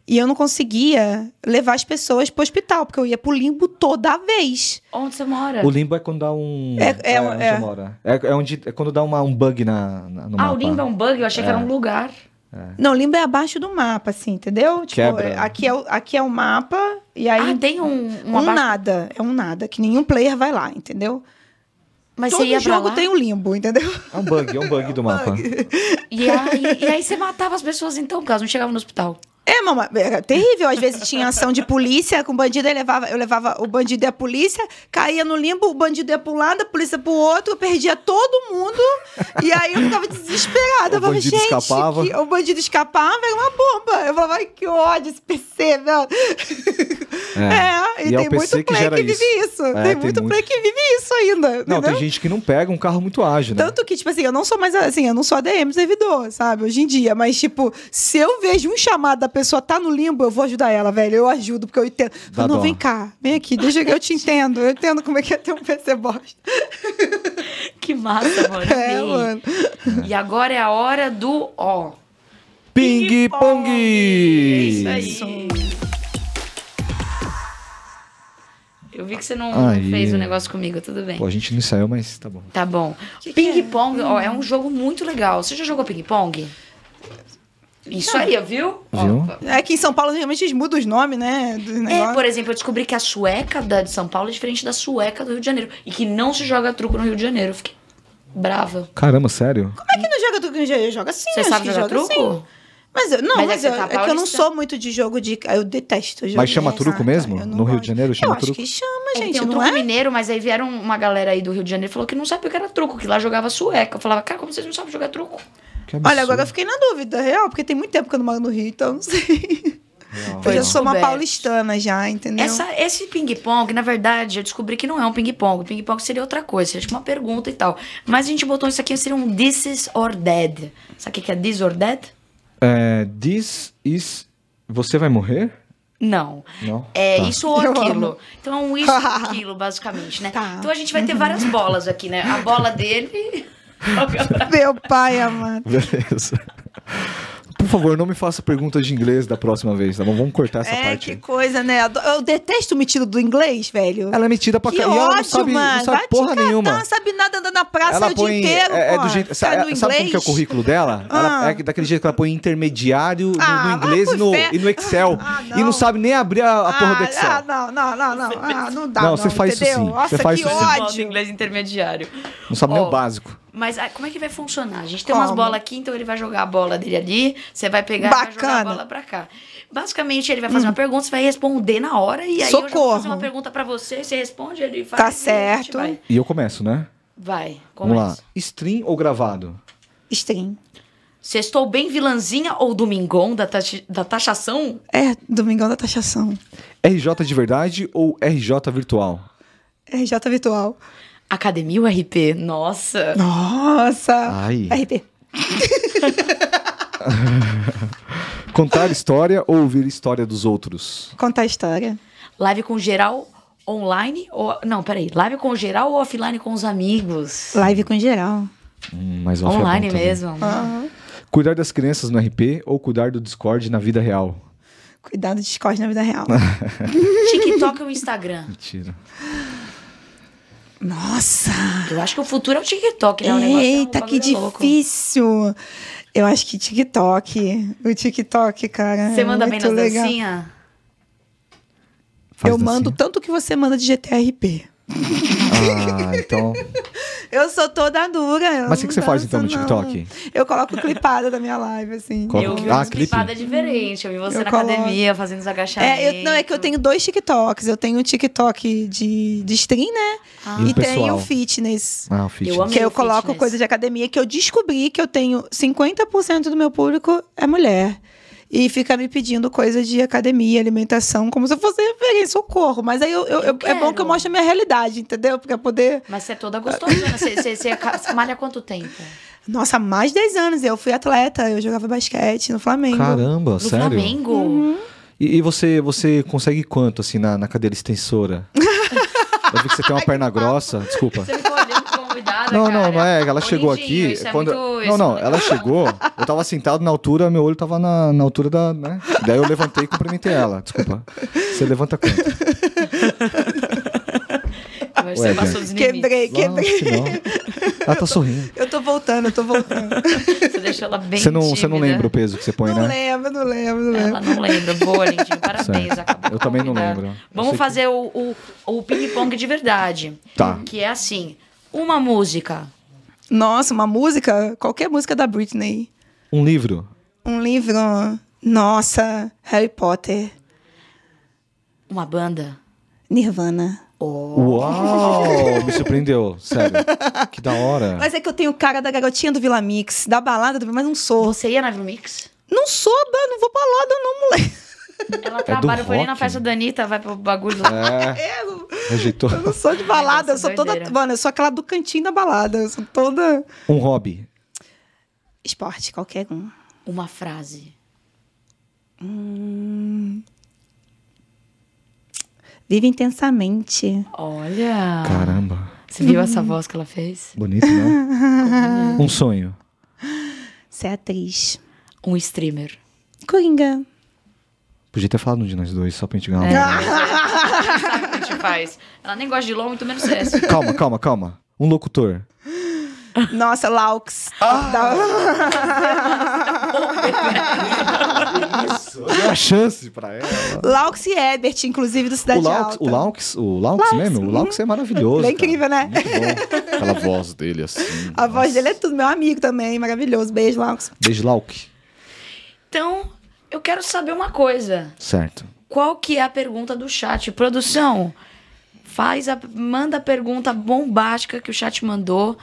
e eu não conseguia levar as pessoas pro hospital, porque eu ia pro limbo toda vez. Onde você mora? O limbo é quando dá um. É, é, é onde é. mora. É, é, onde, é quando dá uma, um bug na, na no ah, mapa. o limbo é um bug? Eu achei que era é. um lugar. É. Não, limbo é abaixo do mapa, assim, entendeu? Tipo, Quebra. Tipo, aqui é, o, aqui é o mapa e aí. Ah, tem um. Um, um abaixo... nada. É um nada, que nenhum player vai lá, entendeu? Mas Todo ia jogo tem um limbo, entendeu? É um bug, é um bug do [laughs] é mapa. E aí, e aí você matava as pessoas então, caso não chegava no hospital. É, mamãe, era é, é terrível. Às vezes tinha ação de polícia com bandido, eu levava, eu levava o bandido e a polícia, caía no limbo, o bandido ia para um lado, a polícia pro outro, eu perdia todo mundo. E aí eu ficava desesperada. O eu falava, bandido gente, escapava. Que... o bandido escapava, era uma bomba. Eu falava, ai, que ódio esse PC, velho. É, é e, e é tem muito play que, vive isso. É, tem, tem, muito play que vive isso ainda. Não, entendeu? tem gente que não pega um carro muito ágil, né? Tanto que, tipo assim, eu não sou mais assim, eu não sou ADM servidor, sabe, hoje em dia. Mas, tipo, se eu vejo um chamado pessoa tá no limbo, eu vou ajudar ela, velho. Eu ajudo, porque eu entendo. Tá Fala, não, vem cá, vem aqui, deixa eu, eu te entendo. Eu entendo como é que é ter um PC bosta. [laughs] que massa, mano. É, mano. E agora é a hora do ó. Ping, Pong! É isso aí. Eu vi que você não Aí. fez o um negócio comigo, tudo bem. Pô, a gente não saiu, mas tá bom. Tá bom. É? Ping-pong é? é um jogo muito legal. Você já jogou ping-pong? Isso aí, viu? viu? É que em São Paulo realmente eles mudam os nomes, né? É, por exemplo, eu descobri que a sueca da, de São Paulo é diferente da sueca do Rio de Janeiro. E que não se joga truco no Rio de Janeiro. Eu fiquei brava. Caramba, sério? Como é que não joga truco no Rio de Janeiro? Joga sim, Você sabe jogar truco? Sim. Mas eu, não, mas, é mas é, eu, tá é que eu não sou muito de jogo de. Eu detesto jogo Mas chama de truco mesmo? No gosto. Rio de Janeiro chama eu truco? Acho que chama, é gente. É, tem um truco é? mineiro, mas aí vieram uma galera aí do Rio de Janeiro e falou que não sabia o que era truco, que lá jogava sueca. Eu falava, cara, como vocês não sabem jogar truco? Que absurdo. Olha, agora eu fiquei na dúvida, real, porque tem muito tempo que eu não moro no Rio, então não sei. Real. eu sou uma paulistana já, entendeu? Essa, esse ping-pong, na verdade, eu descobri que não é um ping-pong. Ping-pong seria outra coisa, seria é uma pergunta e tal. Mas a gente botou isso aqui, seria um this is or dead. Sabe o que é this or dead? É, this is... Você vai morrer? Não. Não. É tá. isso ou aquilo. Então é um isso ou [laughs] aquilo, basicamente, né? Tá. Então a gente vai ter várias bolas aqui, né? A bola dele... [laughs] Meu pai amado. Beleza. Por favor, não me faça perguntas de inglês da próxima vez, tá bom? Vamos cortar essa é, parte. É, que aí. coisa, né? Eu detesto metido do inglês, velho. Ela é metida pra caralho. Ela não sabe, não sabe Vai porra catar, nenhuma. Ela não sabe nada, andando na praça ela o põe, dia inteiro, é, é do jeito, sabe, do inglês. sabe como que é o currículo dela? [laughs] Ah. Ela é daquele jeito que ela põe intermediário ah, no, inglês e no, e no, Excel. Ah, E não sabe nem abrir a, a ah, porra do Excel. Ah, não, não, não, não. Ah, não dá, não. Não, você faz entendeu? isso sim. Nossa, você faz que isso ódio. Sim. inglês intermediário. Não sabe nem o básico. Mas ah, como é que vai funcionar? A gente tem como? umas bolas aqui, então ele vai jogar a bola dele ali, você vai pegar e vai jogar a bola pra cá. Basicamente, ele vai fazer hum. uma pergunta, você vai responder na hora, e aí Socorro. eu vou fazer uma pergunta pra você, você responde, ele faz. Tá certo. E, e eu começo, né? Vai, começa. Vamos lá. Stream ou gravado? Stream. estou bem vilãzinha ou domingão da, da taxação? É, domingão da taxação. RJ de verdade ou RJ virtual? RJ virtual. Academia ou RP? Nossa! Nossa! Ai. RP. [laughs] Contar história ou ouvir história dos outros? Contar história. Live com geral online ou. Não, peraí. Live com geral ou offline com os amigos? Live com geral. Hum, mas é online é mesmo. Uhum. Cuidar das crianças no RP ou cuidar do Discord na vida real? Cuidar do Discord na vida real. [laughs] TikTok ou Instagram? Mentira. Nossa! Eu acho que o futuro é o TikTok, né? O Eita, é um que difícil! Louco. Eu acho que TikTok. O TikTok, cara. Você é manda bem na legal. Eu dancinha? mando tanto que você manda de GTRP. Ah, então. [laughs] Eu sou toda dura. Mas o que, que você faz então no não. TikTok? Eu coloco clipada da minha live, assim. Eu vi ah, clipada diferente. Eu vi você eu na academia fazendo os agachamentos. É, eu, não, é que eu tenho dois TikToks. Eu tenho um TikTok de, de stream, né? Ah. E, e tenho o fitness. Ah, o fitness. Eu que eu coloco fitness. coisa de academia que eu descobri que eu tenho 50% do meu público é mulher e fica me pedindo coisa de academia, alimentação, como se eu fosse referência, socorro. Mas aí eu, eu, eu é bom que eu mostre a minha realidade, entendeu? Porque poder. Mas você é toda gostosa né? você, você, é malha quanto tempo? Nossa, mais de 10 anos. Eu fui atleta, eu jogava basquete no Flamengo. Caramba, no sério? No Flamengo? Uhum. E, e, você, você consegue quanto, assim, na, na cadeira extensora? [laughs] eu vi que você tem uma perna grossa. Desculpa. Você ficou não, não, não é. Ela chegou aqui. Isso é quando... é muito, não, não, é ela chegou. Eu tava sentado na altura, meu olho tava na, na altura da. Né? Daí eu levantei e cumprimentei ela. Desculpa. Você levanta quanto? [laughs] Ué, quebrei, quebrei. Nossa, ela tá sorrindo. Eu tô voltando, eu tô voltando. Você deixou ela bem você não, Você não lembra o peso que você põe, não né? Lembro, não lembro, não lembro. Ela não lembra. Boa, Lindinho. [laughs] Parabéns. eu também não lembro. Vamos fazer que... o, o, o ping-pong de verdade. Tá. Que é assim, uma música. Nossa, uma música? Qualquer música da Britney. Um livro? Um livro. Nossa, Harry Potter. Uma banda? Nirvana. Oh. Uau! Me surpreendeu, [laughs] sério. Que da hora. Mas é que eu tenho cara da garotinha do Vila Mix, da balada, mas não sou. Você ia na Vila Mix? Não sou, não vou balada não, moleque. Ela é trabalha, foi na festa né? da Anitta, vai pro bagulho lá. É, [laughs] é eu, rejeitou. Eu não sou de balada, eu sou toda. Mano, eu sou aquela do cantinho da balada, eu sou toda. Um hobby. Esporte, qualquer um. Uma frase. Hum... Vive intensamente. Olha. Caramba. Você viu essa voz que ela fez? Bonito, né? [laughs] um sonho. Ser atriz. Um streamer. Coringa. Podia ter falado um de nós dois, só pra gente ganhar é. uma é. [laughs] sabe o que a gente faz. Ela nem gosta de LOL, muito então menos CS. [laughs] Calma, calma, calma. Um locutor. Nossa, Laux. Ah. Da... Isso, deu uma chance pra ela. Laux e Ebert, inclusive, do Cidade o Laux, Alta. O Laux, o Laux, Laux mesmo, hum. o Laux é maravilhoso. é incrível, né? Muito bom. Aquela voz dele, assim. A nossa. voz dele é tudo, meu amigo também, maravilhoso. Beijo, Laux. Beijo, Laux. Então, eu quero saber uma coisa. Certo. Qual que é a pergunta do chat? Produção, faz a, manda a pergunta bombástica que o chat mandou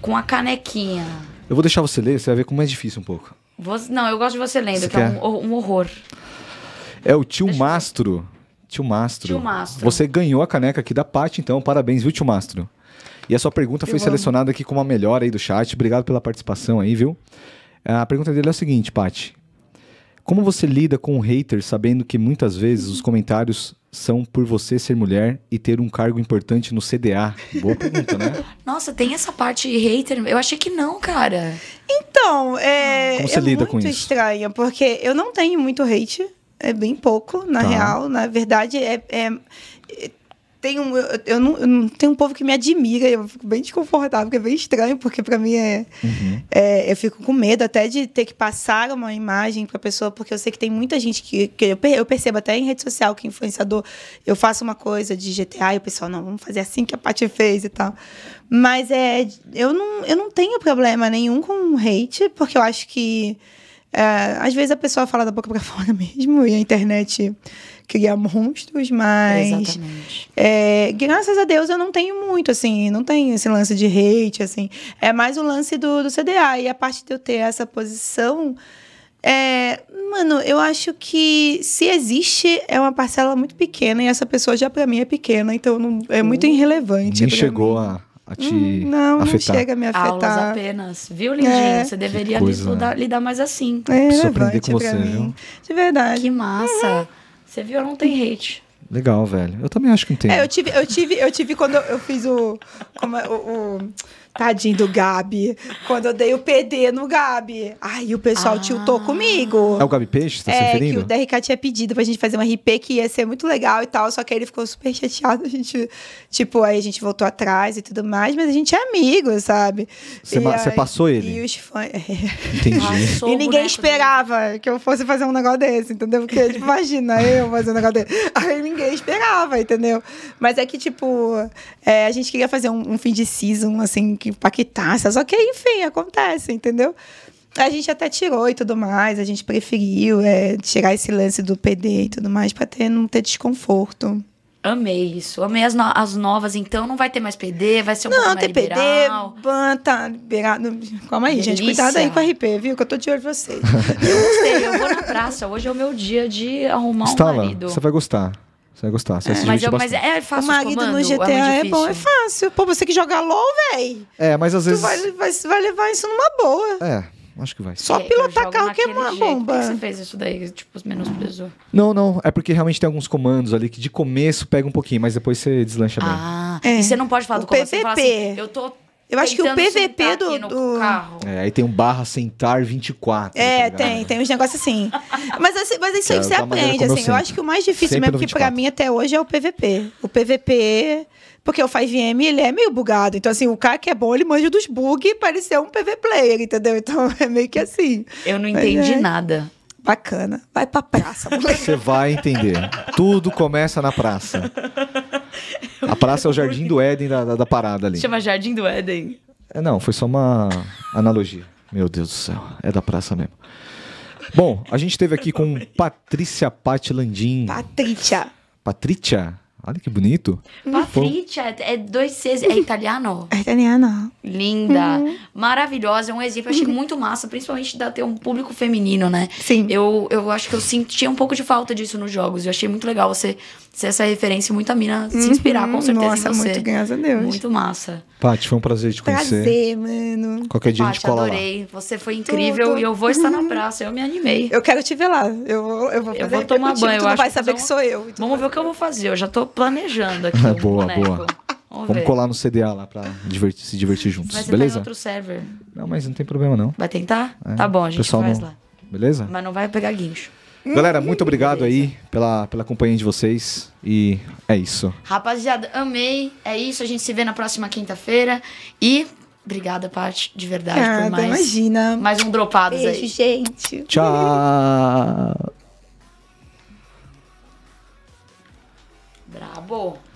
com a canequinha. Eu vou deixar você ler, você vai ver como é difícil um pouco. não, eu gosto de você lendo, você que quer? é um, um, horror. É o tio Deixa Mastro. Tio Mastro. Tio Mastro. Você ganhou a caneca aqui da Paty, então parabéns, viu, tio Mastro? E a sua pergunta foi selecionada aqui como a melhor aí do chat. Obrigado pela participação aí, viu? A pergunta dele é a seguinte, Paty. Como você lida com o hater sabendo que muitas vezes os comentários são por você ser mulher e ter um cargo importante no CDA? Boa pergunta, né? [laughs] Nossa, tem essa parte de hater? Eu achei que não, cara. Então, é. Como você é lida com isso? muito estranha, porque eu não tenho muito hate. É bem pouco, na tá. real. Na verdade, é, é tem um, eu, eu, não, eu tem um povo que me admira, eu fico bem desconfortável, que é bem estranho, porque para mim é, uhum. é, eu fico com medo até de ter que passar uma imagem para pessoa, porque eu sei que tem muita gente que, que eu, eu percebo até em rede social que influenciador, eu faço uma coisa de GTA e o pessoal não, vamos fazer assim que a Paty fez e tal. Mas é, eu não, eu não tenho problema nenhum com hate, porque eu acho que é, às vezes a pessoa fala da boca para [laughs] fora mesmo e a internet cria monstros, mas. Exatamente. É, graças a Deus eu não tenho muito, assim, não tenho esse lance de hate, assim. É mais o lance do, do CDA. E a parte de eu ter essa posição. É, mano, eu acho que se existe, é uma parcela muito pequena e essa pessoa já para mim é pequena, então não, é muito irrelevante. Nem chegou mim. a a te hum, não, afetar. Não, chega a me afetar. Aulas apenas. Viu, lindinho? É. Você deveria coisa, lidar, né? lidar mais assim. É, Preciso com você, viu? De verdade. Que massa. Uhum. Você viu? Não tem hate. Legal, velho. Eu também acho que não tem. É, eu tive, eu tive, eu tive quando eu, fiz o, como, é, o, o Tadinho do Gabi. Quando eu dei o PD no Gabi. Aí o pessoal ah. tiltou comigo. É o Gabi Peixe? Tá é, se referindo? que o DRK tinha pedido pra gente fazer uma RP que ia ser muito legal e tal. Só que aí ele ficou super chateado. A gente, tipo, aí a gente voltou atrás e tudo mais. Mas a gente é amigo, sabe? Você passou ele? E os fãs... [laughs] Entendi. e ninguém esperava dele. que eu fosse fazer um negócio desse, entendeu? Porque, tipo, imagina eu fazer um negócio desse. [laughs] Aí ninguém esperava, entendeu? Mas é que, tipo, é, a gente queria fazer um, um fim de season, assim que impactasse. Só que, enfim, acontece, entendeu? A gente até tirou e tudo mais, a gente preferiu é, tirar esse lance do PD e tudo mais para ter, não ter desconforto. Amei isso. Amei as, no as novas, então não vai ter mais PD, vai ser um não, pouco mais tem PD, Ban, tá liberado. Calma aí, Delícia. gente. Cuidado aí com o RP, viu? Que eu tô de olho em vocês. eu gostei, eu vou na praça. Hoje é o meu dia de arrumar Estala, um marido. Você vai gostar. Você vai gostar. Você é. assiste mas, eu, mas é fácil. O marido no GTA é, é, bom, é fácil. Pô, você que joga LOL, velho. É, mas às vezes. Tu vai, vai, vai levar isso numa boa. É. Acho que vai. Só pilotar carro que é uma jeito. bomba. Por que você fez isso daí, tipo, os menos preso? Não, não. É porque realmente tem alguns comandos ali que de começo pega um pouquinho, mas depois você deslancha ah, bem. Ah, é. e você não pode falar o do comando. PVP. Assim, eu tô eu acho que o PVP do, do... Carro. É, aí tem um barra sentar 24. É, tá tem, tem uns negócios assim. mas, assim, mas isso aí é, você é aprende, assim. Eu, eu, acho que o mais difícil sempre mesmo que para mim até hoje é o PVP. O PVP... Porque o 5M, ele é meio bugado. Então, assim, o cara que é bom, ele manja dos bugs e parecer um PV player, entendeu? Então, [laughs] é meio que assim. Eu não entendi é... nada. Bacana. Vai pra praça, moleque. Você vai entender. Tudo começa na praça. A praça é o Jardim do Éden da, da, da parada ali. Chama Jardim do Éden. É, não, foi só uma analogia. Meu Deus do céu, é da praça mesmo. Bom, a gente teve aqui com Patrícia Patti Landim. Patrícia. Patrícia? Olha que bonito. Patrícia, é dois Cs, é italiano. É italiano. Linda, uhum. maravilhosa, é um exemplo. Eu achei uhum. muito massa, principalmente da ter um público feminino, né? Sim. Eu, eu acho que eu senti um pouco de falta disso nos jogos. Eu achei muito legal você ser essa referência muita mina se inspirar, uhum, com certeza. Nossa, muito, graças a Deus. Muito massa. Paty, foi um prazer te conhecer. Prazer, mano. Qualquer dia a gente cola adorei. Lá. Você foi incrível Tudo. e eu vou estar na uhum. praça. Eu me animei. Eu quero te ver lá. Eu vou, eu vou, eu vou tomar banho. Tu eu não vai saber que, vamos... que sou eu. Então. Vamos ver o que eu vou fazer. Eu já tô planejando aqui. [laughs] boa, boneco. boa. Vamos, Vamos colar no CDA lá pra divertir, se divertir juntos, mas beleza? Vai tá outro server. Não, mas não tem problema não. Vai tentar? É, tá bom, a gente faz não... lá. Beleza? Mas não vai pegar guincho. Galera, muito obrigado aí pela, pela companhia de vocês. E é isso. Rapaziada, amei. É isso. A gente se vê na próxima quinta-feira. E obrigada, parte de verdade, ah, por mais. Imagina. Mais um dropados Beijo, aí. gente. Tchau. Brabo.